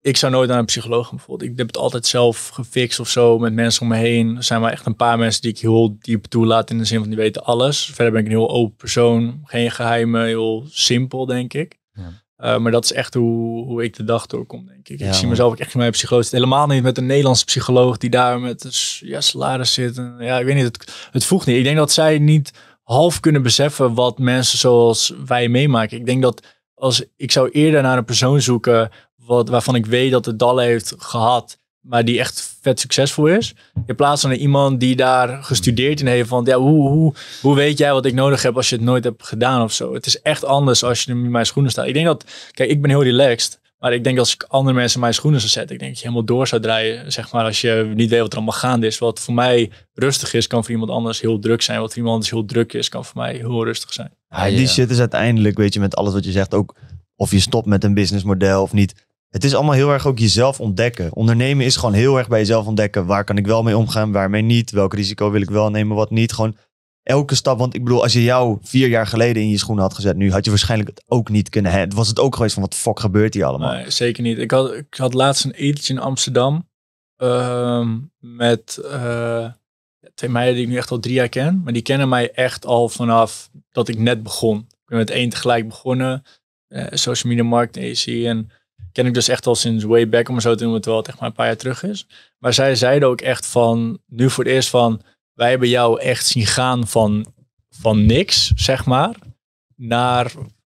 ik zou nooit naar een psycholoog bijvoorbeeld. Ik heb het altijd zelf gefixt of zo, met mensen om me heen. Er zijn maar echt een paar mensen die ik heel diep toelaat, in de zin van die weten alles. Verder ben ik een heel open persoon, geen geheimen, heel simpel, denk ik. Ja. Eh, maar dat is echt hoe, hoe ik de dag doorkom, denk ik. ik zie mezelf ook echt niet meer psycholoog Helemaal niet met een Nederlandse psycholoog die daar met ja, salaris zit. En, ja, ik weet niet, het, het voegt niet. Ik denk dat zij niet half kunnen beseffen wat mensen zoals wij meemaken. Ik denk dat als ik zou eerder naar een persoon zoeken wat, waarvan ik weet dat het dal heeft gehad maar die echt vet succesvol is. In plaats van iemand die daar gestudeerd in heeft van, ja, hoe, hoe, hoe weet jij wat ik nodig heb als je het nooit hebt gedaan of zo. Het is echt anders als je in mijn schoenen staat. Ik denk dat, kijk, ik ben heel relaxed. Maar ik denk als ik andere mensen in mijn schoenen zou zetten, ik denk dat je helemaal door zou draaien. Zeg maar als je niet weet wat er allemaal gaande is. Wat voor mij rustig is, kan voor iemand anders heel druk zijn. Wat voor iemand anders heel druk is, kan voor mij heel rustig zijn. die ja. shit is uiteindelijk, weet je, met alles wat je zegt, ook of je stopt met een businessmodel of niet het is allemaal heel erg ook jezelf ontdekken. Ondernemen is gewoon heel erg bij jezelf ontdekken. Waar kan ik wel mee omgaan, waarmee niet? Welk risico wil ik wel nemen, wat niet? Gewoon elke stap. Want ik bedoel, als je jou vier jaar geleden in je schoenen had gezet, nu had je waarschijnlijk het ook niet kunnen hebben. Was het ook geweest van wat fuck gebeurt hier allemaal? Nee, zeker niet. Ik had, ik had laatst een etentje in Amsterdam ehm, met uh, twee meiden die ik nu echt al drie jaar ken. Maar die kennen mij echt al vanaf dat ik net begon. Ik ben met één tegelijk begonnen. Eh, social media marketing, AC en ken ik dus echt al sinds way back, om het zo te noemen, terwijl het echt maar een paar jaar terug is. Maar zij zeiden ook echt van, nu voor het eerst van, wij hebben jou echt zien gaan van, van niks, zeg maar, naar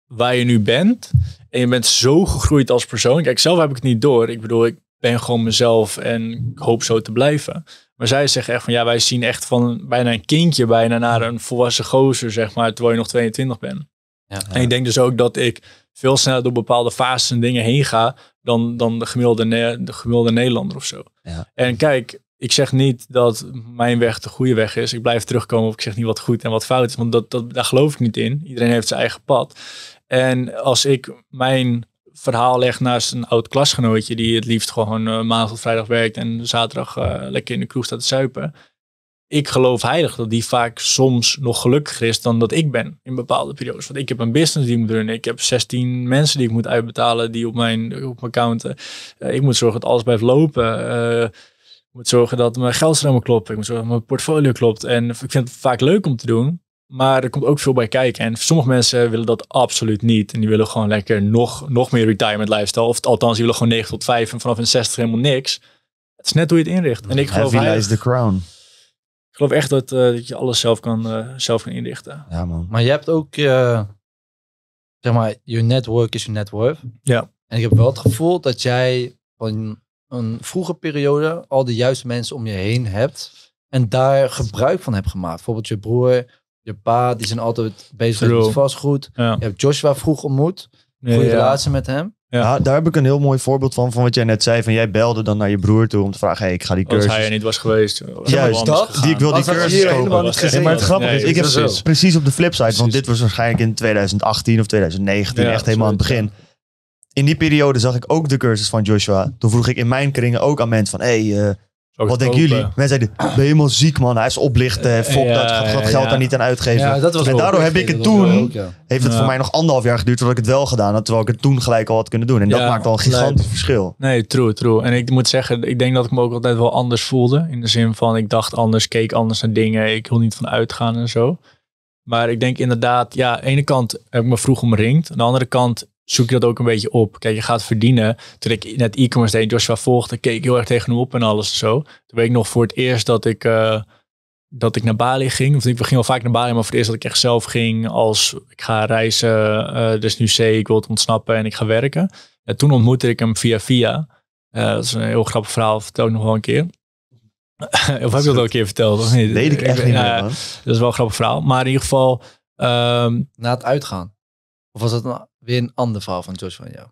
waar je nu bent. En je bent zo gegroeid als persoon. Kijk, zelf heb ik het niet door. Ik bedoel, ik ben gewoon mezelf en ik hoop zo te blijven. Maar zij zeggen echt van, ja, wij zien echt van bijna een kindje bijna naar een volwassen gozer, zeg maar, terwijl je nog 22 bent. ja. En ik denk dus ook dat ik veel sneller door bepaalde fases en dingen heen ga dan, dan de, gemiddelde de gemiddelde Nederlander of zo. En kijk, ik zeg niet dat mijn weg de goede weg is. Ik blijf terugkomen op ik zeg niet wat goed en wat fout is, want dat, dat, daar geloof ik niet in. Iedereen heeft zijn eigen pad. En als ik mijn verhaal leg naast een oud klasgenootje die het liefst gewoon eh, maandag tot vrijdag werkt en zaterdag eh, lekker in de kroeg staat te zuipen ik geloof heilig dat die vaak soms nog gelukkiger is dan dat ik ben in bepaalde periodes. Want ik heb een business die ik moet doen. Ik heb 16 mensen die ik moet uitbetalen die op mijn, op mijn account. Eh, ik moet zorgen dat alles blijft lopen. Eh, ik moet zorgen dat mijn geldstromen kloppen. Ik moet zorgen dat mijn portfolio klopt. En ik vind het vaak leuk om te doen. Maar er komt ook veel bij kijken. En sommige mensen willen dat absoluut niet. En die willen gewoon lekker nog, nog meer retirement lifestyle. Of althans, die willen gewoon 9 tot 5 en vanaf hun 60 helemaal niks. Het is net hoe je het inricht. En ik geloof Heavy is the crown geloof echt dat, eh, dat je alles zelf kan, eh, zelf kan inrichten. Ja, man. Maar je hebt ook, eh, zeg maar, je network is je net worth. Ja. En ik heb wel het gevoel dat jij van een vroege periode al de juiste mensen om je heen hebt. En daar gebruik van hebt gemaakt. Bijvoorbeeld je broer, je pa, die zijn altijd bezig True. met vastgoed. Je hebt Joshua vroeg ontmoet goede relatie met hem. Ja. daar heb ik een heel mooi voorbeeld van, van wat jij net zei. Van jij belde dan naar je broer toe om te vragen, hey, ik ga die cursus... Als hij er niet was geweest. Juist, dat? Die, ik wil die cursus kopen. maar het grappige is, ik heb precies, op de flipside, side, want dit was waarschijnlijk in 2018 of 2019, echt helemaal aan het begin. In die periode zag ik ook de cursus van Joshua. Toen vroeg ik in mijn kringen ook aan mensen van, hey, eh, wat denken jullie? Mensen zeiden, ben je helemaal ziek man, hij is oplichten, eh, fok dat, gaat, geld daar niet aan uitgeven. en dus daardoor heb ik het toen, ook, heeft het voor mij nog anderhalf jaar geduurd voordat ik het wel gedaan had, terwijl ik het toen gelijk al had kunnen doen. En dat maakt al een gigantisch verschil. Nee, true, true. En ik moet zeggen, ik denk dat ik me ook altijd wel anders voelde. In de zin van, ik dacht anders, keek anders naar dingen, ik wil niet van uitgaan en zo. Maar ik denk inderdaad, ja, aan de ene kant heb ik me vroeg omringd. Aan de andere kant zoek je dat ook een beetje op. Kijk, je gaat verdienen. Toen ik net e-commerce deed, Joshua volgde, keek ik heel erg tegen hem op en alles en zo. Toen weet ik nog voor het eerst dat ik, eh, dat ik naar Bali ging. Of ik ging wel vaak naar Bali, maar voor het eerst dat ik echt zelf ging als ik ga reizen. Eh, dus nu zei ik wil het ontsnappen en ik ga werken. En toen ontmoette ik hem via via. Eh, dat is een heel grappig verhaal, vertel ik nog wel een keer. of heb je dat al een keer verteld? Of Nee, ik echt niet meer, Dat is wel een grappig verhaal. Maar in ieder geval... Ehm, Na het uitgaan? Of was dat een weer een ander verhaal van Josh van jou?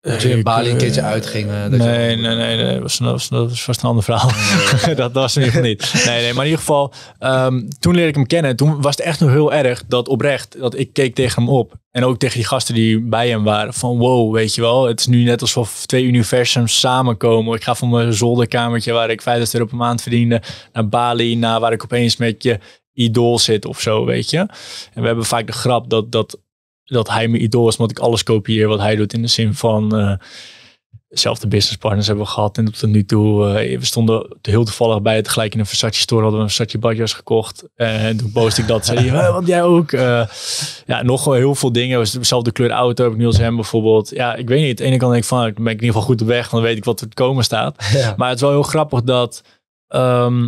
Eh, eh, eh, dat je in Bali een keertje uitgingen. Nee, nee, nee, nee, dat was, dat was vast een ander verhaal. dat, was in ieder geval niet. Nee, nee, maar in ieder geval, ehm, toen leerde ik hem kennen. Toen was het echt nog heel erg dat oprecht, dat ik keek tegen hem op. En ook tegen die gasten die bij hem waren. Van wow, weet je wel. Het is nu net alsof twee universums samenkomen. Ik ga van mijn zolderkamertje waar ik 50 euro per maand verdiende naar Bali. Naar waar ik opeens met je idool zit of zo, weet je. En we hebben vaak de grap dat, dat dat hij mijn idool is, want ik alles kopieer wat hij doet. In de zin van, uh, zelfde partners hebben we gehad. En tot nu toe, uh, we stonden heel toevallig bij het gelijk in een Versace store. Hadden we een Versace badjas gekocht. Eh, en toen post ik dat. Zei hij, want jij ook. Uh, ja, nog wel heel veel dingen. Dezelfde kleur auto heb ik nu als hem bijvoorbeeld. Ja, ik weet niet. Aan ene kant denk ik van, nou, ben ik in ieder geval goed op weg. Want dan weet ik wat er komen staat. Maar het is wel heel grappig dat... Ehm,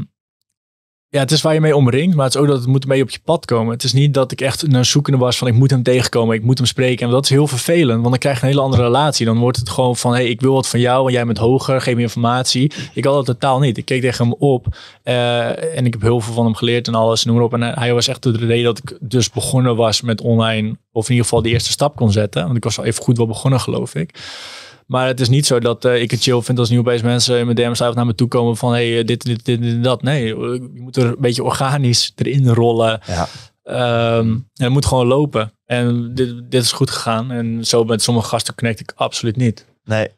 ja, het is waar je mee omringt, maar het is ook dat het moet mee op je pad komen. Het is niet dat ik echt naar zoekende was van ik moet hem tegenkomen, ik moet hem spreken. En dat is heel vervelend, want dan krijg je een hele andere relatie. Dan wordt het gewoon van, hé, hey, ik wil wat van jou en jij bent hoger, geef me informatie. Ik had dat totaal niet. Ik keek tegen hem op eh, en ik heb heel veel van hem geleerd en alles, noem maar op. En eh, hij was echt de reden dat ik dus begonnen was met online, of in ieder geval de eerste stap kon zetten. Want ik was al even goed wel begonnen, geloof ik. Maar het is niet zo dat eh, ik het chill vind als nieuwbase mensen in mijn DM's uit naar me toe komen van hey, eh, dit, dit, dit, dat. Nee, je moet er een beetje organisch erin rollen. Ja. Um, het moet gewoon lopen. En dit, dit is goed gegaan. En zo met sommige gasten connect ik absoluut niet. Nee, 100%.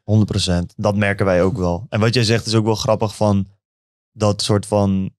Dat merken wij ook wel. En wat jij zegt is ook wel grappig van dat soort van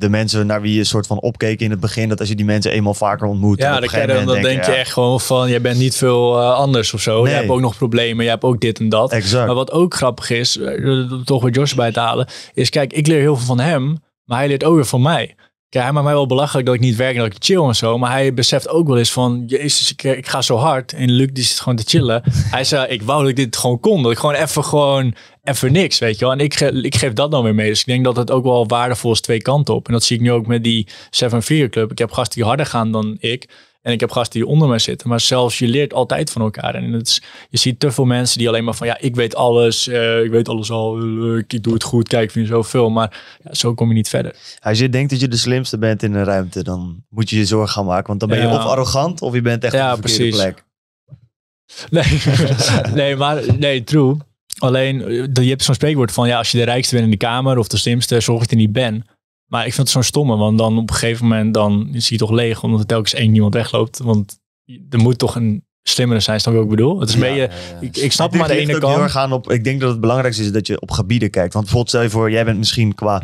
de mensen naar wie je soort van opkeek in het begin, dat als je die mensen eenmaal vaker ontmoet. Ja, dan, dan, dan denk je echt gewoon van, je bent niet veel eh, anders of zo. Nee. Je hebt ook nog problemen, je hebt ook dit en dat. Maar wat ook grappig is, eh, eh, toch weer Josh bij te halen, is kijk, ik leer heel veel van hem, maar hij leert ook weer van mij. Kijk, hij maakt mij wel belachelijk dat ik niet werk en dat ik chill en zo. Maar hij beseft ook wel eens van, jezus, ik, ik ga zo hard. En Luc die zit gewoon te chillen. Hij zei, ik wou dat ik dit gewoon kon. Dat ik gewoon even gewoon, even niks, weet je wel. En ik, ik geef dat dan weer mee. Dus ik denk dat het ook wel waardevol is twee kanten op. En dat zie ik nu ook met die 7-4 club. Ik heb gasten die harder gaan dan ik. En ik heb gasten die onder mij zitten. Maar zelfs je leert altijd van elkaar. En het is, je ziet te veel mensen die alleen maar van ja, ik weet alles. Eh, ik weet alles al. ik doe het goed. Kijk, ik vind zoveel. Maar ja, zo kom je niet verder. Als je denkt dat je de slimste bent in een ruimte, dan moet je je zorgen gaan maken. Want dan ben je of arrogant of je bent echt ja, op de verkeerde precies. Nee, nee, maar nee, true. Alleen, eh, je hebt zo'n spreekwoord van ja, als je de rijkste bent in de kamer of de slimste, zorg dat je niet bent. Maar ik vind het zo'n stomme, want dan op een gegeven moment dan zie je toch leeg, omdat er telkens één iemand wegloopt. Want er moet toch een slimmere zijn, snap je ook bedoel? Het is ja, mee, Ik, ik, snap maar, de ene kant. op, ik denk dat het belangrijkste is dat je op gebieden kijkt. Want bijvoorbeeld stel je voor, jij bent misschien qua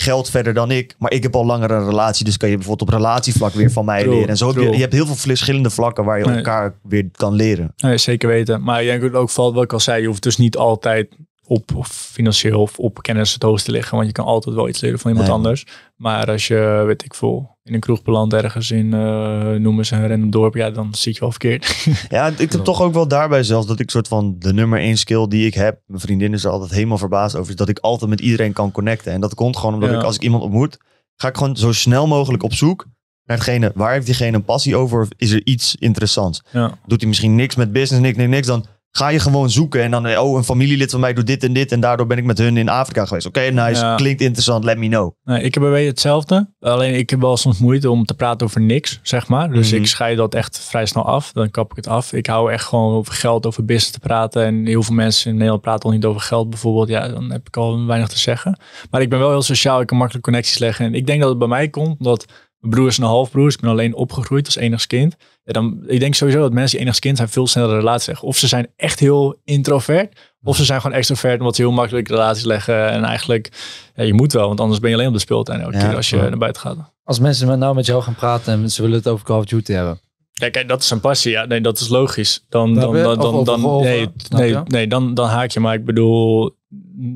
geld verder dan ik, maar ik heb al langer een relatie, dus kan je bijvoorbeeld op relatievlak weer van mij leren. En zo heb je, je, hebt heel veel verschillende vlakken waar je elkaar weer kan leren. Nee, zeker weten. Maar jij kunt ook valt wat ik al zei, je hoeft dus niet altijd op financieel of op kennis het hoogste liggen. Want je kan altijd wel iets leren van iemand anders. Maar als je, weet ik veel, in een kroeg belandt ergens in, uh, noem eens een random dorp, ja, dan zie je wel verkeerd. Ja, ik heb toch ook wel daarbij zelfs dat ik soort van de nummer één skill die ik heb, mijn vriendin is er altijd helemaal verbaasd over, is dat ik altijd met iedereen kan connecten. En dat komt gewoon omdat ik als ik iemand ontmoet, ga ik gewoon zo snel mogelijk op zoek naar hetgene, waar heeft diegene een passie over? Of is er iets interessants? Ja. Doet hij misschien niks met business, niks, niks, niks, dan ga je gewoon zoeken. En dan, oh, een familielid van mij doet dit en dit. En daardoor ben ik met hun in Afrika geweest. Oké, nice. Klinkt interessant. Let me know. Nee, ik heb een hetzelfde. Alleen ik heb wel soms moeite om te praten over niks, zeg maar. Dus mhm. ik scheid dat echt vrij snel af. Dan kap ik het af. Ik hou echt gewoon over geld, over business te praten. En heel veel mensen in Nederland praten al niet over geld bijvoorbeeld. Ja, dan heb ik al weinig te zeggen. Maar ik ben wel heel sociaal. Ik kan makkelijk connecties leggen. En ik denk dat het bij mij komt dat mijn broers en halfbroers. Ik ben alleen opgegroeid als enigskind. kind dan, ik denk sowieso dat mensen die enigszins kind zijn veel sneller relaties relatie leggen. Of ze zijn echt heel introvert, of ze zijn gewoon extrovert omdat ze heel makkelijk relaties leggen. En eigenlijk, je moet wel, want anders ben je alleen op de speeltuin als je naar buiten gaat. Als mensen met, nou met jou gaan praten en ze willen het over Call of Duty hebben. Ja, kijk, dat is een passie. Ja, nee, dat is logisch. Dan, dan, dan, dan, dan nee, nee, nee, dan, dan haak je. Maar ik bedoel,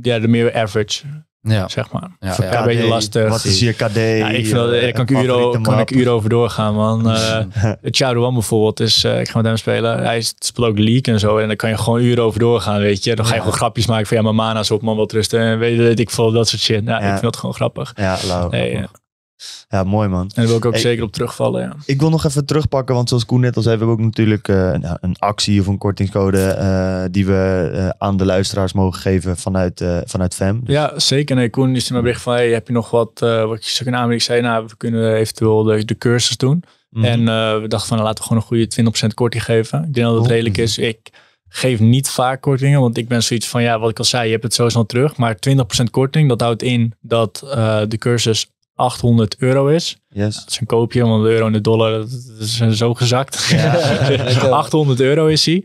ja, de meer average ja. Zeg maar. Ja, een beetje lastig. Wat is je KD? Ja, ik vind, uh, eh, kan ik eh, kan ik uren over doorgaan, man. Eh, uh, Chadouan bijvoorbeeld, is, ik ga met hem spelen. Hij speelt ook league en zo. En dan kan je gewoon uren over doorgaan, weet je. Dan ga je gewoon grapjes maken van, ja, mijn mana's op, man, wat rusten. En weet, dat ik veel, dat soort shit. Nou, ik vind dat gewoon grappig. Ja, lauw. Ja, mooi man. En daar wil ik ook zeker op terugvallen. Ja. Ik wil nog even terugpakken, want zoals Koen net al zei, we hebben ook natuurlijk eh, een, een, actie of een kortingscode eh, die we eh, aan de luisteraars mogen geven vanuit, vanuit FEM. Dus ja, zeker. Nee, Koen is in mijn bericht van, hey, heb je nog wat, wat je zo in zei, nou, we kunnen eventueel de, de cursus doen. Mhm. En we dachten van, nou, laten we gewoon een goede 20% korting geven. Ik denk dat het oh, redelijk dus- is. Ik geef niet vaak kortingen, want ik ben zoiets van, ja, wat ik al zei, je hebt het zo snel terug. Maar 20% korting, dat houdt in dat de cursus 800 euro is. Yes. Dat is een koopje, want de euro en de dollar dat is eh, zo gezakt. Ja, 800 euro is hij.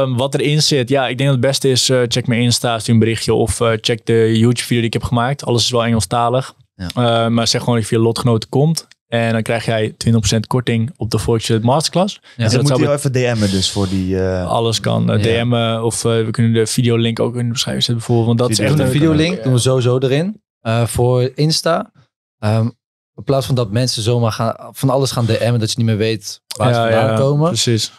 Um, wat erin zit, ja, ik denk dat het beste is, eh, check mijn Insta, stuur een berichtje of eh, check de YouTube-video die ik heb gemaakt. Alles is wel Engelstalig. Ja. Ehm, maar zeg gewoon dat je via lotgenoten komt. En dan krijg jij 20% korting op de Fortune Masterclass. Ja. Dus dus moet je even DM'en dus voor die... Uh, alles kan. DM'en of we kunnen de videolink ook in de beschrijving zetten bijvoorbeeld. Want dat is echt een videolink. Doen we sowieso erin. voor Insta. Um, in plaats van dat mensen zomaar gaan, van alles gaan DM'en, dat je niet meer weet waar ze vandaan ja, komen. Precies.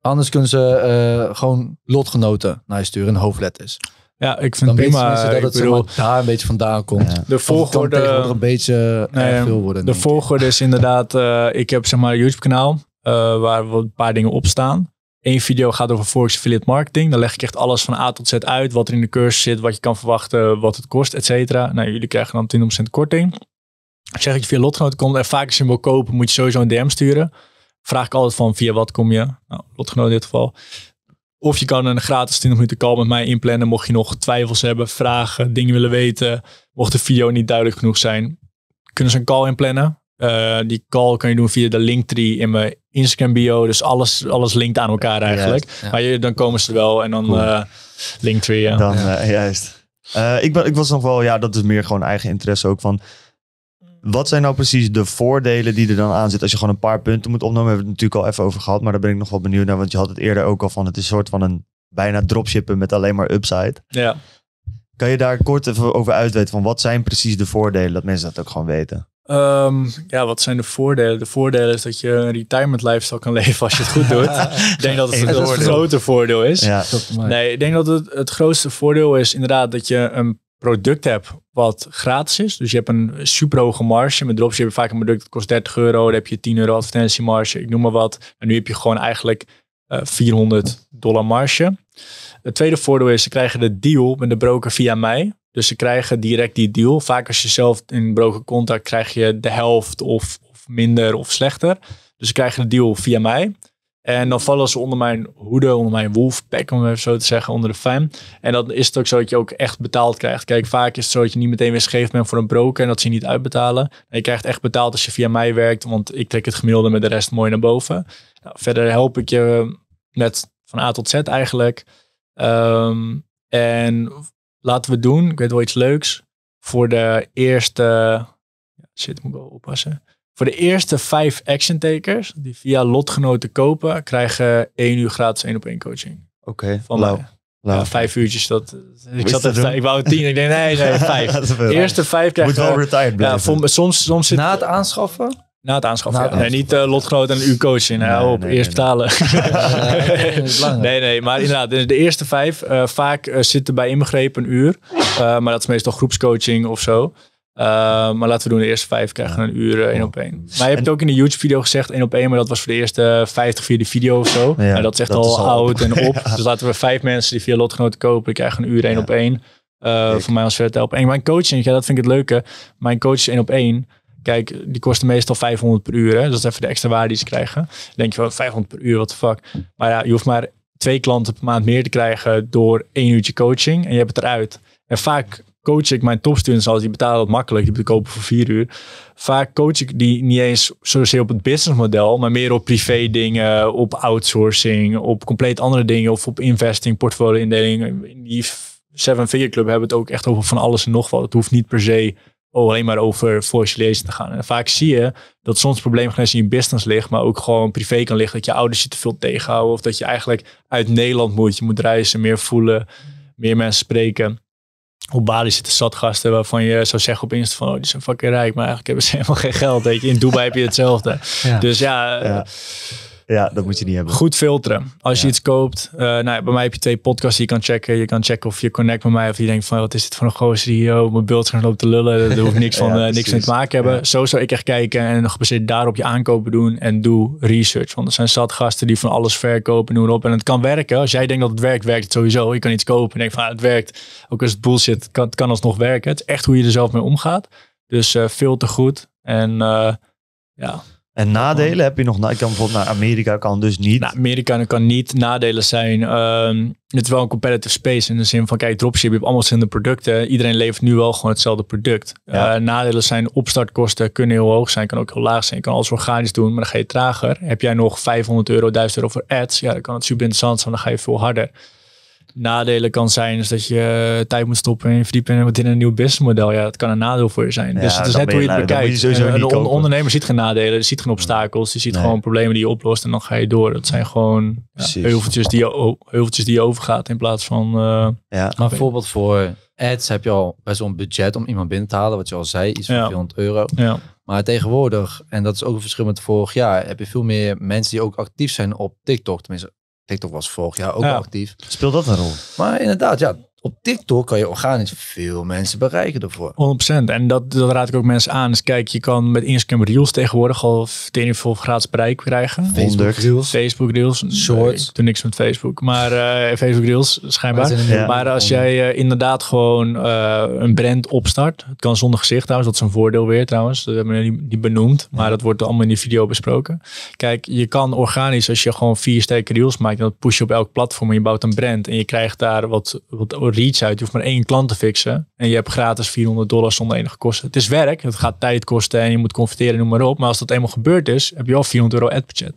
Anders kunnen ze eh, gewoon lotgenoten naar je sturen in hoofdletters. Ja, ik vind dan prima. dat ik het bedoel, daar een beetje vandaan komt. Ja. De volgorde een beetje eh, veel worden. De volgorde is inderdaad, eh, ik heb zeg maar een YouTube kanaal waar we een paar dingen op staan. Eén video gaat over Forex affiliate marketing. Dan leg ik echt alles van A tot Z uit. Wat er in de cursus zit, wat je kan verwachten, wat het kost, et cetera. Nou, jullie krijgen dan 20% korting zeg dat je via lotgenoot komt en vaak als je wil kopen, moet je sowieso een DM sturen. Vraag ik altijd van via wat kom je? Nou, lotgenoot in dit geval. Of je kan een gratis 20 minuten call met mij inplannen. Mocht je nog twijfels hebben, vragen, dingen willen weten. Mocht de video niet duidelijk genoeg zijn, kunnen ze een call inplannen. Eh, die call kan je doen via de linktree in mijn Instagram bio. Dus alles, alles linkt aan elkaar eigenlijk. Maar dan komen ze wel en dan cool. uh, linktree. Ja. Dan, eh, juist. ik, ben, ik was nog wel, ja, dat is meer gewoon eigen interesse ook van wat zijn nou precies de voordelen die er dan aan zitten als je gewoon een paar punten moet opnemen? We hebben het natuurlijk al even over gehad, maar daar ben ik nog wel benieuwd naar. Want je had het eerder ook al van, het is een soort van een bijna dropshippen met alleen maar upside. Ja. Kan je daar kort even over uitweten van wat zijn precies de voordelen, dat mensen dat ook gewoon weten? Ehm, ja, wat zijn de voordelen? De voordelen is dat je een retirement lifestyle kan leven als je het goed doet. ik denk dat het, dat het grote voordeel is. Ja. Nee, ik denk dat het, het grootste voordeel is inderdaad dat je een product heb wat gratis is. Dus je hebt een super hoge marge. Met dropship heb je vaak een product dat kost 30 euro. Dan heb je 10 euro advertentiemarge. Ik noem maar wat. En nu heb je gewoon eigenlijk 400 eh, dollar marge. Het tweede voordeel is, ze krijgen de deal met de broker via mij. Dus ze krijgen direct die deal. Vaak als je zelf in broker contact krijg je de helft of, of minder of slechter. Dus ze krijgen de deal via mij. En dan vallen ze onder mijn hoede, onder mijn wolfpack, om het zo te zeggen, onder de fan. En dan is het ook zo dat je ook echt betaald krijgt. Kijk, vaak is het zo dat je niet meteen weer scheef bent voor een broker en dat ze je niet uitbetalen. En je krijgt echt betaald als je via mij werkt, want ik trek het gemiddelde met de rest mooi naar boven. Nou, verder help ik je met van A tot Z eigenlijk. Ehm, en laten we doen, ik weet wel iets leuks, voor de eerste, shit, moet ik wel oppassen. Voor de eerste vijf action takers die via lotgenoten kopen, krijgen één uur gratis één op één coaching. Oké, van Nou, vijf uurtjes, dat, ik, ik wou tien, ik denk nee, nee vijf. De eerste vijf krijg je... Moet wel retired blijven. Ja, soms, soms zit, Na het aanschaffen? Na het aanschaffen, na het aanschaffen. Nee, niet uh, lotgenoot en uw coaching. Nou, nee, op, nee, eerst betalen. nee, nee, maar inderdaad, dus de, eerste vijf, eh, vaak eh, zitten bij inbegrepen een uur. maar dat is meestal groepscoaching of zo. Eh, maar laten we doen, de eerste vijf krijgen een uur eh, één op één. Dus maar je hebt het ook in de YouTube-video gezegd, één op één. Maar dat was voor de eerste 50 via de video of zo. Ja, dat is echt al, oud en op. Dus laten we vijf mensen die via lotgenoten kopen, die krijgen een uur één op één. Eh, voor mij als verder op één. Mijn coaching, ja, dat vind ik het leuke. Mijn coach is één op één. Kijk, die kosten meestal 500 per uur. Hè? Dat is even de extra waarde die ze krijgen. Dan denk je wel, 500 per uur, wat de fuck. Maar ja, je hoeft maar twee klanten per maand meer te krijgen door één uurtje coaching. En je hebt het eruit. En vaak coach ik mijn topstudenten, zoals die betalen het makkelijk, die kopen voor vier uur. Vaak coach ik die niet eens zozeer op het businessmodel, maar meer op privé dingen, op outsourcing, op compleet andere dingen of op investing, portfolio-indeling. In die seven-figure club hebben we het ook echt over van alles en nog wat. Het hoeft niet per se oh, alleen maar over lezen te gaan. En vaak zie je dat soms probleemgrenzen in business ligt, maar ook gewoon privé kan liggen. Dat je ouders je te veel tegenhouden of dat je eigenlijk uit Nederland moet. Je moet reizen, meer voelen, meer mensen spreken op Bali zitten zatgasten waarvan je zou zeggen op Insta van oh, die zijn fucking rijk, maar eigenlijk hebben ze helemaal geen geld. In Dubai heb je hetzelfde. Dus ja. Eh, ja, dat moet je niet hebben. Goed filteren. Als je iets koopt. Eh, nou bij mij heb je twee podcasts die je kan checken. Je kan checken of je connect met mij. Of je denkt van wat is dit voor een gozer die oh, mijn beeldscherm loopt te lullen. Daar hoeft niks, van, eh, niks mee te maken hebben. Zo zou ik echt kijken en gebaseerd daarop je aankopen doen. En doe research. Want er zijn zat gasten die van alles verkopen. Noem op. En het kan werken. Als jij denkt dat het werkt, werkt het sowieso. Je kan iets kopen en denk van ah, het werkt. Ook als het bullshit, kan, het kan alsnog werken. Het is echt hoe je er zelf mee omgaat. Dus eh, filter goed. En ja, en nadelen heb je nog. Ik kan bijvoorbeeld naar Amerika kan dus niet. Nou, Amerika kan niet. Nadelen zijn. Ehm, het is wel een competitive space in de zin van kijk, dropship, je hebt allemaal verschillende producten. Iedereen levert nu wel gewoon hetzelfde product. Eh, nadelen zijn opstartkosten kunnen heel hoog zijn, kan ook heel laag zijn. Je kan alles organisch doen, maar dan ga je trager. Heb jij nog 500 euro, 1000 euro voor ads? Ja, dan kan het super interessant zijn, dan ga je veel harder nadelen kan zijn is dat je eh, tijd moet stoppen en verdiepen in een nieuw businessmodel. Ja, dat kan een nadeel voor je zijn. dus het dus is net hoe je het bekijkt. Je een eh, de ondernemer ziet geen nadelen, ziet geen obstakels, die ziet gewoon problemen die je oplost en dan ga je door. Dat zijn gewoon heuveltjes, die je, heuveltjes die je overgaat in plaats van... Uh, ja. Maar bijvoorbeeld voor ads heb je al best wel een budget om iemand binnen te halen, wat je al zei, iets van ja. euro. Ja. Maar tegenwoordig, en dat is ook een verschil met vorig jaar, heb je veel meer mensen die ook actief zijn op TikTok. Tenminste, TikTok was vorig jaar ook actief. Speelt dat een rol? Maar inderdaad, ja, op TikTok kan je organisch veel mensen bereiken ervoor. 100%. En dat, dat raad ik ook mensen aan. Dus kijk, je kan met Instagram Reels tegenwoordig al of gratis bereik krijgen. Facebook Reels. Facebook Reels. Soort. Nee, ik doe niks met Facebook. Maar eh, Facebook Reels schijnbaar. Maar, als jij eh, inderdaad gewoon eh, een brand opstart. Het kan zonder gezicht trouwens. Dat is een voordeel weer trouwens. Dat hebben we niet, benoemd. Maar dat wordt allemaal in die video besproken. Kijk, je kan organisch als je gewoon vier sterke Reels maakt. En dat push je op elk platform. En je bouwt een brand. En je krijgt daar wat, wat reach uit. Je hoeft maar één klant te fixen. En je hebt gratis 400 dollar zonder enige kosten. Het is werk. Het gaat tijd kosten en je moet converteren, noem maar op. Maar als dat eenmaal gebeurd is, heb je al 400 euro ad Ja.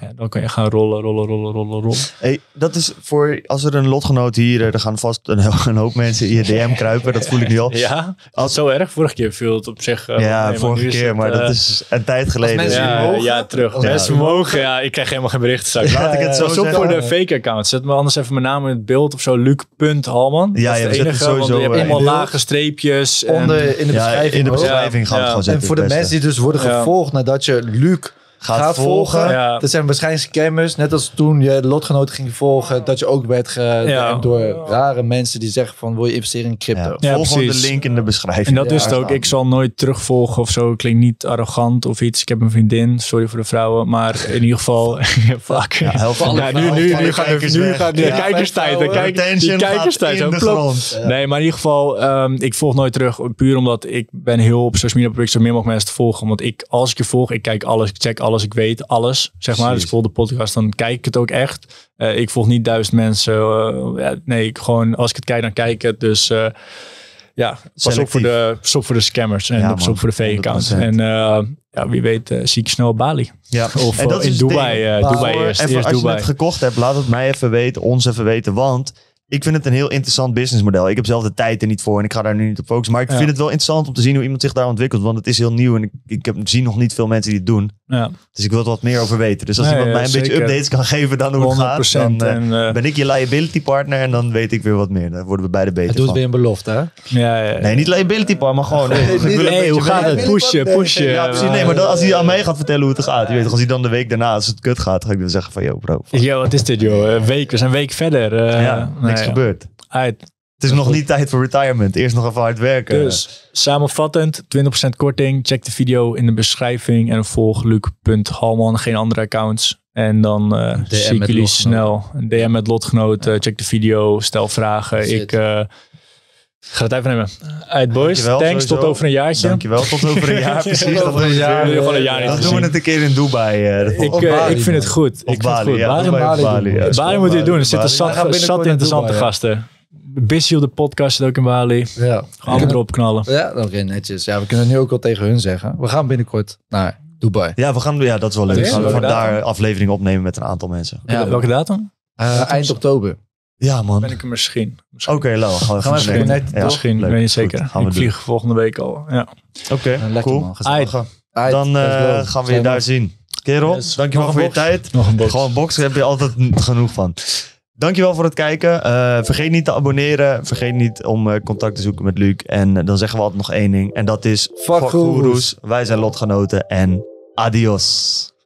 ja. dan kan je gaan rollen, rollen, rollen, rollen, rollen. Hey, dat is voor, als er een lotgenoot hier, eh, er gaan vast een, een hoop mensen in je DM kruipen. Dat voel ik nu al. Ja, als, zo erg. Vorige keer viel het op zich. Eh, ja, vorige keer. maar dat eh, is een tijd geleden. Ja, mogen, ja, terug. mensen mogen. Ja, ik krijg helemaal geen berichten Ja, Laat ik het zo, zo voor de fake account. Zet me anders even mijn naam in het beeld of zo. Luc.Halma. Ja, dat is enige, sowieso, want je eh, allemaal lage streepjes. onder in de beschrijving. In de gaan we gewoon zetten. En voor de mensen die dus worden gevolgd nadat je Luke gaat, volgen. Dat zijn waarschijnlijk scammers. Net als toen je lotgenoten ging volgen, oh. dat je ook werd door rare mensen die zeggen van wil je investeren in crypto. Volg gewoon de link in de beschrijving. En dat is het ook. Ik zal nooit terugvolgen of zo. Klinkt niet arrogant of iets. Ik heb een vriendin. Sorry voor de vrouwen. Maar in ieder geval, fuck. Ja, nu, nu, nu, gaat nu gaat de kijkerstijd. De, kijk, tijd Zo, de Nee, maar in ieder geval, ehm, ik volg nooit terug. Puur omdat ik ben heel op social media. Probeer ik zo meer mogelijk mensen te volgen. Want ik, als ik je volg, ik kijk alles. Ik check alles alles, ik weet alles, zeg maar. Dus ik de podcast, dan kijk ik het ook echt. Eh, ik volg niet duizend mensen. Eh, nee, ik gewoon, als ik het kijk, dan kijk ik het. Dus eh, ja, pas op, voor de, pas voor de scammers en ja, pas op voor de fake accounts. En ja, wie weet zie ik snel Bali. Ja. Of in Dubai, Dubai eerst. En als je het gekocht hebt, laat het mij even weten, ons even weten. Want ik vind het een heel interessant businessmodel. Ik heb zelf de tijd er niet voor en ik ga daar nu niet op focussen. Maar ik vind het wel interessant om te zien hoe iemand zich daar ontwikkelt. Want het is heel nieuw en ik, ik heb, zie nog niet veel mensen die het doen. Ja. Dus ik wil er wat meer over weten. Dus als nee, iemand mij een beetje updates kan geven dan hoe het gaat, dan eh, en, eh, ben ik je liability partner en dan weet ik weer wat meer. Dan worden we beide beter Het doet van. weer een belofte, hè? Ja, Nee, niet liability partner, maar gewoon... Nee, hoe gaat het? Pushen, pushen. Ja, precies. Nee, maar dan, als hij aan mij gaat vertellen hoe het gaat. Je weet, als hij dan de week daarna, als het kut gaat, ga ik dan zeggen van... Yo, bro. Yo, wat is dit, joh? Eh, week, we zijn een week verder. ja niks Uit. Het is nog niet tijd voor retirement. Eerst nog even hard werken. Dus samenvattend, 20% korting. Check de video in de beschrijving en volg Luc.halman. Geen andere accounts. En dan uh, zie ik jullie snel. Een DM met lotgenoten. Check de video, stel vragen. Ik eh, Ga het even nemen. Uit boys, thanks. Tot over een jaartje. Dankjewel, tot over een jaar. Precies, tot over een jaar. Dan doen we het een keer in Dubai. Eh, ik, eh, ik vind het goed. Op ik Bali, vind het goed. Bali, Bali, Bali moet je doen. Er zitten zat, zat interessante gasten. Ja. op de podcast ook in Bali. Ja. Gewoon erop knallen. Ja, dat netjes. Ja, we kunnen nu ook al tegen hun zeggen. We gaan binnenkort naar Dubai. Ja, we gaan, ja dat is wel leuk. We gaan daar aflevering opnemen met een aantal mensen. welke datum? Eh, eind oktober. Ja, man. Ben ik er misschien. Oké, okay, gaan, we even net. Misschien, Leuk. weet zeker. ik vlieg volgende week al. Ja. Oké, cool. Dan eh, gaan we je daar zien. Kerel, yes. dankjewel voor je tijd. Nog een box. Gewoon boksen, daar heb je altijd genoeg van. Dankjewel voor het kijken. Eh, vergeet niet te abonneren. Vergeet niet om eh, contact te zoeken met Luc. En dan zeggen we altijd nog één ding. En dat is... Fuck, fuck Wij zijn lotgenoten. En adios.